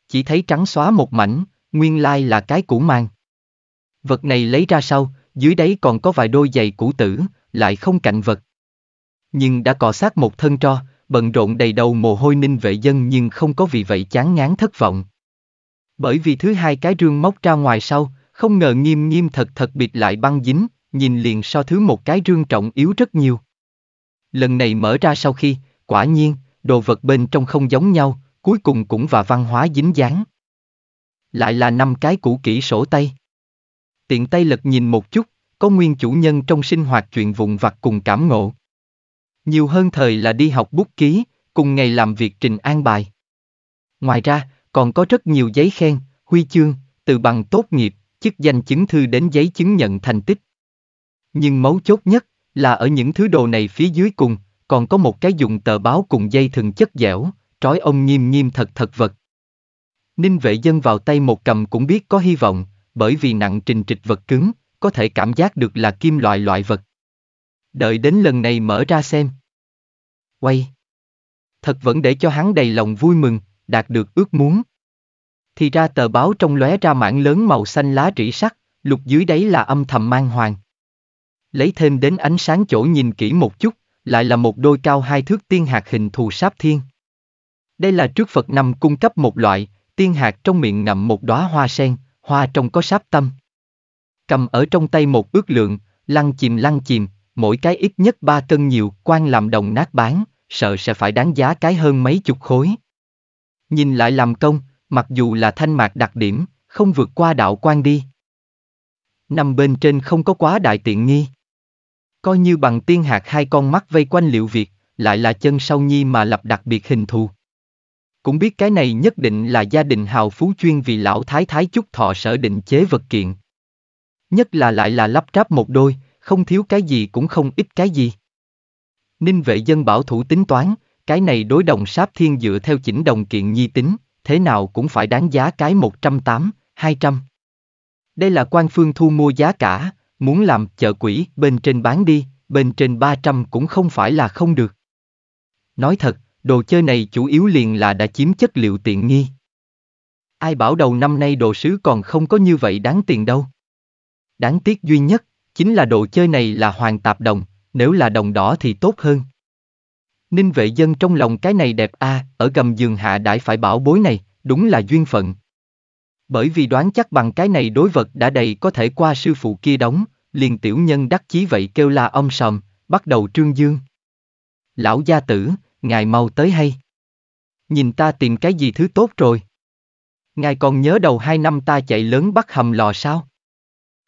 Chỉ thấy trắng xóa một mảnh, nguyên lai là cái cũ mang. Vật này lấy ra sau, dưới đấy còn có vài đôi giày cũ tử, lại không cạnh vật. Nhưng đã cọ sát một thân tro, bận rộn đầy đầu mồ hôi ninh vệ dân nhưng không có vì vậy chán ngán thất vọng. Bởi vì thứ hai cái rương móc ra ngoài sau, không ngờ nghiêm nghiêm thật thật bịt lại băng dính, nhìn liền so thứ một cái rương trọng yếu rất nhiều. Lần này mở ra sau khi, quả nhiên, đồ vật bên trong không giống nhau, cuối cùng cũng và văn hóa dính dáng. Lại là năm cái cũ kỹ sổ tay. Tiện tay lật nhìn một chút, có nguyên chủ nhân trong sinh hoạt chuyện vụn vặt cùng cảm ngộ. Nhiều hơn thời là đi học bút ký, cùng ngày làm việc trình an bài. Ngoài ra, còn có rất nhiều giấy khen, huy chương, từ bằng tốt nghiệp, chức danh chứng thư đến giấy chứng nhận thành tích. Nhưng mấu chốt nhất là ở những thứ đồ này phía dưới cùng, còn có một cái dùng tờ báo cùng dây thừng chất dẻo, trói ông nghiêm nghiêm thật thật vật. Ninh vệ dân vào tay một cầm cũng biết có hy vọng, bởi vì nặng trình trịch vật cứng, có thể cảm giác được là kim loại loại vật. Đợi đến lần này mở ra xem. Quay. Thật vẫn để cho hắn đầy lòng vui mừng, đạt được ước muốn. Thì ra tờ báo trong lóe ra mảng lớn màu xanh lá rỉ sắc, lục dưới đấy là âm thầm mang hoàng. Lấy thêm đến ánh sáng chỗ nhìn kỹ một chút, lại là một đôi cao hai thước tiên hạt hình thù sáp thiên. Đây là trước Phật năm cung cấp một loại, tiên hạt trong miệng ngậm một đóa hoa sen, hoa trong có sáp tâm. Cầm ở trong tay một ước lượng, lăn chìm lăn chìm, mỗi cái ít nhất ba cân nhiều, quan làm đồng nát bán, sợ sẽ phải đáng giá cái hơn mấy chục khối. Nhìn lại làm công, mặc dù là thanh mạc đặc điểm, không vượt qua đạo quan đi. Nằm bên trên không có quá đại tiện nghi coi như bằng tiên hạt hai con mắt vây quanh liệu việt, lại là chân sau nhi mà lập đặc biệt hình thù. Cũng biết cái này nhất định là gia đình hào phú chuyên vì lão thái thái chúc thọ sở định chế vật kiện. Nhất là lại là lắp ráp một đôi, không thiếu cái gì cũng không ít cái gì. Ninh vệ dân bảo thủ tính toán, cái này đối đồng sáp thiên dựa theo chỉnh đồng kiện nhi tính, thế nào cũng phải đáng giá cái một trăm tám hai trăm Đây là quan phương thu mua giá cả, Muốn làm chợ quỷ, bên trên bán đi, bên trên 300 cũng không phải là không được. Nói thật, đồ chơi này chủ yếu liền là đã chiếm chất liệu tiện nghi. Ai bảo đầu năm nay đồ sứ còn không có như vậy đáng tiền đâu. Đáng tiếc duy nhất, chính là đồ chơi này là hoàng tạp đồng, nếu là đồng đỏ thì tốt hơn. Ninh vệ dân trong lòng cái này đẹp a, à, ở gầm giường hạ đãi phải bảo bối này, đúng là duyên phận. Bởi vì đoán chắc bằng cái này đối vật đã đầy có thể qua sư phụ kia đóng, liền tiểu nhân đắc chí vậy kêu la ông sầm bắt đầu trương dương. Lão gia tử, ngài mau tới hay. Nhìn ta tìm cái gì thứ tốt rồi. Ngài còn nhớ đầu hai năm ta chạy lớn bắt hầm lò sao?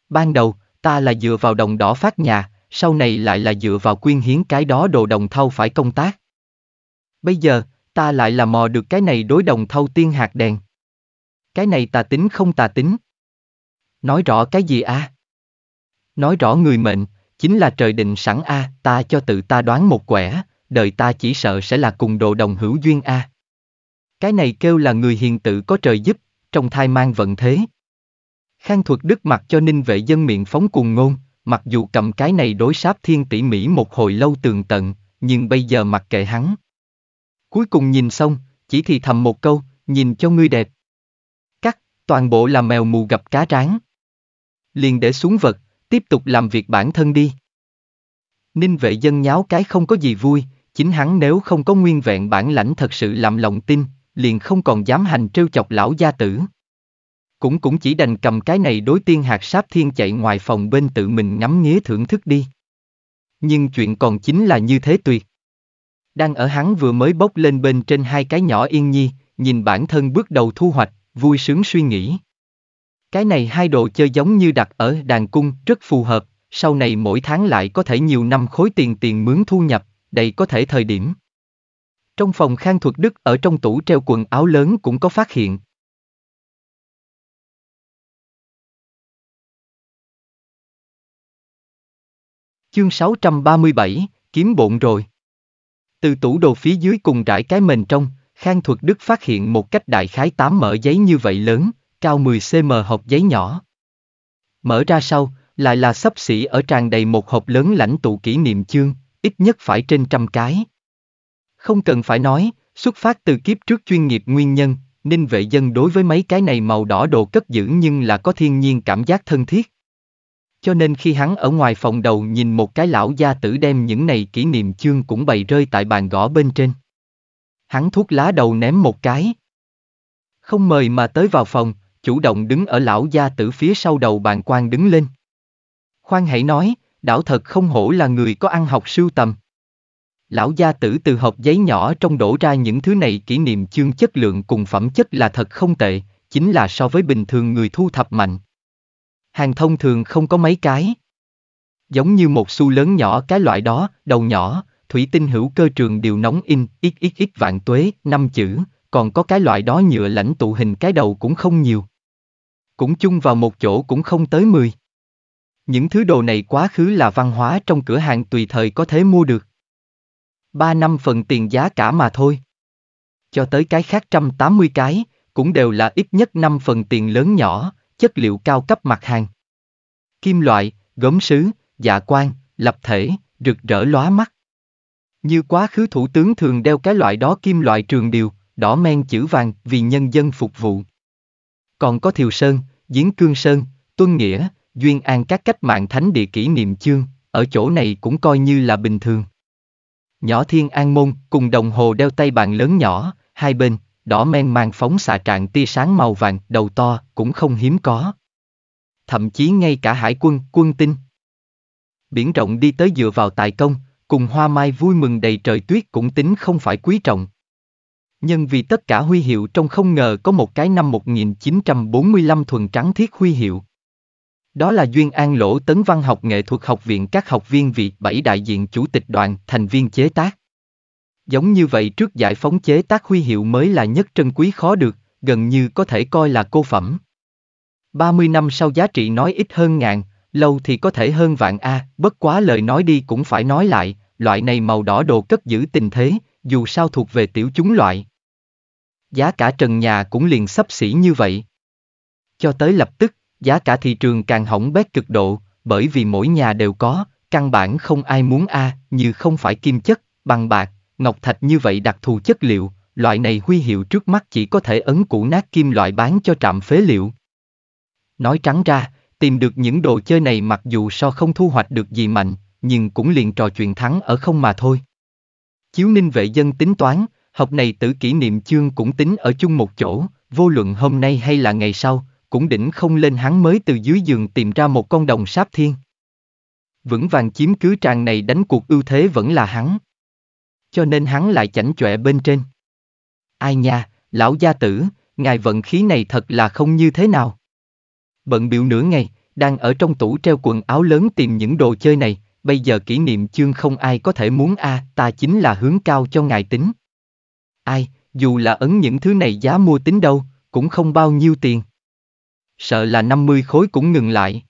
Ban đầu, ta là dựa vào đồng đỏ phát nhà, sau này lại là dựa vào quyên hiến cái đó đồ đồng thau phải công tác. Bây giờ, ta lại là mò được cái này đối đồng thau tiên hạt đèn. Cái này tà tính không tà tính. Nói rõ cái gì a? Nói rõ người mệnh, chính là trời định sẵn a, ta cho tự ta đoán một quẻ, đời ta chỉ sợ sẽ là cùng độ đồng hữu duyên a. Cái này kêu là người hiền tự có trời giúp, trong thai mang vận thế. Khang thuật đức mặt cho ninh vệ dân miệng phóng cùng ngôn, mặc dù cầm cái này đối sáp thiên tỷ mỹ một hồi lâu tường tận, nhưng bây giờ mặc kệ hắn. Cuối cùng nhìn xong, chỉ thì thầm một câu, nhìn cho ngươi đẹp toàn bộ là mèo mù gặp cá tráng. Liền để xuống vật, tiếp tục làm việc bản thân đi. Ninh vệ dân nháo cái không có gì vui, chính hắn nếu không có nguyên vẹn bản lãnh thật sự làm lòng tin, liền không còn dám hành trêu chọc lão gia tử. Cũng cũng chỉ đành cầm cái này đối tiên hạt sáp thiên chạy ngoài phòng bên tự mình ngắm nghía thưởng thức đi. Nhưng chuyện còn chính là như thế tuyệt. Đang ở hắn vừa mới bốc lên bên trên hai cái nhỏ yên nhi, nhìn bản thân bước đầu thu hoạch, vui sướng suy nghĩ. Cái này hai đồ chơi giống như đặt ở đàn cung, rất phù hợp, sau này mỗi tháng lại có thể nhiều năm khối tiền tiền mướn thu nhập, đầy có thể thời điểm. Trong phòng Khang Thuật Đức ở trong tủ treo quần áo lớn cũng có phát hiện. Chương 637, kiếm bộn rồi. Từ tủ đồ phía dưới cùng rải cái mền trong, Khang Thuật Đức phát hiện một cách đại khái tám mở giấy như vậy lớn, cao 10cm hộp giấy nhỏ. Mở ra sau, lại là sắp xỉ ở tràn đầy một hộp lớn lãnh tụ kỷ niệm chương, ít nhất phải trên trăm cái. Không cần phải nói, xuất phát từ kiếp trước chuyên nghiệp nguyên nhân, ninh vệ dân đối với mấy cái này màu đỏ đồ cất giữ nhưng là có thiên nhiên cảm giác thân thiết. Cho nên khi hắn ở ngoài phòng đầu nhìn một cái lão gia tử đem những này kỷ niệm chương cũng bày rơi tại bàn gõ bên trên hắn thuốc lá đầu ném một cái. Không mời mà tới vào phòng, chủ động đứng ở lão gia tử phía sau đầu bàn quan đứng lên. Khoan hãy nói, đảo thật không hổ là người có ăn học sưu tầm. Lão gia tử từ hộp giấy nhỏ trong đổ ra những thứ này kỷ niệm chương chất lượng cùng phẩm chất là thật không tệ, chính là so với bình thường người thu thập mạnh. Hàng thông thường không có mấy cái. Giống như một xu lớn nhỏ cái loại đó, đầu nhỏ, thủy tinh hữu cơ trường điều nóng in, ít ít ít vạn tuế, năm chữ, còn có cái loại đó nhựa lãnh tụ hình cái đầu cũng không nhiều. Cũng chung vào một chỗ cũng không tới 10. Những thứ đồ này quá khứ là văn hóa trong cửa hàng tùy thời có thể mua được. ba năm phần tiền giá cả mà thôi. Cho tới cái khác trăm tám mươi cái, cũng đều là ít nhất năm phần tiền lớn nhỏ, chất liệu cao cấp mặt hàng. Kim loại, gốm sứ, dạ quan, lập thể, rực rỡ lóa mắt. Như quá khứ thủ tướng thường đeo cái loại đó kim loại trường điều, đỏ men chữ vàng, vì nhân dân phục vụ. Còn có Thiều Sơn, Giếng Cương Sơn, Tuân Nghĩa, Duyên An các cách mạng thánh địa kỷ niệm chương, ở chỗ này cũng coi như là bình thường. Nhỏ Thiên An Môn cùng đồng hồ đeo tay bàn lớn nhỏ, hai bên, đỏ men mang phóng xạ trạng tia sáng màu vàng, đầu to, cũng không hiếm có. Thậm chí ngay cả hải quân, quân tinh. Biển rộng đi tới dựa vào tài công, cùng hoa mai vui mừng đầy trời tuyết cũng tính không phải quý trọng. Nhưng vì tất cả huy hiệu trong không ngờ có một cái năm 1945 thuần trắng thiết huy hiệu. Đó là Duyên An Lỗ Tấn Văn học nghệ thuật học viện các học viên vị bảy đại diện chủ tịch đoàn thành viên chế tác. Giống như vậy trước giải phóng chế tác huy hiệu mới là nhất trân quý khó được, gần như có thể coi là cô phẩm. 30 năm sau giá trị nói ít hơn ngàn, lâu thì có thể hơn vạn A, à, bất quá lời nói đi cũng phải nói lại, loại này màu đỏ đồ cất giữ tình thế, dù sao thuộc về tiểu chúng loại. Giá cả trần nhà cũng liền sắp xỉ như vậy. Cho tới lập tức, giá cả thị trường càng hỏng bét cực độ, bởi vì mỗi nhà đều có, căn bản không ai muốn A, à, như không phải kim chất, bằng bạc, ngọc thạch như vậy đặc thù chất liệu, loại này huy hiệu trước mắt chỉ có thể ấn củ nát kim loại bán cho trạm phế liệu. Nói trắng ra, Tìm được những đồ chơi này mặc dù so không thu hoạch được gì mạnh, nhưng cũng liền trò chuyện thắng ở không mà thôi. Chiếu ninh vệ dân tính toán, học này tử kỷ niệm chương cũng tính ở chung một chỗ, vô luận hôm nay hay là ngày sau, cũng đỉnh không lên hắn mới từ dưới giường tìm ra một con đồng sáp thiên. Vững vàng chiếm cứ tràng này đánh cuộc ưu thế vẫn là hắn. Cho nên hắn lại chảnh chọe bên trên. Ai nha, lão gia tử, ngài vận khí này thật là không như thế nào bận biểu nửa ngày, đang ở trong tủ treo quần áo lớn tìm những đồ chơi này, bây giờ kỷ niệm chương không ai có thể muốn a, à, ta chính là hướng cao cho ngài tính. Ai, dù là ấn những thứ này giá mua tính đâu, cũng không bao nhiêu tiền. Sợ là 50 khối cũng ngừng lại.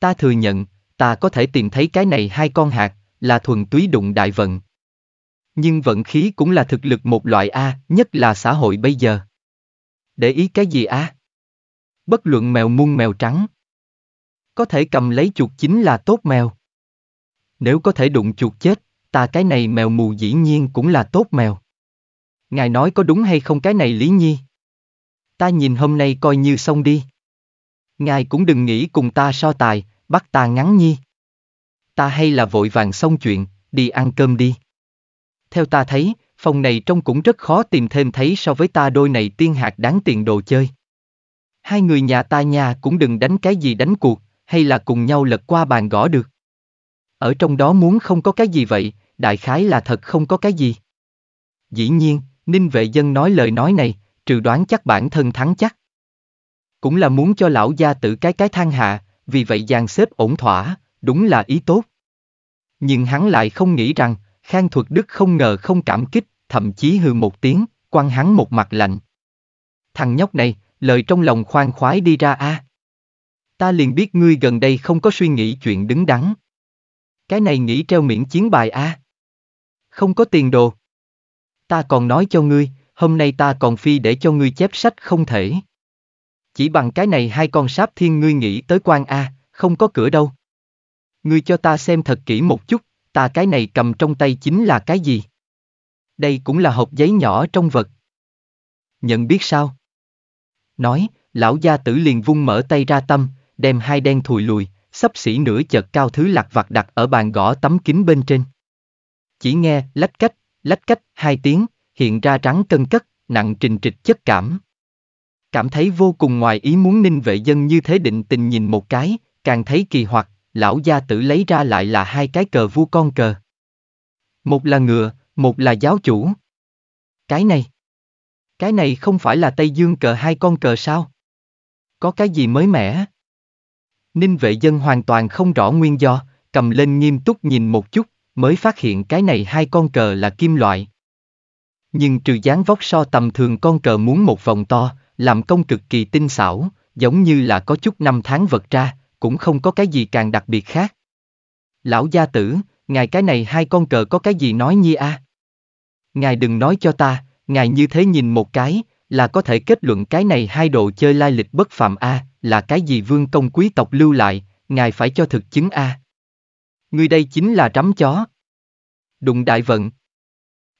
Ta thừa nhận, ta có thể tìm thấy cái này hai con hạt, là thuần túy đụng đại vận. Nhưng vận khí cũng là thực lực một loại A, nhất là xã hội bây giờ. Để ý cái gì A? À? bất luận mèo muôn mèo trắng. Có thể cầm lấy chuột chính là tốt mèo. Nếu có thể đụng chuột chết, ta cái này mèo mù dĩ nhiên cũng là tốt mèo. Ngài nói có đúng hay không cái này Lý Nhi? Ta nhìn hôm nay coi như xong đi. Ngài cũng đừng nghĩ cùng ta so tài, bắt ta ngắn nhi. Ta hay là vội vàng xong chuyện, đi ăn cơm đi. Theo ta thấy, phòng này trông cũng rất khó tìm thêm thấy so với ta đôi này tiên hạt đáng tiền đồ chơi. Hai người nhà ta nhà cũng đừng đánh cái gì đánh cuộc, hay là cùng nhau lật qua bàn gõ được. Ở trong đó muốn không có cái gì vậy, đại khái là thật không có cái gì. Dĩ nhiên, Ninh Vệ Dân nói lời nói này, trừ đoán chắc bản thân thắng chắc. Cũng là muốn cho lão gia tự cái cái thang hạ, vì vậy dàn xếp ổn thỏa, đúng là ý tốt. Nhưng hắn lại không nghĩ rằng, Khang Thuật Đức không ngờ không cảm kích, thậm chí hư một tiếng, quan hắn một mặt lạnh. Thằng nhóc này, lời trong lòng khoan khoái đi ra a. À. Ta liền biết ngươi gần đây không có suy nghĩ chuyện đứng đắn. Cái này nghĩ treo miễn chiến bài a. À. Không có tiền đồ. Ta còn nói cho ngươi, hôm nay ta còn phi để cho ngươi chép sách không thể. Chỉ bằng cái này hai con sáp thiên ngươi nghĩ tới quan a, à, không có cửa đâu. Ngươi cho ta xem thật kỹ một chút, ta cái này cầm trong tay chính là cái gì? Đây cũng là hộp giấy nhỏ trong vật. Nhận biết sao? nói, lão gia tử liền vung mở tay ra tâm, đem hai đen thùi lùi, sắp xỉ nửa chợt cao thứ lạc vặt đặt ở bàn gõ tấm kính bên trên. Chỉ nghe lách cách, lách cách hai tiếng, hiện ra trắng cân cất, nặng trình trịch chất cảm. Cảm thấy vô cùng ngoài ý muốn ninh vệ dân như thế định tình nhìn một cái, càng thấy kỳ hoặc, lão gia tử lấy ra lại là hai cái cờ vua con cờ. Một là ngựa, một là giáo chủ. Cái này. Cái này không phải là Tây Dương cờ hai con cờ sao? Có cái gì mới mẻ? Ninh vệ dân hoàn toàn không rõ nguyên do, cầm lên nghiêm túc nhìn một chút, mới phát hiện cái này hai con cờ là kim loại. Nhưng trừ dáng vóc so tầm thường con cờ muốn một vòng to, làm công cực kỳ tinh xảo, giống như là có chút năm tháng vật ra, cũng không có cái gì càng đặc biệt khác. Lão gia tử, ngài cái này hai con cờ có cái gì nói nhi a? À? Ngài đừng nói cho ta, Ngài như thế nhìn một cái, là có thể kết luận cái này hai đồ chơi lai lịch bất phạm A, là cái gì vương công quý tộc lưu lại, ngài phải cho thực chứng A. Ngươi đây chính là trắm chó. Đụng đại vận.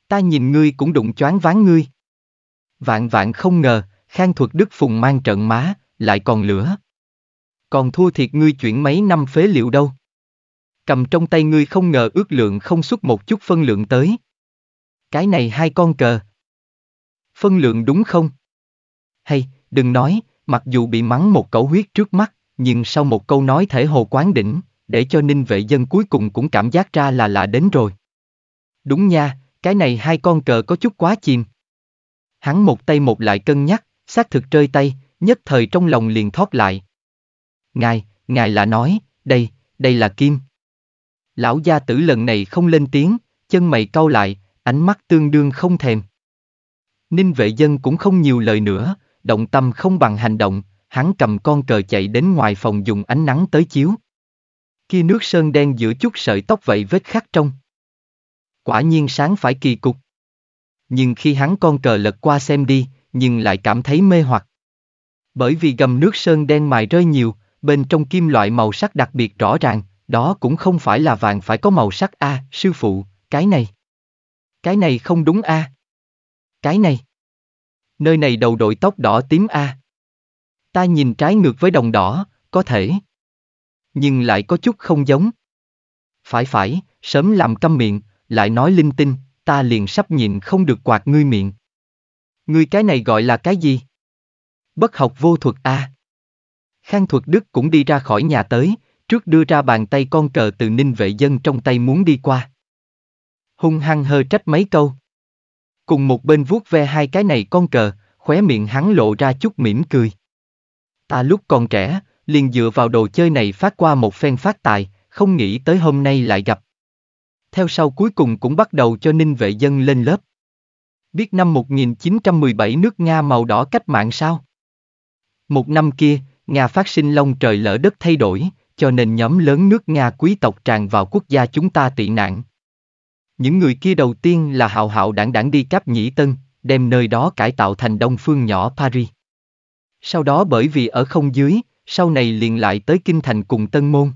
Ta nhìn ngươi cũng đụng choáng ván ngươi. Vạn vạn không ngờ, khang thuật đức phùng mang trận má, lại còn lửa. Còn thua thiệt ngươi chuyển mấy năm phế liệu đâu. Cầm trong tay ngươi không ngờ ước lượng không xuất một chút phân lượng tới. Cái này hai con cờ, phân lượng đúng không? Hay, đừng nói, mặc dù bị mắng một cẩu huyết trước mắt, nhưng sau một câu nói thể hồ quán đỉnh, để cho ninh vệ dân cuối cùng cũng cảm giác ra là lạ đến rồi. Đúng nha, cái này hai con cờ có chút quá chìm. Hắn một tay một lại cân nhắc, xác thực rơi tay, nhất thời trong lòng liền thoát lại. Ngài, ngài là nói, đây, đây là kim. Lão gia tử lần này không lên tiếng, chân mày cau lại, ánh mắt tương đương không thèm. Ninh vệ dân cũng không nhiều lời nữa, động tâm không bằng hành động, hắn cầm con cờ chạy đến ngoài phòng dùng ánh nắng tới chiếu. Khi nước sơn đen giữa chút sợi tóc vậy vết khắc trong. Quả nhiên sáng phải kỳ cục. Nhưng khi hắn con cờ lật qua xem đi, nhưng lại cảm thấy mê hoặc. Bởi vì gầm nước sơn đen mài rơi nhiều, bên trong kim loại màu sắc đặc biệt rõ ràng, đó cũng không phải là vàng phải có màu sắc a, à, sư phụ, cái này. Cái này không đúng a. À. Cái này. Nơi này đầu đội tóc đỏ tím A. Ta nhìn trái ngược với đồng đỏ, có thể. Nhưng lại có chút không giống. Phải phải, sớm làm câm miệng, lại nói linh tinh, ta liền sắp nhịn không được quạt ngươi miệng. Ngươi cái này gọi là cái gì? Bất học vô thuật A. Khang thuật đức cũng đi ra khỏi nhà tới, trước đưa ra bàn tay con cờ từ ninh vệ dân trong tay muốn đi qua. Hung hăng hơ trách mấy câu cùng một bên vuốt ve hai cái này con cờ, khóe miệng hắn lộ ra chút mỉm cười. Ta lúc còn trẻ, liền dựa vào đồ chơi này phát qua một phen phát tài, không nghĩ tới hôm nay lại gặp. Theo sau cuối cùng cũng bắt đầu cho ninh vệ dân lên lớp. Biết năm 1917 nước Nga màu đỏ cách mạng sao? Một năm kia, Nga phát sinh long trời lỡ đất thay đổi, cho nên nhóm lớn nước Nga quý tộc tràn vào quốc gia chúng ta tị nạn, những người kia đầu tiên là hào hạo đảng đảng đi cáp nhĩ tân, đem nơi đó cải tạo thành đông phương nhỏ Paris. Sau đó bởi vì ở không dưới, sau này liền lại tới kinh thành cùng Tân Môn.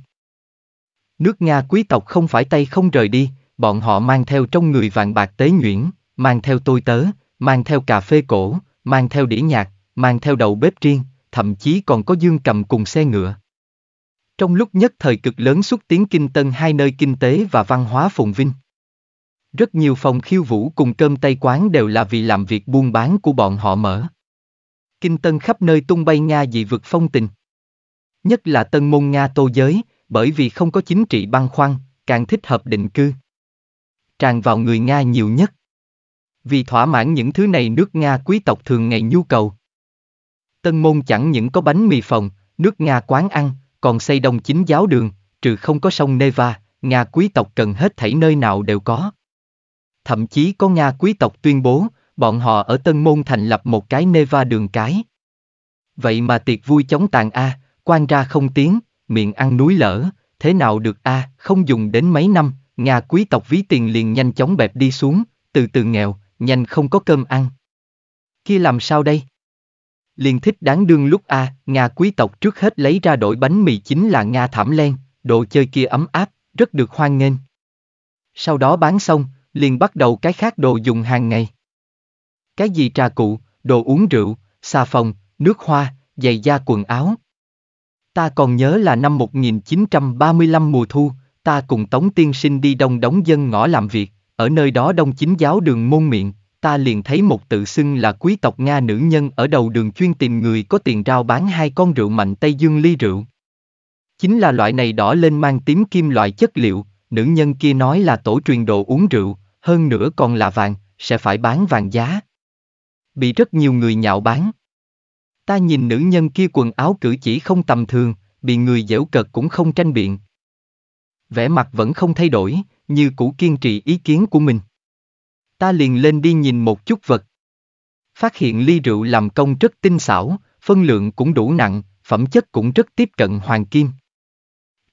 Nước Nga quý tộc không phải tay không rời đi, bọn họ mang theo trong người vàng bạc tế nhuyễn, mang theo tôi tớ, mang theo cà phê cổ, mang theo đĩa nhạc, mang theo đầu bếp riêng, thậm chí còn có dương cầm cùng xe ngựa. Trong lúc nhất thời cực lớn xuất tiến kinh tân hai nơi kinh tế và văn hóa phồn vinh. Rất nhiều phòng khiêu vũ cùng cơm tây quán đều là vì làm việc buôn bán của bọn họ mở. Kinh Tân khắp nơi tung bay Nga dị vực phong tình. Nhất là Tân Môn Nga tô giới, bởi vì không có chính trị băng khoăn, càng thích hợp định cư. Tràn vào người Nga nhiều nhất. Vì thỏa mãn những thứ này nước Nga quý tộc thường ngày nhu cầu. Tân Môn chẳng những có bánh mì phòng, nước Nga quán ăn, còn xây đông chính giáo đường, trừ không có sông Neva, Nga quý tộc cần hết thảy nơi nào đều có thậm chí có Nga quý tộc tuyên bố, bọn họ ở Tân Môn thành lập một cái Neva đường cái. Vậy mà tiệc vui chống tàn A, à, quan ra không tiếng, miệng ăn núi lở thế nào được A, à, không dùng đến mấy năm, Nga quý tộc ví tiền liền nhanh chóng bẹp đi xuống, từ từ nghèo, nhanh không có cơm ăn. Kia làm sao đây? Liền thích đáng đương lúc A, à, Nga quý tộc trước hết lấy ra đổi bánh mì chính là Nga thảm len, đồ chơi kia ấm áp, rất được hoan nghênh. Sau đó bán xong, liền bắt đầu cái khác đồ dùng hàng ngày. Cái gì trà cụ, đồ uống rượu, xà phòng, nước hoa, giày da quần áo. Ta còn nhớ là năm 1935 mùa thu, ta cùng Tống Tiên Sinh đi đông đóng dân ngõ làm việc, ở nơi đó đông chính giáo đường môn miệng, ta liền thấy một tự xưng là quý tộc Nga nữ nhân ở đầu đường chuyên tìm người có tiền rao bán hai con rượu mạnh Tây Dương ly rượu. Chính là loại này đỏ lên mang tím kim loại chất liệu, nữ nhân kia nói là tổ truyền đồ uống rượu, hơn nữa còn là vàng, sẽ phải bán vàng giá. Bị rất nhiều người nhạo bán. Ta nhìn nữ nhân kia quần áo cử chỉ không tầm thường, bị người dễu cợt cũng không tranh biện. Vẻ mặt vẫn không thay đổi, như cũ kiên trì ý kiến của mình. Ta liền lên đi nhìn một chút vật. Phát hiện ly rượu làm công rất tinh xảo, phân lượng cũng đủ nặng, phẩm chất cũng rất tiếp cận hoàng kim.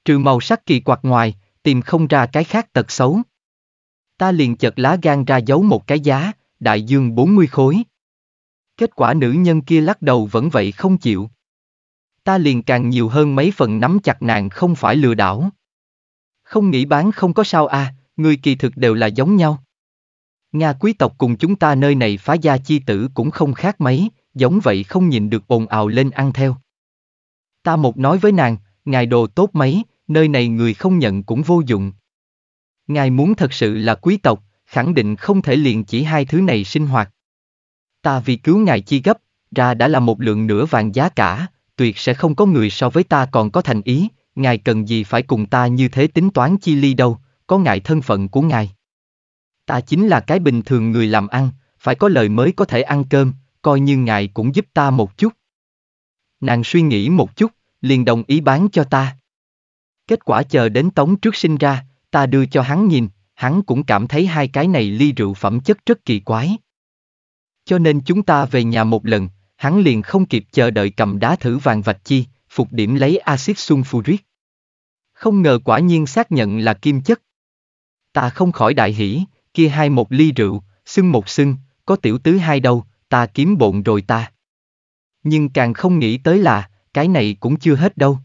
Trừ màu sắc kỳ quạt ngoài, tìm không ra cái khác tật xấu. Ta liền chật lá gan ra giấu một cái giá, đại dương 40 khối. Kết quả nữ nhân kia lắc đầu vẫn vậy không chịu. Ta liền càng nhiều hơn mấy phần nắm chặt nàng không phải lừa đảo. Không nghĩ bán không có sao à, người kỳ thực đều là giống nhau. Nga quý tộc cùng chúng ta nơi này phá gia chi tử cũng không khác mấy, giống vậy không nhìn được ồn ào lên ăn theo. Ta một nói với nàng, ngài đồ tốt mấy, nơi này người không nhận cũng vô dụng. Ngài muốn thật sự là quý tộc, khẳng định không thể liền chỉ hai thứ này sinh hoạt. Ta vì cứu ngài chi gấp, ra đã là một lượng nửa vàng giá cả, tuyệt sẽ không có người so với ta còn có thành ý, ngài cần gì phải cùng ta như thế tính toán chi ly đâu, có ngại thân phận của ngài. Ta chính là cái bình thường người làm ăn, phải có lời mới có thể ăn cơm, coi như ngài cũng giúp ta một chút. Nàng suy nghĩ một chút, liền đồng ý bán cho ta. Kết quả chờ đến tống trước sinh ra, ta đưa cho hắn nhìn, hắn cũng cảm thấy hai cái này ly rượu phẩm chất rất kỳ quái. Cho nên chúng ta về nhà một lần, hắn liền không kịp chờ đợi cầm đá thử vàng vạch chi, phục điểm lấy axit sulfuric. Không ngờ quả nhiên xác nhận là kim chất. Ta không khỏi đại hỉ, kia hai một ly rượu, xưng một xưng, có tiểu tứ hai đâu, ta kiếm bộn rồi ta. Nhưng càng không nghĩ tới là, cái này cũng chưa hết đâu.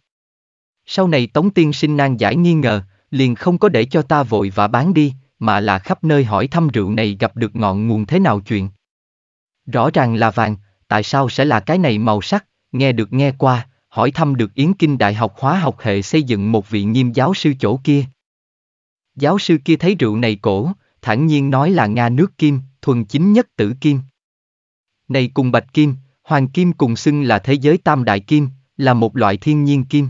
Sau này Tống Tiên sinh nan giải nghi ngờ, liền không có để cho ta vội và bán đi, mà là khắp nơi hỏi thăm rượu này gặp được ngọn nguồn thế nào chuyện. Rõ ràng là vàng, tại sao sẽ là cái này màu sắc, nghe được nghe qua, hỏi thăm được Yến Kinh Đại học Hóa học hệ xây dựng một vị nghiêm giáo sư chỗ kia. Giáo sư kia thấy rượu này cổ, thản nhiên nói là Nga nước kim, thuần chính nhất tử kim. Này cùng bạch kim, hoàng kim cùng xưng là thế giới tam đại kim, là một loại thiên nhiên kim.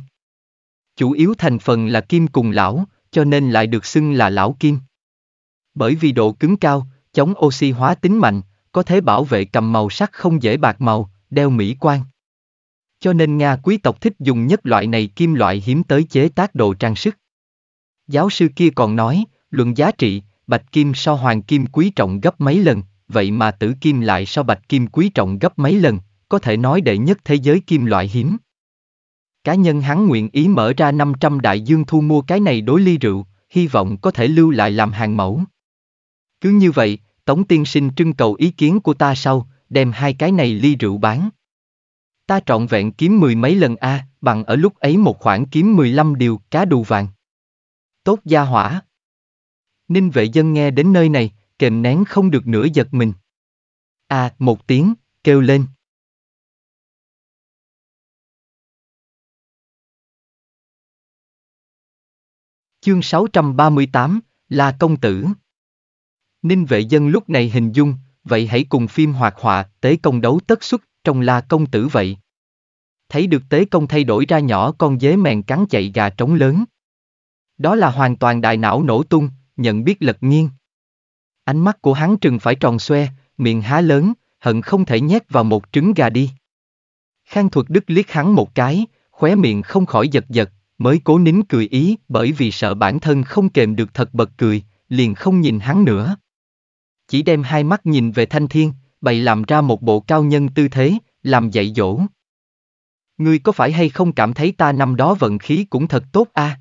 Chủ yếu thành phần là kim cùng lão, cho nên lại được xưng là lão kim. Bởi vì độ cứng cao, chống oxy hóa tính mạnh, có thể bảo vệ cầm màu sắc không dễ bạc màu, đeo mỹ quan. Cho nên Nga quý tộc thích dùng nhất loại này kim loại hiếm tới chế tác đồ trang sức. Giáo sư kia còn nói, luận giá trị, bạch kim so hoàng kim quý trọng gấp mấy lần, vậy mà tử kim lại so bạch kim quý trọng gấp mấy lần, có thể nói đệ nhất thế giới kim loại hiếm. Cá nhân hắn nguyện ý mở ra 500 đại dương thu mua cái này đối ly rượu, hy vọng có thể lưu lại làm hàng mẫu. Cứ như vậy, Tống Tiên Sinh trưng cầu ý kiến của ta sau, đem hai cái này ly rượu bán. Ta trọn vẹn kiếm mười mấy lần A, bằng ở lúc ấy một khoản kiếm 15 điều cá đù vàng. Tốt gia hỏa. Ninh vệ dân nghe đến nơi này, kềm nén không được nửa giật mình. A, à, một tiếng, kêu lên. Chương 638, là công tử. Ninh vệ dân lúc này hình dung, vậy hãy cùng phim hoạt họa, tế công đấu tất xuất, trong là công tử vậy. Thấy được tế công thay đổi ra nhỏ con dế mèn cắn chạy gà trống lớn. Đó là hoàn toàn đại não nổ tung, nhận biết lật nghiêng. Ánh mắt của hắn trừng phải tròn xoe, miệng há lớn, hận không thể nhét vào một trứng gà đi. Khang thuật đức liếc hắn một cái, khóe miệng không khỏi giật giật, mới cố nín cười ý bởi vì sợ bản thân không kềm được thật bật cười, liền không nhìn hắn nữa. Chỉ đem hai mắt nhìn về thanh thiên, bày làm ra một bộ cao nhân tư thế, làm dạy dỗ. Ngươi có phải hay không cảm thấy ta năm đó vận khí cũng thật tốt a? À?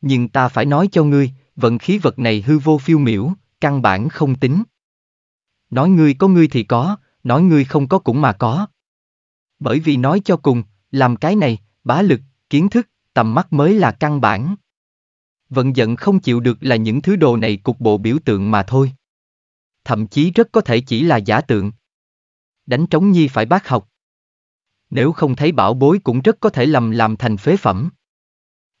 Nhưng ta phải nói cho ngươi, vận khí vật này hư vô phiêu miểu, căn bản không tính. Nói ngươi có ngươi thì có, nói ngươi không có cũng mà có. Bởi vì nói cho cùng, làm cái này, bá lực, kiến thức, tầm mắt mới là căn bản. Vận giận không chịu được là những thứ đồ này cục bộ biểu tượng mà thôi. Thậm chí rất có thể chỉ là giả tượng. Đánh trống nhi phải bác học. Nếu không thấy bảo bối cũng rất có thể lầm làm thành phế phẩm.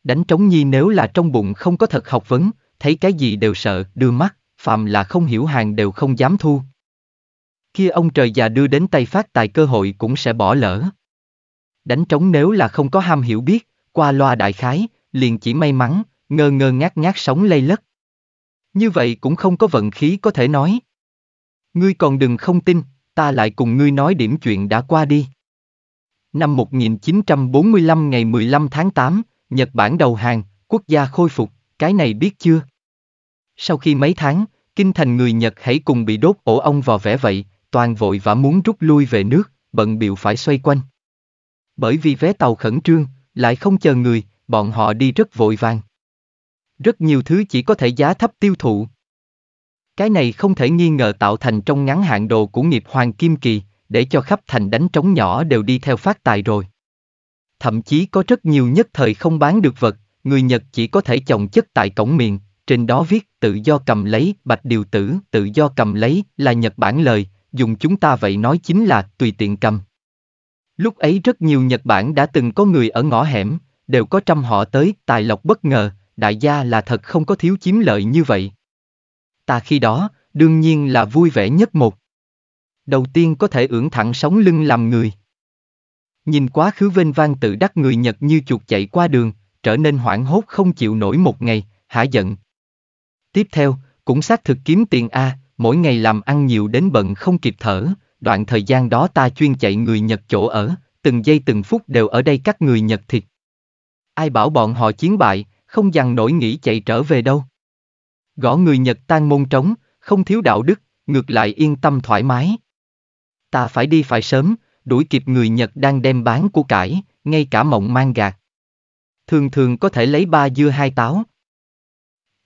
Đánh trống nhi nếu là trong bụng không có thật học vấn, thấy cái gì đều sợ, đưa mắt, phàm là không hiểu hàng đều không dám thu. Kia ông trời già đưa đến tay phát tài cơ hội cũng sẽ bỏ lỡ. Đánh trống nếu là không có ham hiểu biết, qua loa đại khái, liền chỉ may mắn, ngơ ngơ ngát ngát sống lây lất. Như vậy cũng không có vận khí có thể nói. Ngươi còn đừng không tin, ta lại cùng ngươi nói điểm chuyện đã qua đi. Năm 1945 ngày 15 tháng 8, Nhật Bản đầu hàng, quốc gia khôi phục, cái này biết chưa? Sau khi mấy tháng, kinh thành người Nhật hãy cùng bị đốt ổ ong vò vẽ vậy, toàn vội và muốn rút lui về nước, bận biệu phải xoay quanh. Bởi vì vé tàu khẩn trương, lại không chờ người, bọn họ đi rất vội vàng. Rất nhiều thứ chỉ có thể giá thấp tiêu thụ. Cái này không thể nghi ngờ tạo thành trong ngắn hạn đồ của nghiệp hoàng kim kỳ, để cho khắp thành đánh trống nhỏ đều đi theo phát tài rồi. Thậm chí có rất nhiều nhất thời không bán được vật, người Nhật chỉ có thể chồng chất tại cổng miệng, trên đó viết tự do cầm lấy, bạch điều tử, tự do cầm lấy, là Nhật Bản lời, dùng chúng ta vậy nói chính là tùy tiện cầm. Lúc ấy rất nhiều Nhật Bản đã từng có người ở ngõ hẻm, đều có trăm họ tới, tài lộc bất ngờ, đại gia là thật không có thiếu chiếm lợi như vậy. Ta khi đó, đương nhiên là vui vẻ nhất một. Đầu tiên có thể ưỡn thẳng sống lưng làm người. Nhìn quá khứ vênh vang tự đắc người Nhật như chuột chạy qua đường, trở nên hoảng hốt không chịu nổi một ngày, hả giận. Tiếp theo, cũng xác thực kiếm tiền A, mỗi ngày làm ăn nhiều đến bận không kịp thở, đoạn thời gian đó ta chuyên chạy người Nhật chỗ ở, từng giây từng phút đều ở đây các người Nhật thịt. Ai bảo bọn họ chiến bại, không dằn nổi nghĩ chạy trở về đâu. Gõ người Nhật tan môn trống, không thiếu đạo đức, ngược lại yên tâm thoải mái. Ta phải đi phải sớm, đuổi kịp người Nhật đang đem bán của cải, ngay cả mộng mang gạt. Thường thường có thể lấy ba dưa hai táo.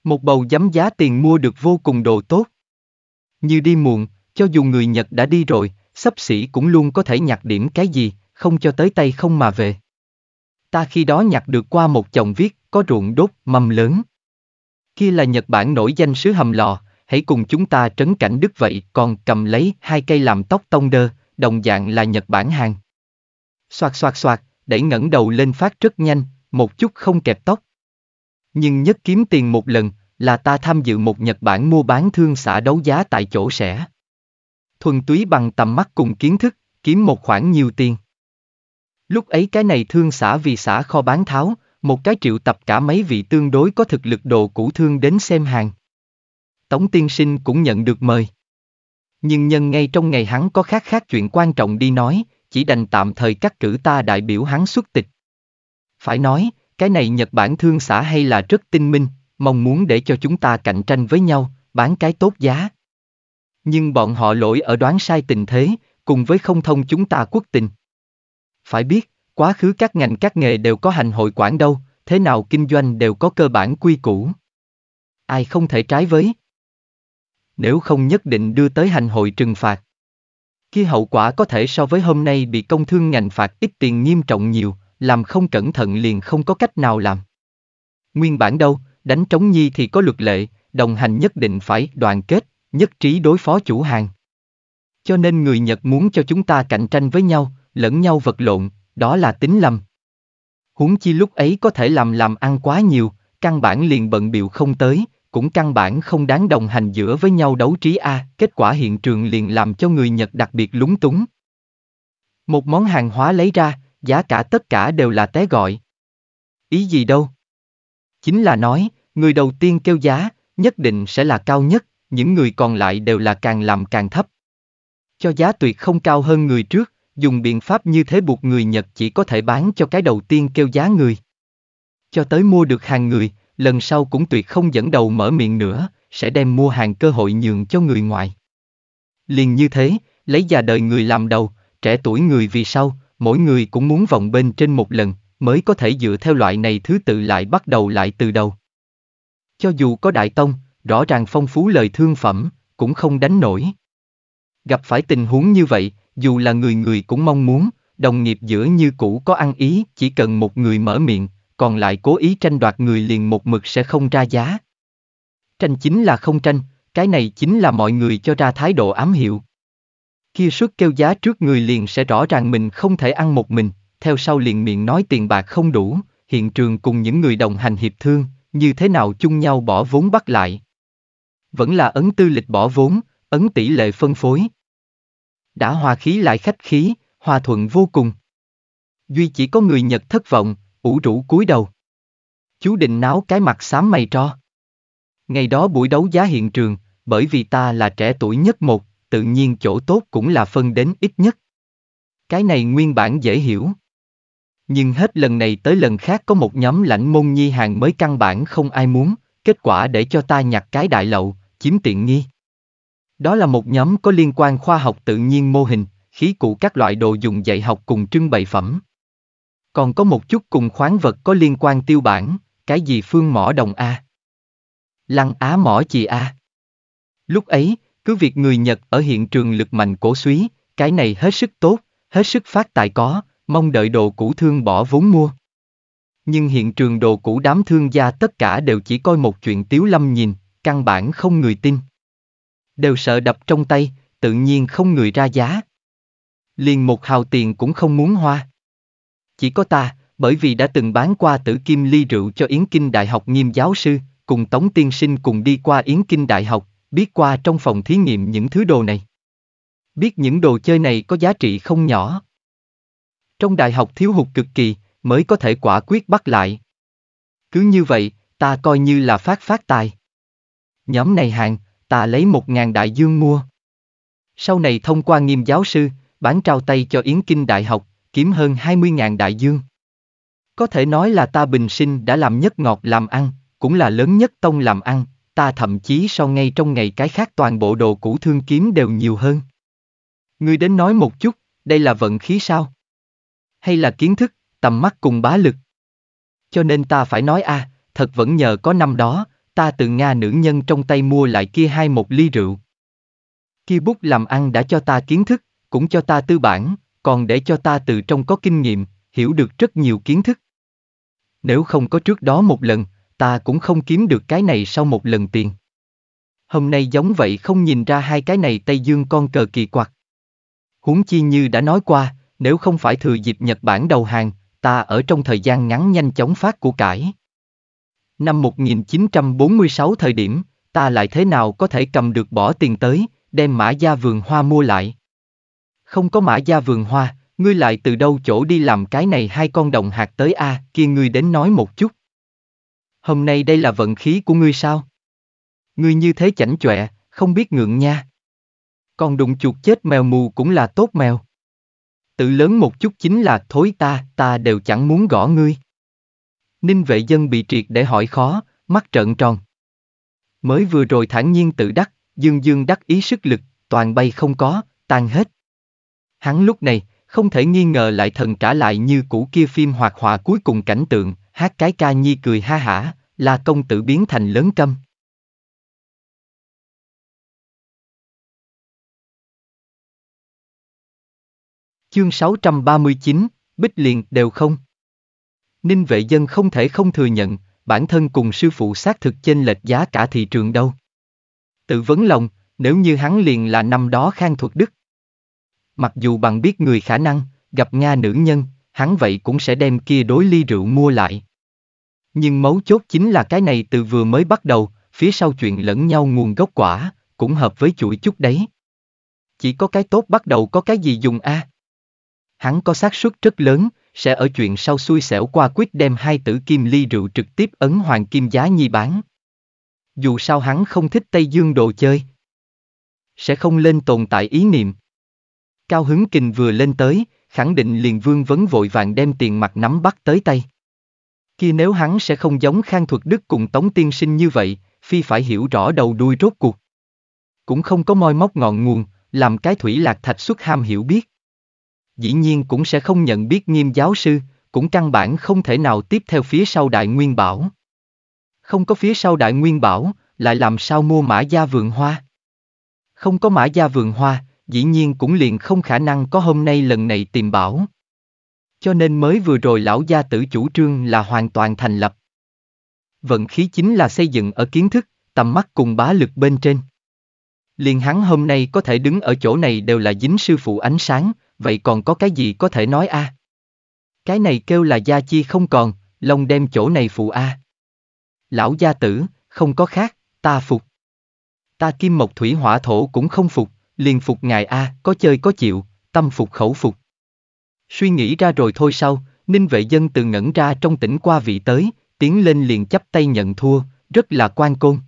Một bầu giấm giá tiền mua được vô cùng đồ tốt. Như đi muộn, cho dù người Nhật đã đi rồi, sắp xỉ cũng luôn có thể nhặt điểm cái gì, không cho tới tay không mà về. Ta khi đó nhặt được qua một chồng viết, có ruộng đốt, mầm lớn. Kia là Nhật Bản nổi danh sứ hầm lò, hãy cùng chúng ta trấn cảnh đức vậy, còn cầm lấy hai cây làm tóc tông đơ, đồng dạng là Nhật Bản hàng. Xoạt xoạt xoạt, đẩy ngẩng đầu lên phát rất nhanh, một chút không kẹp tóc. Nhưng nhất kiếm tiền một lần, là ta tham dự một Nhật Bản mua bán thương xã đấu giá tại chỗ sẽ thuần túy bằng tầm mắt cùng kiến thức, kiếm một khoản nhiều tiền. Lúc ấy cái này thương xã vì xã kho bán tháo, một cái triệu tập cả mấy vị tương đối có thực lực đồ cũ thương đến xem hàng. Tống tiên sinh cũng nhận được mời. Nhưng nhân ngay trong ngày hắn có khác khác chuyện quan trọng đi nói, chỉ đành tạm thời cắt cử ta đại biểu hắn xuất tịch. Phải nói, cái này Nhật Bản thương xã hay là rất tinh minh, mong muốn để cho chúng ta cạnh tranh với nhau, bán cái tốt giá. Nhưng bọn họ lỗi ở đoán sai tình thế, cùng với không thông chúng ta quốc tình. Phải biết, quá khứ các ngành các nghề đều có hành hội quản đâu, thế nào kinh doanh đều có cơ bản quy củ. Ai không thể trái với? Nếu không nhất định đưa tới hành hội trừng phạt. Khi hậu quả có thể so với hôm nay bị công thương ngành phạt ít tiền nghiêm trọng nhiều, làm không cẩn thận liền không có cách nào làm. Nguyên bản đâu, đánh trống nhi thì có luật lệ, đồng hành nhất định phải đoàn kết, nhất trí đối phó chủ hàng. Cho nên người Nhật muốn cho chúng ta cạnh tranh với nhau, lẫn nhau vật lộn, đó là tính lầm. Huống chi lúc ấy có thể làm làm ăn quá nhiều, căn bản liền bận biểu không tới, cũng căn bản không đáng đồng hành giữa với nhau đấu trí A, kết quả hiện trường liền làm cho người Nhật đặc biệt lúng túng. Một món hàng hóa lấy ra, giá cả tất cả đều là té gọi. Ý gì đâu? Chính là nói, người đầu tiên kêu giá, nhất định sẽ là cao nhất, những người còn lại đều là càng làm càng thấp. Cho giá tuyệt không cao hơn người trước, dùng biện pháp như thế buộc người Nhật chỉ có thể bán cho cái đầu tiên kêu giá người. Cho tới mua được hàng người, lần sau cũng tuyệt không dẫn đầu mở miệng nữa, sẽ đem mua hàng cơ hội nhường cho người ngoài. Liền như thế, lấy già đời người làm đầu, trẻ tuổi người vì sau, mỗi người cũng muốn vòng bên trên một lần, mới có thể dựa theo loại này thứ tự lại bắt đầu lại từ đầu. Cho dù có đại tông, rõ ràng phong phú lời thương phẩm, cũng không đánh nổi. Gặp phải tình huống như vậy, dù là người người cũng mong muốn, đồng nghiệp giữa như cũ có ăn ý, chỉ cần một người mở miệng, còn lại cố ý tranh đoạt người liền một mực sẽ không ra giá. Tranh chính là không tranh, cái này chính là mọi người cho ra thái độ ám hiệu. Kia suất kêu giá trước người liền sẽ rõ ràng mình không thể ăn một mình, theo sau liền miệng nói tiền bạc không đủ, hiện trường cùng những người đồng hành hiệp thương, như thế nào chung nhau bỏ vốn bắt lại vẫn là ấn tư lịch bỏ vốn, ấn tỷ lệ phân phối. Đã hòa khí lại khách khí, hòa thuận vô cùng. Duy chỉ có người Nhật thất vọng, ủ rũ cúi đầu. Chú định náo cái mặt xám mày tro. Ngày đó buổi đấu giá hiện trường, bởi vì ta là trẻ tuổi nhất một, tự nhiên chỗ tốt cũng là phân đến ít nhất. Cái này nguyên bản dễ hiểu. Nhưng hết lần này tới lần khác có một nhóm lãnh môn nhi hàng mới căn bản không ai muốn, kết quả để cho ta nhặt cái đại lậu, chiếm tiện nghi. Đó là một nhóm có liên quan khoa học tự nhiên mô hình, khí cụ các loại đồ dùng dạy học cùng trưng bày phẩm. Còn có một chút cùng khoáng vật có liên quan tiêu bản, cái gì phương mỏ đồng A. Lăng Á mỏ chị A. Lúc ấy, cứ việc người Nhật ở hiện trường lực mạnh cổ suý, cái này hết sức tốt, hết sức phát tài có, mong đợi đồ cũ thương bỏ vốn mua. Nhưng hiện trường đồ cũ đám thương gia tất cả đều chỉ coi một chuyện Tiếu Lâm nhìn, căn bản không người tin. Đều sợ đập trong tay, tự nhiên không người ra giá. Liền một hào tiền cũng không muốn hoa. Chỉ có ta, bởi vì đã từng bán qua tử kim ly rượu cho Yến Kinh Đại học nghiêm giáo sư, cùng Tống Tiên Sinh cùng đi qua Yến Kinh Đại học, biết qua trong phòng thí nghiệm những thứ đồ này. Biết những đồ chơi này có giá trị không nhỏ. Trong đại học thiếu hụt cực kỳ, mới có thể quả quyết bắt lại. Cứ như vậy, ta coi như là phát phát tài nhóm này hàng, ta lấy một ngàn đại dương mua. Sau này thông qua nghiêm giáo sư, bán trao tay cho Yến Kinh Đại học, kiếm hơn 20.000 đại dương. Có thể nói là ta bình sinh đã làm nhất ngọt làm ăn, cũng là lớn nhất tông làm ăn, ta thậm chí so ngay trong ngày cái khác toàn bộ đồ cũ thương kiếm đều nhiều hơn. Ngươi đến nói một chút, đây là vận khí sao? Hay là kiến thức, tầm mắt cùng bá lực? Cho nên ta phải nói a, à, thật vẫn nhờ có năm đó, ta từ Nga nữ nhân trong tay mua lại kia hai một ly rượu. Kia bút làm ăn đã cho ta kiến thức, cũng cho ta tư bản, còn để cho ta từ trong có kinh nghiệm, hiểu được rất nhiều kiến thức. Nếu không có trước đó một lần, ta cũng không kiếm được cái này sau một lần tiền. Hôm nay giống vậy không nhìn ra hai cái này Tây Dương con cờ kỳ quặc. Huống chi như đã nói qua, nếu không phải thừa dịp Nhật Bản đầu hàng, ta ở trong thời gian ngắn nhanh chóng phát của cải năm 1946 thời điểm, ta lại thế nào có thể cầm được bỏ tiền tới, đem mã gia vườn hoa mua lại. Không có mã gia vườn hoa, ngươi lại từ đâu chỗ đi làm cái này hai con đồng hạt tới a à, kia ngươi đến nói một chút. Hôm nay đây là vận khí của ngươi sao? Ngươi như thế chảnh chọe, không biết ngượng nha. Còn đụng chuột chết mèo mù cũng là tốt mèo. Tự lớn một chút chính là thối ta, ta đều chẳng muốn gõ ngươi. Ninh vệ dân bị triệt để hỏi khó, mắt trợn tròn. Mới vừa rồi thản nhiên tự đắc, dương dương đắc ý sức lực, toàn bay không có, tan hết. Hắn lúc này, không thể nghi ngờ lại thần trả lại như cũ kia phim hoạt họa cuối cùng cảnh tượng, hát cái ca nhi cười ha hả, là công tử biến thành lớn câm. Chương 639, Bích liền đều không. Ninh vệ dân không thể không thừa nhận, bản thân cùng sư phụ xác thực chênh lệch giá cả thị trường đâu. Tự vấn lòng, nếu như hắn liền là năm đó khang thuật đức. Mặc dù bằng biết người khả năng, gặp Nga nữ nhân, hắn vậy cũng sẽ đem kia đối ly rượu mua lại. Nhưng mấu chốt chính là cái này từ vừa mới bắt đầu, phía sau chuyện lẫn nhau nguồn gốc quả, cũng hợp với chuỗi chút đấy. Chỉ có cái tốt bắt đầu có cái gì dùng a? À? Hắn có xác suất rất lớn, sẽ ở chuyện sau xui xẻo qua quyết đem hai tử kim ly rượu trực tiếp ấn hoàng kim giá nhi bán. Dù sao hắn không thích Tây Dương đồ chơi. Sẽ không lên tồn tại ý niệm. Cao hứng kình vừa lên tới, khẳng định liền vương vấn vội vàng đem tiền mặt nắm bắt tới tay. Kia nếu hắn sẽ không giống Khang Thuật Đức cùng Tống Tiên Sinh như vậy, phi phải hiểu rõ đầu đuôi rốt cuộc. Cũng không có moi móc ngọn nguồn, làm cái thủy lạc thạch xuất ham hiểu biết dĩ nhiên cũng sẽ không nhận biết nghiêm giáo sư, cũng căn bản không thể nào tiếp theo phía sau đại nguyên bảo. Không có phía sau đại nguyên bảo, lại làm sao mua mã gia vườn hoa? Không có mã gia vườn hoa, dĩ nhiên cũng liền không khả năng có hôm nay lần này tìm bảo. Cho nên mới vừa rồi lão gia tử chủ trương là hoàn toàn thành lập. Vận khí chính là xây dựng ở kiến thức, tầm mắt cùng bá lực bên trên. Liền hắn hôm nay có thể đứng ở chỗ này đều là dính sư phụ ánh sáng, vậy còn có cái gì có thể nói a? À? Cái này kêu là gia chi không còn, lòng đem chỗ này phụ a. À. Lão gia tử, không có khác, ta phục. Ta kim mộc thủy hỏa thổ cũng không phục, liền phục ngài a, à, có chơi có chịu, tâm phục khẩu phục. Suy nghĩ ra rồi thôi sau, Ninh vệ dân từ ngẩn ra trong tỉnh qua vị tới, tiến lên liền chắp tay nhận thua, rất là quan côn.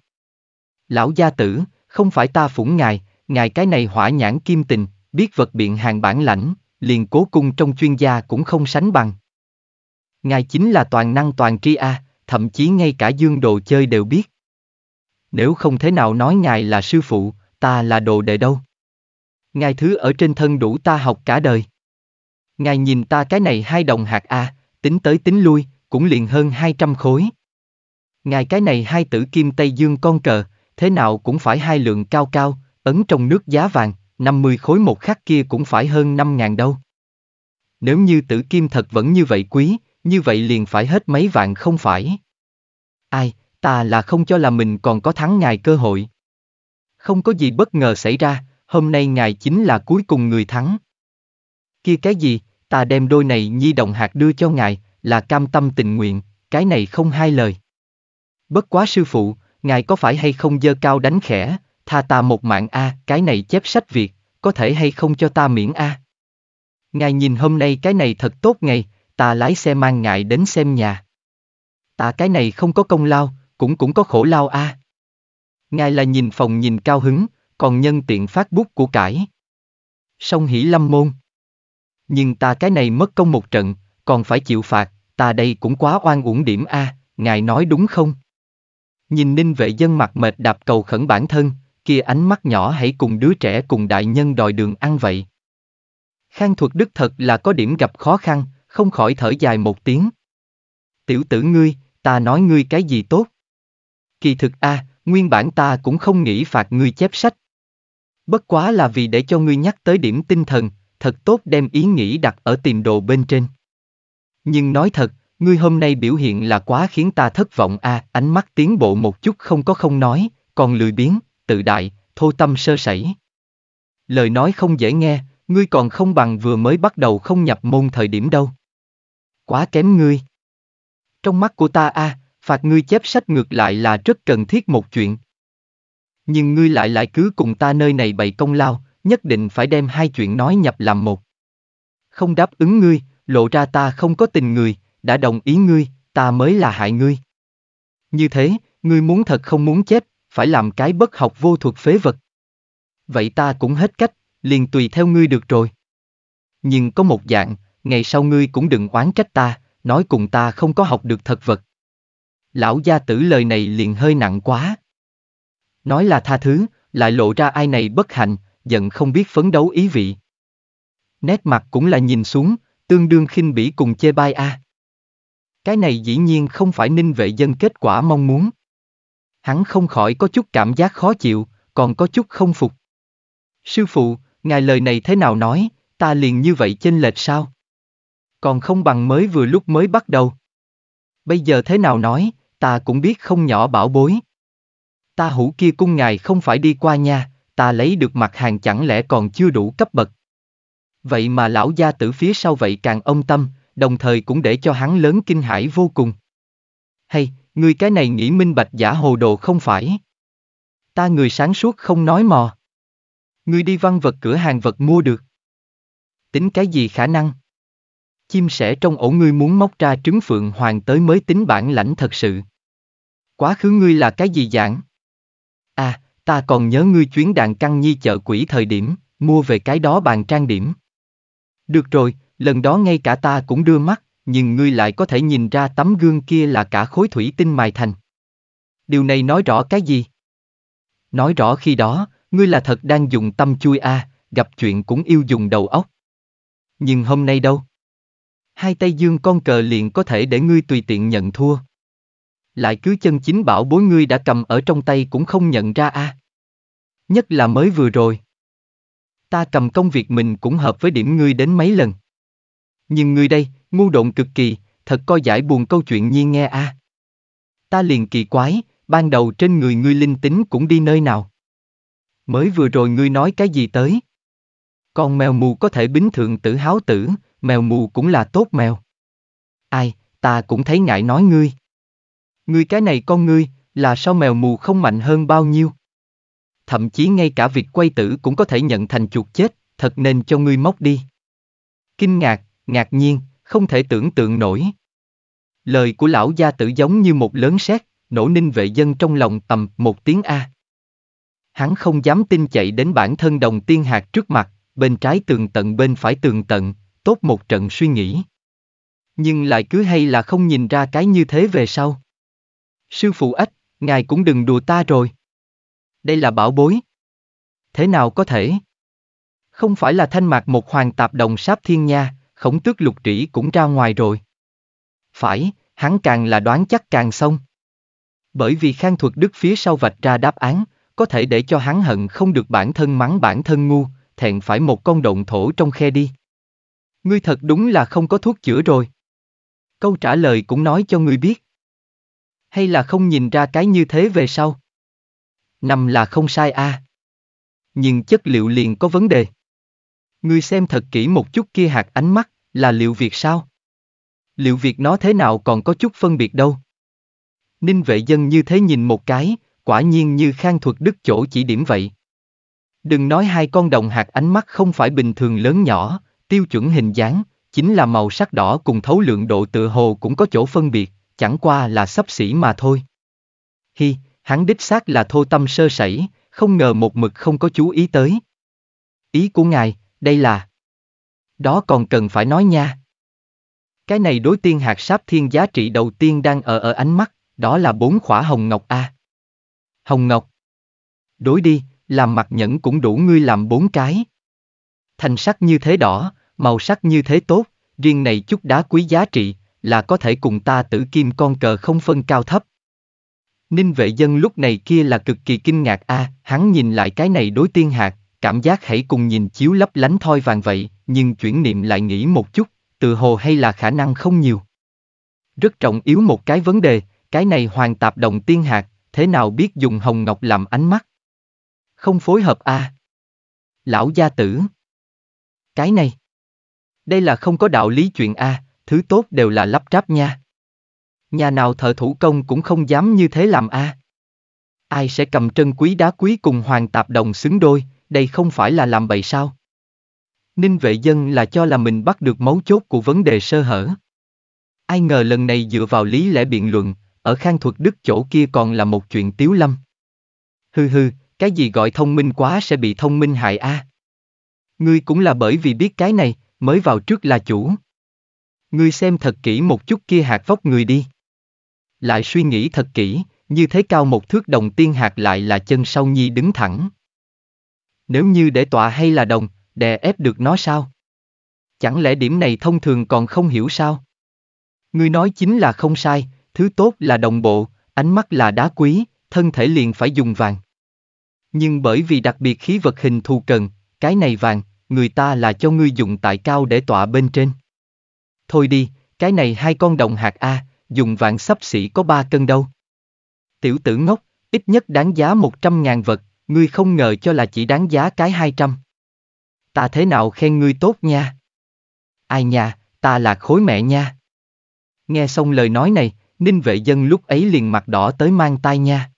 Lão gia tử, không phải ta phủng ngài, ngài cái này hỏa nhãn kim tình, biết vật biện hàng bản lãnh, liền cố cung trong chuyên gia cũng không sánh bằng. Ngài chính là toàn năng toàn tri A, thậm chí ngay cả dương đồ chơi đều biết. Nếu không thế nào nói ngài là sư phụ, ta là đồ đệ đâu. Ngài thứ ở trên thân đủ ta học cả đời. Ngài nhìn ta cái này hai đồng hạt A, tính tới tính lui, cũng liền hơn 200 khối. Ngài cái này hai tử kim Tây Dương con cờ, thế nào cũng phải hai lượng cao cao, ấn trong nước giá vàng, 50 khối một khắc kia cũng phải hơn 5.000 đâu. Nếu như tử kim thật vẫn như vậy quý, như vậy liền phải hết mấy vạn không phải. Ai, ta là không cho là mình còn có thắng ngài cơ hội. Không có gì bất ngờ xảy ra, hôm nay ngài chính là cuối cùng người thắng. Kia cái gì, ta đem đôi này nhi đồng hạt đưa cho ngài, là cam tâm tình nguyện, cái này không hai lời. Bất quá sư phụ, ngài có phải hay không dơ cao đánh khẽ, tha ta một mạng a, à, cái này chép sách Việt, có thể hay không cho ta miễn a. À. Ngài nhìn hôm nay cái này thật tốt ngày, ta lái xe mang ngài đến xem nhà. Ta cái này không có công lao, cũng cũng có khổ lao a. À. Ngài là nhìn phòng nhìn cao hứng, còn nhân tiện phát bút của cải. Song hỷ lâm môn. Nhưng ta cái này mất công một trận, còn phải chịu phạt, ta đây cũng quá oan uổng điểm a, à, ngài nói đúng không? Nhìn ninh vệ dân mặt mệt đạp cầu khẩn bản thân, kia ánh mắt nhỏ hãy cùng đứa trẻ cùng đại nhân đòi đường ăn vậy. Khang thuật đức thật là có điểm gặp khó khăn, không khỏi thở dài một tiếng. Tiểu tử ngươi, ta nói ngươi cái gì tốt. Kỳ thực a, à, nguyên bản ta cũng không nghĩ phạt ngươi chép sách. Bất quá là vì để cho ngươi nhắc tới điểm tinh thần, thật tốt đem ý nghĩ đặt ở tìm đồ bên trên. Nhưng nói thật, ngươi hôm nay biểu hiện là quá khiến ta thất vọng a, à, ánh mắt tiến bộ một chút không có không nói, còn lười biếng tự đại, thô tâm sơ sẩy. Lời nói không dễ nghe, ngươi còn không bằng vừa mới bắt đầu không nhập môn thời điểm đâu. Quá kém ngươi. Trong mắt của ta a, à, phạt ngươi chép sách ngược lại là rất cần thiết một chuyện. Nhưng ngươi lại lại cứ cùng ta nơi này bày công lao, nhất định phải đem hai chuyện nói nhập làm một. Không đáp ứng ngươi, lộ ra ta không có tình người, đã đồng ý ngươi, ta mới là hại ngươi. Như thế, ngươi muốn thật không muốn chép, phải làm cái bất học vô thuật phế vật. Vậy ta cũng hết cách, liền tùy theo ngươi được rồi. Nhưng có một dạng, ngày sau ngươi cũng đừng oán trách ta, nói cùng ta không có học được thật vật. Lão gia tử lời này liền hơi nặng quá. Nói là tha thứ, lại lộ ra ai này bất hạnh, giận không biết phấn đấu ý vị. Nét mặt cũng là nhìn xuống, tương đương khinh bỉ cùng chê bai a. À. Cái này dĩ nhiên không phải ninh vệ dân kết quả mong muốn hắn không khỏi có chút cảm giác khó chịu, còn có chút không phục. Sư phụ, ngài lời này thế nào nói, ta liền như vậy chênh lệch sao? Còn không bằng mới vừa lúc mới bắt đầu. Bây giờ thế nào nói, ta cũng biết không nhỏ bảo bối. Ta hủ kia cung ngài không phải đi qua nha, ta lấy được mặt hàng chẳng lẽ còn chưa đủ cấp bậc. Vậy mà lão gia tử phía sau vậy càng ông tâm, đồng thời cũng để cho hắn lớn kinh hãi vô cùng. Hay, Ngươi cái này nghĩ minh bạch giả hồ đồ không phải. Ta người sáng suốt không nói mò. Ngươi đi văn vật cửa hàng vật mua được. Tính cái gì khả năng? Chim sẻ trong ổ ngươi muốn móc ra trứng phượng hoàng tới mới tính bản lãnh thật sự. Quá khứ ngươi là cái gì dạng? À, ta còn nhớ ngươi chuyến đàn căng nhi chợ quỷ thời điểm, mua về cái đó bàn trang điểm. Được rồi, lần đó ngay cả ta cũng đưa mắt, nhưng ngươi lại có thể nhìn ra tấm gương kia là cả khối thủy tinh mài thành. Điều này nói rõ cái gì? Nói rõ khi đó, ngươi là thật đang dùng tâm chui a, à, gặp chuyện cũng yêu dùng đầu óc. Nhưng hôm nay đâu? Hai tay dương con cờ liền có thể để ngươi tùy tiện nhận thua. Lại cứ chân chính bảo bối ngươi đã cầm ở trong tay cũng không nhận ra a. À. Nhất là mới vừa rồi. Ta cầm công việc mình cũng hợp với điểm ngươi đến mấy lần. Nhưng ngươi đây, Ngu độn cực kỳ, thật coi giải buồn câu chuyện nhiên nghe a. À. Ta liền kỳ quái, ban đầu trên người ngươi linh tính cũng đi nơi nào. Mới vừa rồi ngươi nói cái gì tới? Con mèo mù có thể bính thượng tử háo tử, mèo mù cũng là tốt mèo. Ai, ta cũng thấy ngại nói ngươi. Ngươi cái này con ngươi, là sao mèo mù không mạnh hơn bao nhiêu? Thậm chí ngay cả việc quay tử cũng có thể nhận thành chuột chết, thật nên cho ngươi móc đi. Kinh ngạc, ngạc nhiên, không thể tưởng tượng nổi. Lời của lão gia tử giống như một lớn sét, nổ ninh vệ dân trong lòng tầm một tiếng A. Hắn không dám tin chạy đến bản thân đồng tiên hạt trước mặt, bên trái tường tận bên phải tường tận, tốt một trận suy nghĩ. Nhưng lại cứ hay là không nhìn ra cái như thế về sau. Sư phụ ách, ngài cũng đừng đùa ta rồi. Đây là bảo bối. Thế nào có thể? Không phải là thanh mạc một hoàng tạp đồng sáp thiên nha, khổng tước lục trĩ cũng ra ngoài rồi. Phải, hắn càng là đoán chắc càng xong. Bởi vì Khang Thuật Đức phía sau vạch ra đáp án, có thể để cho hắn hận không được bản thân mắng bản thân ngu, thẹn phải một con động thổ trong khe đi. Ngươi thật đúng là không có thuốc chữa rồi. Câu trả lời cũng nói cho ngươi biết. Hay là không nhìn ra cái như thế về sau? Nằm là không sai a. À. Nhưng chất liệu liền có vấn đề. Ngươi xem thật kỹ một chút kia hạt ánh mắt. Là liệu việc sao? Liệu việc nó thế nào còn có chút phân biệt đâu? Ninh vệ dân như thế nhìn một cái, quả nhiên như khang thuật đức chỗ chỉ điểm vậy. Đừng nói hai con đồng hạt ánh mắt không phải bình thường lớn nhỏ, tiêu chuẩn hình dáng, chính là màu sắc đỏ cùng thấu lượng độ tựa hồ cũng có chỗ phân biệt, chẳng qua là sắp xỉ mà thôi. Hi, hắn đích xác là thô tâm sơ sẩy, không ngờ một mực không có chú ý tới. Ý của ngài, đây là đó còn cần phải nói nha. Cái này đối tiên hạt sáp thiên giá trị đầu tiên đang ở ở ánh mắt, đó là bốn khỏa hồng ngọc A. Hồng ngọc. Đối đi, làm mặt nhẫn cũng đủ ngươi làm bốn cái. Thành sắc như thế đỏ, màu sắc như thế tốt, riêng này chút đá quý giá trị, là có thể cùng ta tử kim con cờ không phân cao thấp. Ninh vệ dân lúc này kia là cực kỳ kinh ngạc a, à, hắn nhìn lại cái này đối tiên hạt, cảm giác hãy cùng nhìn chiếu lấp lánh thoi vàng vậy, nhưng chuyển niệm lại nghĩ một chút, tự hồ hay là khả năng không nhiều. Rất trọng yếu một cái vấn đề, cái này hoàng tạp đồng tiên hạt, thế nào biết dùng hồng ngọc làm ánh mắt? Không phối hợp a à? Lão gia tử. Cái này. Đây là không có đạo lý chuyện a à, thứ tốt đều là lắp ráp nha. Nhà nào thợ thủ công cũng không dám như thế làm a à. Ai sẽ cầm trân quý đá quý cùng hoàng tạp đồng xứng đôi, đây không phải là làm bậy sao? Ninh vệ dân là cho là mình bắt được mấu chốt của vấn đề sơ hở. Ai ngờ lần này dựa vào lý lẽ biện luận, ở khang thuật đức chỗ kia còn là một chuyện tiếu lâm. Hừ hừ, cái gì gọi thông minh quá sẽ bị thông minh hại a. À? Ngươi cũng là bởi vì biết cái này, mới vào trước là chủ. Ngươi xem thật kỹ một chút kia hạt vóc người đi. Lại suy nghĩ thật kỹ, như thế cao một thước đồng tiên hạt lại là chân sau nhi đứng thẳng nếu như để tọa hay là đồng, đè ép được nó sao? Chẳng lẽ điểm này thông thường còn không hiểu sao? Ngươi nói chính là không sai, thứ tốt là đồng bộ, ánh mắt là đá quý, thân thể liền phải dùng vàng. Nhưng bởi vì đặc biệt khí vật hình thù cần, cái này vàng, người ta là cho ngươi dùng tại cao để tọa bên trên. Thôi đi, cái này hai con đồng hạt A, dùng vàng sắp xỉ có ba cân đâu. Tiểu tử ngốc, ít nhất đáng giá một trăm ngàn vật, ngươi không ngờ cho là chỉ đáng giá cái 200. Ta thế nào khen ngươi tốt nha? Ai nha, ta là khối mẹ nha. Nghe xong lời nói này, ninh vệ dân lúc ấy liền mặt đỏ tới mang tai nha.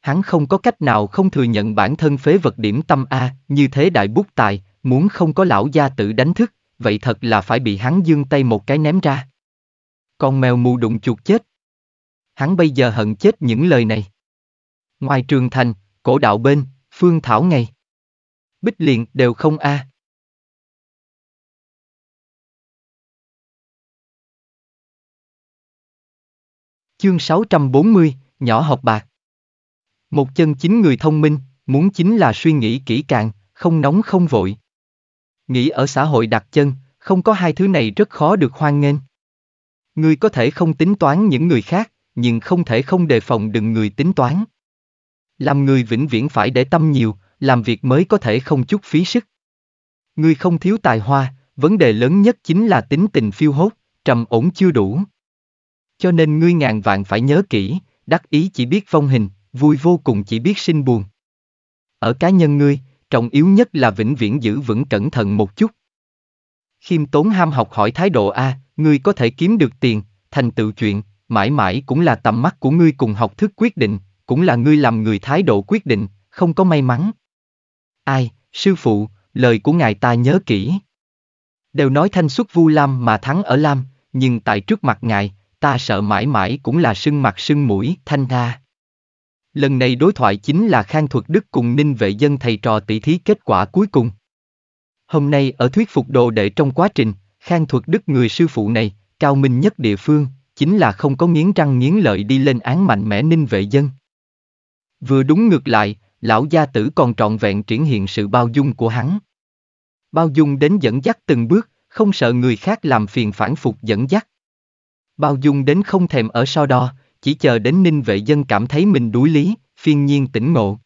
Hắn không có cách nào không thừa nhận bản thân phế vật điểm tâm A, như thế đại bút tài, muốn không có lão gia tự đánh thức, vậy thật là phải bị hắn dương tay một cái ném ra. Con mèo mù đụng chuột chết. Hắn bây giờ hận chết những lời này. Ngoài trường thành, cổ đạo bên, phương thảo ngày. Bích liền đều không a. À. Chương 640, nhỏ học bạc. Một chân chính người thông minh, muốn chính là suy nghĩ kỹ càng, không nóng không vội. Nghĩ ở xã hội đặt chân, không có hai thứ này rất khó được hoan nghênh. Người có thể không tính toán những người khác, nhưng không thể không đề phòng đừng người tính toán làm người vĩnh viễn phải để tâm nhiều, làm việc mới có thể không chút phí sức. Ngươi không thiếu tài hoa, vấn đề lớn nhất chính là tính tình phiêu hốt, trầm ổn chưa đủ. Cho nên ngươi ngàn vạn phải nhớ kỹ, đắc ý chỉ biết phong hình, vui vô cùng chỉ biết sinh buồn. Ở cá nhân ngươi, trọng yếu nhất là vĩnh viễn giữ vững cẩn thận một chút. Khiêm tốn ham học hỏi thái độ A, ngươi có thể kiếm được tiền, thành tựu chuyện, mãi mãi cũng là tầm mắt của ngươi cùng học thức quyết định, cũng là ngươi làm người thái độ quyết định, không có may mắn. Ai, sư phụ, lời của ngài ta nhớ kỹ. Đều nói thanh xuất vu lam mà thắng ở lam, nhưng tại trước mặt ngài, ta sợ mãi mãi cũng là sưng mặt sưng mũi, thanh tha. Lần này đối thoại chính là Khang Thuật Đức cùng Ninh Vệ Dân thầy trò tỷ thí kết quả cuối cùng. Hôm nay ở thuyết phục đồ đệ trong quá trình, Khang Thuật Đức người sư phụ này, cao minh nhất địa phương, chính là không có nghiến răng nghiến lợi đi lên án mạnh mẽ Ninh Vệ Dân. Vừa đúng ngược lại, lão gia tử còn trọn vẹn triển hiện sự bao dung của hắn. Bao dung đến dẫn dắt từng bước, không sợ người khác làm phiền phản phục dẫn dắt. Bao dung đến không thèm ở so đo, chỉ chờ đến ninh vệ dân cảm thấy mình đuối lý, phiên nhiên tỉnh ngộ.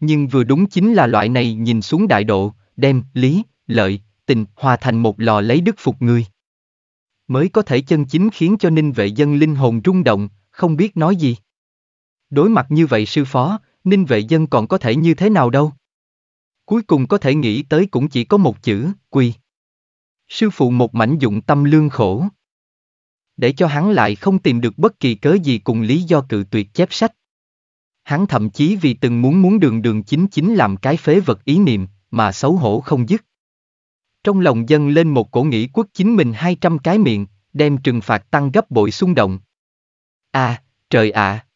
Nhưng vừa đúng chính là loại này nhìn xuống đại độ, đem, lý, lợi, tình, hòa thành một lò lấy đức phục người. Mới có thể chân chính khiến cho ninh vệ dân linh hồn rung động, không biết nói gì. Đối mặt như vậy sư phó, ninh vệ dân còn có thể như thế nào đâu. Cuối cùng có thể nghĩ tới cũng chỉ có một chữ, quy. Sư phụ một mảnh dụng tâm lương khổ. Để cho hắn lại không tìm được bất kỳ cớ gì cùng lý do cự tuyệt chép sách. Hắn thậm chí vì từng muốn muốn đường đường chính chính làm cái phế vật ý niệm, mà xấu hổ không dứt. Trong lòng dân lên một cổ nghĩ quốc chính mình 200 cái miệng, đem trừng phạt tăng gấp bội xung động. À, trời ạ! À.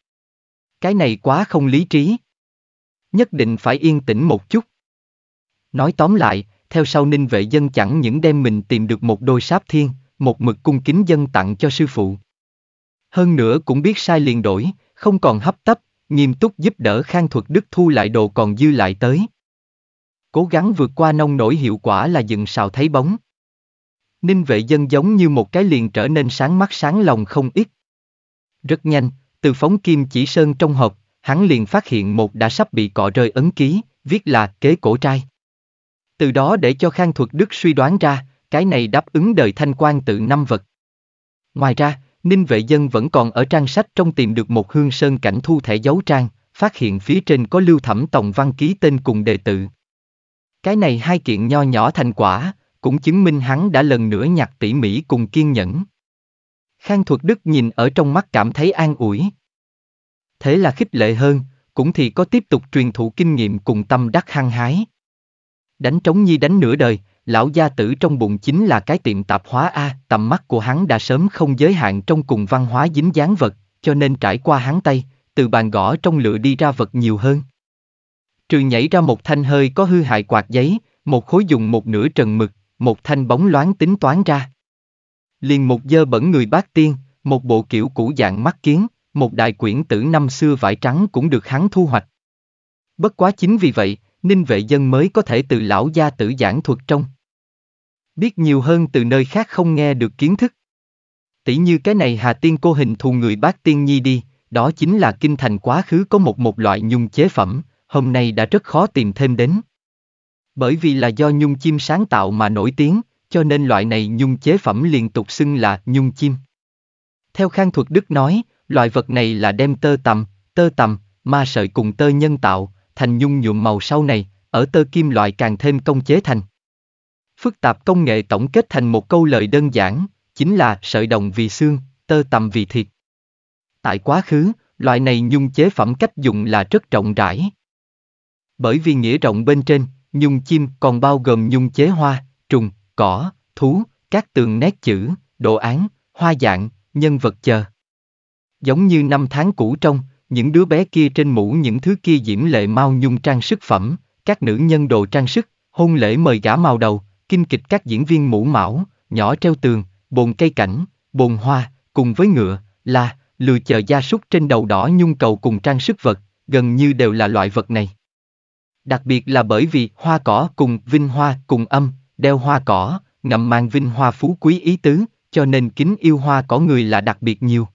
Cái này quá không lý trí. Nhất định phải yên tĩnh một chút. Nói tóm lại, theo sau ninh vệ dân chẳng những đem mình tìm được một đôi sáp thiên, một mực cung kính dân tặng cho sư phụ. Hơn nữa cũng biết sai liền đổi, không còn hấp tấp, nghiêm túc giúp đỡ khang thuật đức thu lại đồ còn dư lại tới. Cố gắng vượt qua nông nổi hiệu quả là dựng sào thấy bóng. Ninh vệ dân giống như một cái liền trở nên sáng mắt sáng lòng không ít. Rất nhanh, từ phóng kim chỉ sơn trong hộp, hắn liền phát hiện một đã sắp bị cọ rơi ấn ký, viết là kế cổ trai. Từ đó để cho Khang Thuật Đức suy đoán ra, cái này đáp ứng đời thanh quan tự năm vật. Ngoài ra, Ninh Vệ Dân vẫn còn ở trang sách trong tìm được một hương sơn cảnh thu thẻ dấu trang, phát hiện phía trên có lưu thẩm tổng văn ký tên cùng đề tự. Cái này hai kiện nho nhỏ thành quả, cũng chứng minh hắn đã lần nữa nhặt tỉ mỉ cùng kiên nhẫn. Khang Thuật Đức nhìn ở trong mắt cảm thấy an ủi. Thế là khích lệ hơn, cũng thì có tiếp tục truyền thụ kinh nghiệm cùng tâm đắc hăng hái. Đánh trống nhi đánh nửa đời, lão gia tử trong bụng chính là cái tiệm tạp hóa A, tầm mắt của hắn đã sớm không giới hạn trong cùng văn hóa dính dáng vật, cho nên trải qua hắn tay, từ bàn gõ trong lửa đi ra vật nhiều hơn. Trừ nhảy ra một thanh hơi có hư hại quạt giấy, một khối dùng một nửa trần mực, một thanh bóng loáng tính toán ra liền một dơ bẩn người bác tiên, một bộ kiểu cũ dạng mắt kiến, một đại quyển tử năm xưa vải trắng cũng được hắn thu hoạch. Bất quá chính vì vậy, ninh vệ dân mới có thể từ lão gia tử giảng thuật trong. Biết nhiều hơn từ nơi khác không nghe được kiến thức. Tỷ như cái này Hà Tiên cô hình thù người bác tiên nhi đi, đó chính là kinh thành quá khứ có một một loại nhung chế phẩm, hôm nay đã rất khó tìm thêm đến. Bởi vì là do nhung chim sáng tạo mà nổi tiếng, cho nên loại này nhung chế phẩm liên tục xưng là nhung chim. Theo Khang Thuật Đức nói, loại vật này là đem tơ tầm, tơ tầm, ma sợi cùng tơ nhân tạo, thành nhung nhuộm màu sau này, ở tơ kim loại càng thêm công chế thành. Phức tạp công nghệ tổng kết thành một câu lời đơn giản, chính là sợi đồng vì xương, tơ tầm vì thịt. Tại quá khứ, loại này nhung chế phẩm cách dùng là rất rộng rãi. Bởi vì nghĩa rộng bên trên, nhung chim còn bao gồm nhung chế hoa, trùng, cỏ, thú, các tường nét chữ, đồ án, hoa dạng, nhân vật chờ. Giống như năm tháng cũ trong, những đứa bé kia trên mũ những thứ kia diễm lệ mau nhung trang sức phẩm, các nữ nhân đồ trang sức, hôn lễ mời gã màu đầu, kinh kịch các diễn viên mũ mão, nhỏ treo tường, bồn cây cảnh, bồn hoa, cùng với ngựa, là, lừa chờ gia súc trên đầu đỏ nhung cầu cùng trang sức vật, gần như đều là loại vật này. Đặc biệt là bởi vì hoa cỏ cùng vinh hoa cùng âm, đeo hoa cỏ, ngậm mang vinh hoa phú quý ý tứ, cho nên kính yêu hoa cỏ người là đặc biệt nhiều.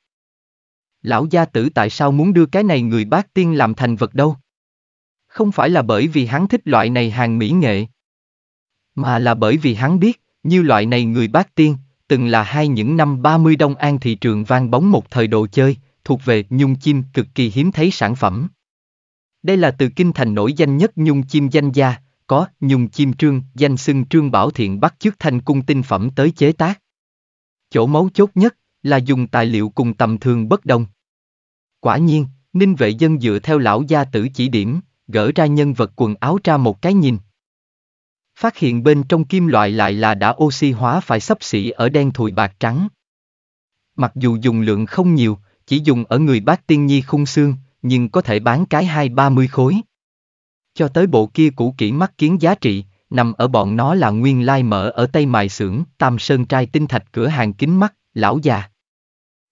Lão gia tử tại sao muốn đưa cái này người bác tiên làm thành vật đâu? Không phải là bởi vì hắn thích loại này hàng mỹ nghệ, mà là bởi vì hắn biết, như loại này người bác tiên, từng là hai những năm 30 Đông An thị trường vang bóng một thời đồ chơi, thuộc về nhung chim cực kỳ hiếm thấy sản phẩm. Đây là từ kinh thành nổi danh nhất nhung chim danh gia, có nhung chim trương, danh xưng trương bảo thiện bắt chước thanh cung tinh phẩm tới chế tác. Chỗ máu chốt nhất là dùng tài liệu cùng tầm thường bất đồng. Quả nhiên, ninh vệ dân dựa theo lão gia tử chỉ điểm, gỡ ra nhân vật quần áo ra một cái nhìn. Phát hiện bên trong kim loại lại là đã oxy hóa phải sắp xỉ ở đen thùi bạc trắng. Mặc dù dùng lượng không nhiều, chỉ dùng ở người bác tiên nhi khung xương, nhưng có thể bán cái hai ba mươi khối cho tới bộ kia cũ kỹ mắt kiến giá trị, nằm ở bọn nó là nguyên lai mở ở Tây Mài Xưởng, Tam Sơn Trai Tinh Thạch cửa hàng kính mắt, lão già.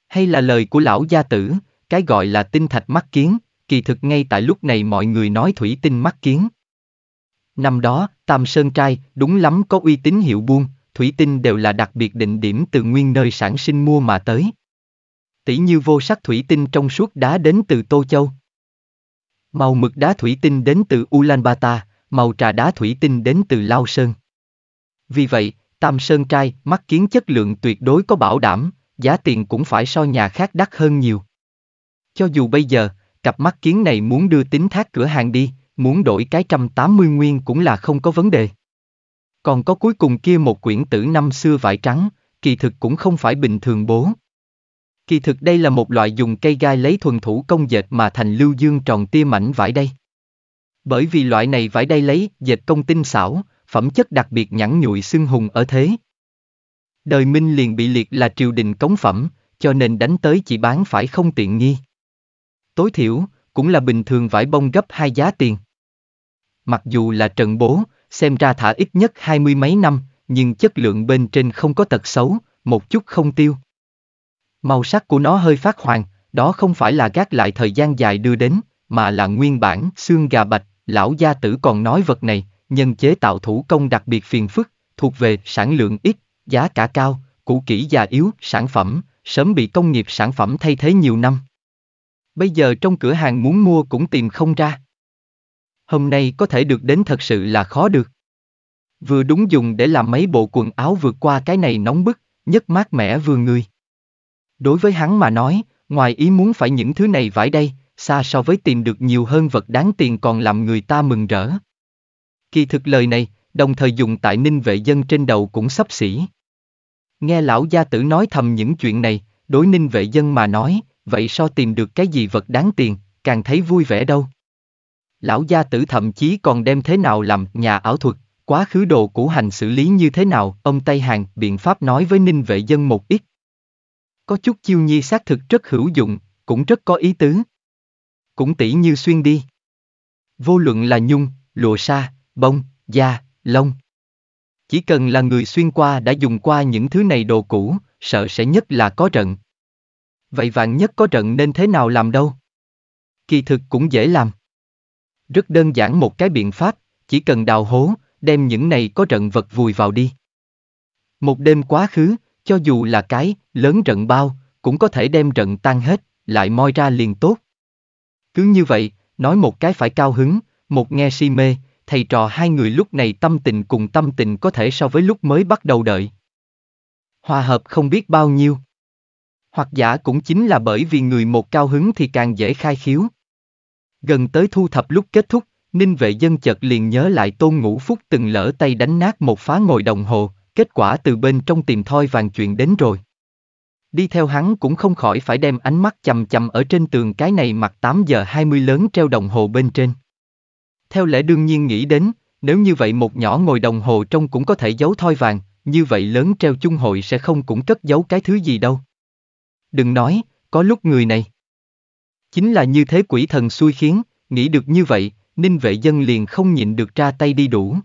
Hay là lời của lão gia tử, cái gọi là tinh thạch mắt kiến, kỳ thực ngay tại lúc này mọi người nói thủy tinh mắt kiến. Năm đó, Tam Sơn Trai, đúng lắm có uy tín hiệu buôn, thủy tinh đều là đặc biệt định điểm từ nguyên nơi sản sinh mua mà tới. Tỷ như vô sắc thủy tinh trong suốt đá đến từ Tô Châu. Màu mực đá thủy tinh đến từ Ulaanbaatar, màu trà đá thủy tinh đến từ Lao Sơn. Vì vậy, Tam Sơn Trai mắt kiến chất lượng tuyệt đối có bảo đảm, giá tiền cũng phải so nhà khác đắt hơn nhiều. Cho dù bây giờ, cặp mắt kiến này muốn đưa tính thác cửa hàng đi, muốn đổi cái trăm tám mươi nguyên cũng là không có vấn đề. Còn có cuối cùng kia một quyển tử năm xưa vải trắng, kỳ thực cũng không phải bình thường bố. Kỳ thực đây là một loại dùng cây gai lấy thuần thủ công dệt mà thành lưu dương tròn tia mảnh vải đây. Bởi vì loại này vải đây lấy, dệt công tinh xảo, phẩm chất đặc biệt nhẵn nhụi xưng hùng ở thế. Đời Minh liền bị liệt là triều đình cống phẩm, cho nên đánh tới chỉ bán phải không tiện nghi. Tối thiểu, cũng là bình thường vải bông gấp hai giá tiền. Mặc dù là trận bố, xem ra thả ít nhất hai mươi mấy năm, nhưng chất lượng bên trên không có tật xấu, một chút không tiêu. Màu sắc của nó hơi phát hoàng, đó không phải là gác lại thời gian dài đưa đến, mà là nguyên bản xương gà bạch, lão gia tử còn nói vật này, nhân chế tạo thủ công đặc biệt phiền phức, thuộc về sản lượng ít, giá cả cao, cũ kỹ già yếu, sản phẩm, sớm bị công nghiệp sản phẩm thay thế nhiều năm. Bây giờ trong cửa hàng muốn mua cũng tìm không ra. Hôm nay có thể được đến thật sự là khó được. Vừa đúng dùng để làm mấy bộ quần áo vượt qua cái này nóng bức, nhất mát mẻ vừa người. Đối với hắn mà nói, ngoài ý muốn phải những thứ này vải đây, xa so với tìm được nhiều hơn vật đáng tiền còn làm người ta mừng rỡ. Kỳ thực lời này, đồng thời dùng tại ninh vệ dân trên đầu cũng sắp xỉ. Nghe lão gia tử nói thầm những chuyện này, đối ninh vệ dân mà nói, vậy so tìm được cái gì vật đáng tiền, càng thấy vui vẻ đâu. Lão gia tử thậm chí còn đem thế nào làm nhà ảo thuật, quá khứ đồ cũ hành xử lý như thế nào, ông Tây Hàng biện pháp nói với ninh vệ dân một ít, có chút chiêu nhi xác thực rất hữu dụng, cũng rất có ý tứ. Cũng tỉ như xuyên đi. Vô luận là nhung, lụa sa, bông, da, lông. Chỉ cần là người xuyên qua đã dùng qua những thứ này đồ cũ, sợ sẽ nhất là có trận. Vậy vạn nhất có trận nên thế nào làm đâu? Kỳ thực cũng dễ làm. Rất đơn giản một cái biện pháp, chỉ cần đào hố, đem những này có trận vật vùi vào đi. Một đêm quá khứ, cho dù là cái, lớn rận bao, cũng có thể đem rận tan hết, lại moi ra liền tốt. Cứ như vậy, nói một cái phải cao hứng, một nghe si mê, thầy trò hai người lúc này tâm tình cùng tâm tình có thể so với lúc mới bắt đầu đợi. Hòa hợp không biết bao nhiêu. Hoặc giả cũng chính là bởi vì người một cao hứng thì càng dễ khai khiếu. Gần tới thu thập lúc kết thúc, Ninh vệ dân chợt liền nhớ lại tôn ngũ phúc từng lỡ tay đánh nát một phá ngồi đồng hồ, Kết quả từ bên trong tìm thoi vàng chuyện đến rồi. Đi theo hắn cũng không khỏi phải đem ánh mắt chầm chầm ở trên tường cái này mặt 8 giờ 20 lớn treo đồng hồ bên trên. Theo lẽ đương nhiên nghĩ đến, nếu như vậy một nhỏ ngồi đồng hồ trong cũng có thể giấu thoi vàng, như vậy lớn treo chung hội sẽ không cũng cất giấu cái thứ gì đâu. Đừng nói, có lúc người này. Chính là như thế quỷ thần xui khiến, nghĩ được như vậy, ninh vệ dân liền không nhịn được ra tay đi đủ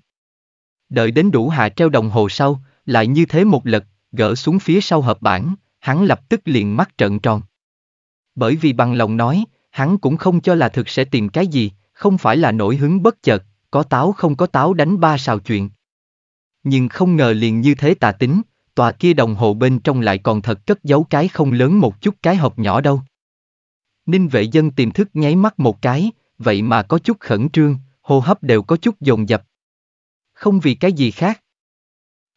đợi đến đủ hạ treo đồng hồ sau, lại như thế một lật, gỡ xuống phía sau hợp bản, hắn lập tức liền mắt trợn tròn. Bởi vì bằng lòng nói, hắn cũng không cho là thực sẽ tìm cái gì, không phải là nổi hứng bất chợt, có táo không có táo đánh ba xào chuyện. Nhưng không ngờ liền như thế tà tính, tòa kia đồng hồ bên trong lại còn thật cất giấu cái không lớn một chút cái hộp nhỏ đâu. Ninh vệ dân tìm thức nháy mắt một cái, vậy mà có chút khẩn trương, hô hấp đều có chút dồn dập không vì cái gì khác.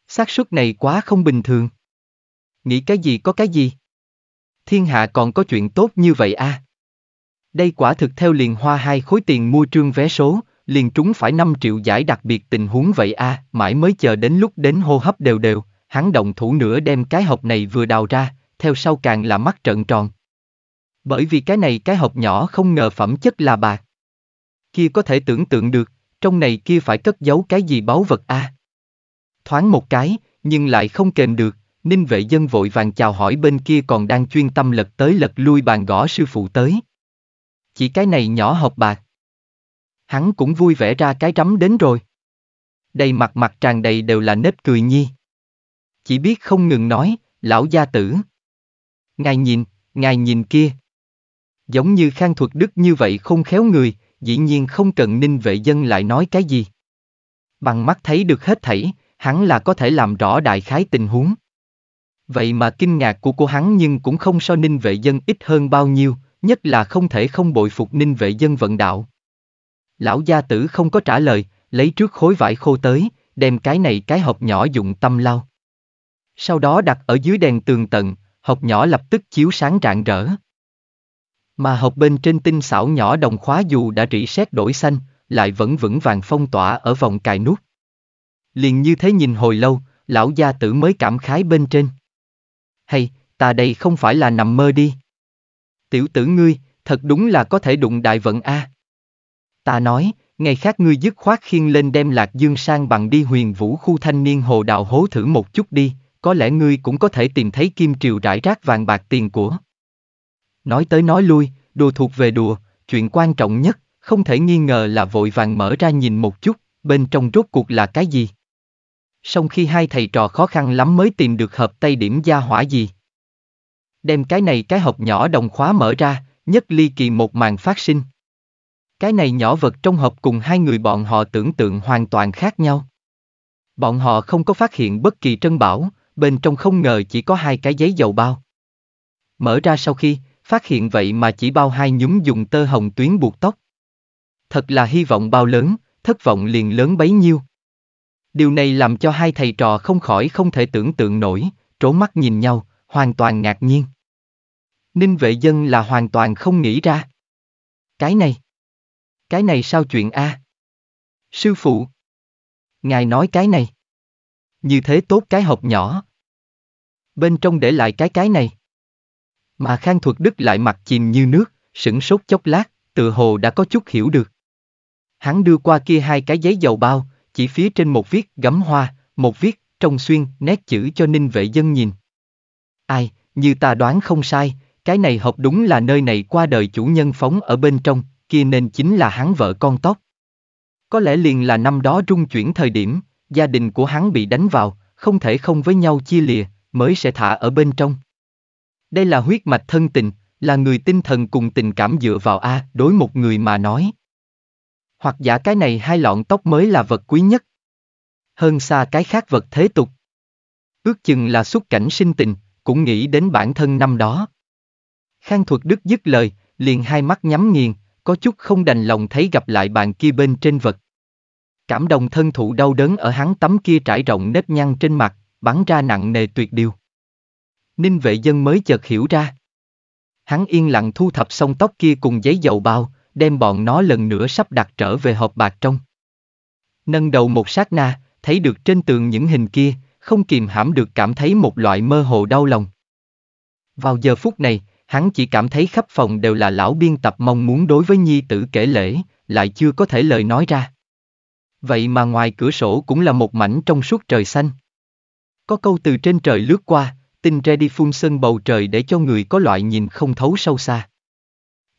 xác suất này quá không bình thường. Nghĩ cái gì có cái gì? Thiên hạ còn có chuyện tốt như vậy à? Đây quả thực theo liền hoa hai khối tiền mua trương vé số, liền trúng phải 5 triệu giải đặc biệt tình huống vậy à, mãi mới chờ đến lúc đến hô hấp đều đều, hắn động thủ nữa đem cái hộp này vừa đào ra, theo sau càng là mắt trợn tròn. Bởi vì cái này cái hộp nhỏ không ngờ phẩm chất là bạc. Kia có thể tưởng tượng được trong này kia phải cất giấu cái gì báu vật a? À? Thoáng một cái, nhưng lại không kềm được, ninh vệ dân vội vàng chào hỏi bên kia còn đang chuyên tâm lật tới lật lui bàn gõ sư phụ tới. Chỉ cái này nhỏ hộp bạc. Hắn cũng vui vẻ ra cái rắm đến rồi. Đầy mặt mặt tràn đầy đều là nếp cười nhi. Chỉ biết không ngừng nói, lão gia tử. Ngài nhìn, ngài nhìn kia. Giống như khang thuật đức như vậy không khéo người, dĩ nhiên không cần ninh vệ dân lại nói cái gì. Bằng mắt thấy được hết thảy, hắn là có thể làm rõ đại khái tình huống. Vậy mà kinh ngạc của cô hắn nhưng cũng không so ninh vệ dân ít hơn bao nhiêu, nhất là không thể không bội phục ninh vệ dân vận đạo. Lão gia tử không có trả lời, lấy trước khối vải khô tới, đem cái này cái hộp nhỏ dụng tâm lau. Sau đó đặt ở dưới đèn tường tận, hộp nhỏ lập tức chiếu sáng rạng rỡ. Mà hộp bên trên tinh xảo nhỏ đồng khóa dù đã rỉ sét đổi xanh, lại vẫn vững vàng phong tỏa ở vòng cài nút. Liền như thế nhìn hồi lâu, lão gia tử mới cảm khái bên trên. Hay, ta đây không phải là nằm mơ đi. Tiểu tử ngươi, thật đúng là có thể đụng đại vận a. À. Ta nói, ngày khác ngươi dứt khoát khiên lên đem lạc dương sang bằng đi huyền vũ khu thanh niên hồ đạo hố thử một chút đi, có lẽ ngươi cũng có thể tìm thấy kim triều rải rác vàng bạc tiền của. Nói tới nói lui, đùa thuộc về đùa, chuyện quan trọng nhất, không thể nghi ngờ là vội vàng mở ra nhìn một chút, bên trong rốt cuộc là cái gì. Song khi hai thầy trò khó khăn lắm mới tìm được hợp tay điểm gia hỏa gì. Đem cái này cái hộp nhỏ đồng khóa mở ra, nhất ly kỳ một màn phát sinh. Cái này nhỏ vật trong hộp cùng hai người bọn họ tưởng tượng hoàn toàn khác nhau. Bọn họ không có phát hiện bất kỳ trân bảo, bên trong không ngờ chỉ có hai cái giấy dầu bao. Mở ra sau khi, Phát hiện vậy mà chỉ bao hai nhúm dùng tơ hồng tuyến buộc tóc. Thật là hy vọng bao lớn, thất vọng liền lớn bấy nhiêu. Điều này làm cho hai thầy trò không khỏi không thể tưởng tượng nổi, trố mắt nhìn nhau, hoàn toàn ngạc nhiên. Ninh vệ dân là hoàn toàn không nghĩ ra. Cái này. Cái này sao chuyện a? Sư phụ. Ngài nói cái này. Như thế tốt cái hộp nhỏ. Bên trong để lại cái cái này. Mà Khang Thuật Đức lại mặt chìm như nước, sững sốt chốc lát, tự hồ đã có chút hiểu được. Hắn đưa qua kia hai cái giấy dầu bao, chỉ phía trên một viết gấm hoa, một viết trong xuyên nét chữ cho ninh vệ dân nhìn. Ai, như ta đoán không sai, cái này hợp đúng là nơi này qua đời chủ nhân phóng ở bên trong, kia nên chính là hắn vợ con tóc. Có lẽ liền là năm đó rung chuyển thời điểm, gia đình của hắn bị đánh vào, không thể không với nhau chia lìa, mới sẽ thả ở bên trong. Đây là huyết mạch thân tình, là người tinh thần cùng tình cảm dựa vào A, đối một người mà nói. Hoặc giả cái này hai lọn tóc mới là vật quý nhất. Hơn xa cái khác vật thế tục. Ước chừng là xuất cảnh sinh tình, cũng nghĩ đến bản thân năm đó. Khang thuật đức dứt lời, liền hai mắt nhắm nghiền, có chút không đành lòng thấy gặp lại bạn kia bên trên vật. Cảm đồng thân thụ đau đớn ở hắn tấm kia trải rộng nếp nhăn trên mặt, bắn ra nặng nề tuyệt điều. Ninh vệ dân mới chợt hiểu ra. Hắn yên lặng thu thập xong tóc kia cùng giấy dầu bao, đem bọn nó lần nữa sắp đặt trở về hộp bạc trong. Nâng đầu một sát na, thấy được trên tường những hình kia, không kìm hãm được cảm thấy một loại mơ hồ đau lòng. Vào giờ phút này, hắn chỉ cảm thấy khắp phòng đều là lão biên tập mong muốn đối với nhi tử kể lễ, lại chưa có thể lời nói ra. Vậy mà ngoài cửa sổ cũng là một mảnh trong suốt trời xanh. Có câu từ trên trời lướt qua, tinh đi phun sơn bầu trời để cho người có loại nhìn không thấu sâu xa.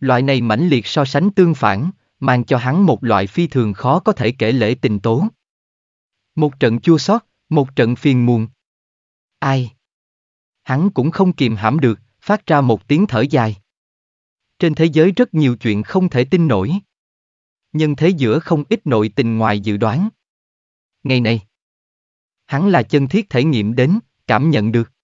Loại này mãnh liệt so sánh tương phản, mang cho hắn một loại phi thường khó có thể kể lễ tình tố. Một trận chua xót, một trận phiền muộn. Ai? Hắn cũng không kìm hãm được, phát ra một tiếng thở dài. Trên thế giới rất nhiều chuyện không thể tin nổi. nhân thế giữa không ít nội tình ngoài dự đoán. Ngày này, hắn là chân thiết thể nghiệm đến, cảm nhận được.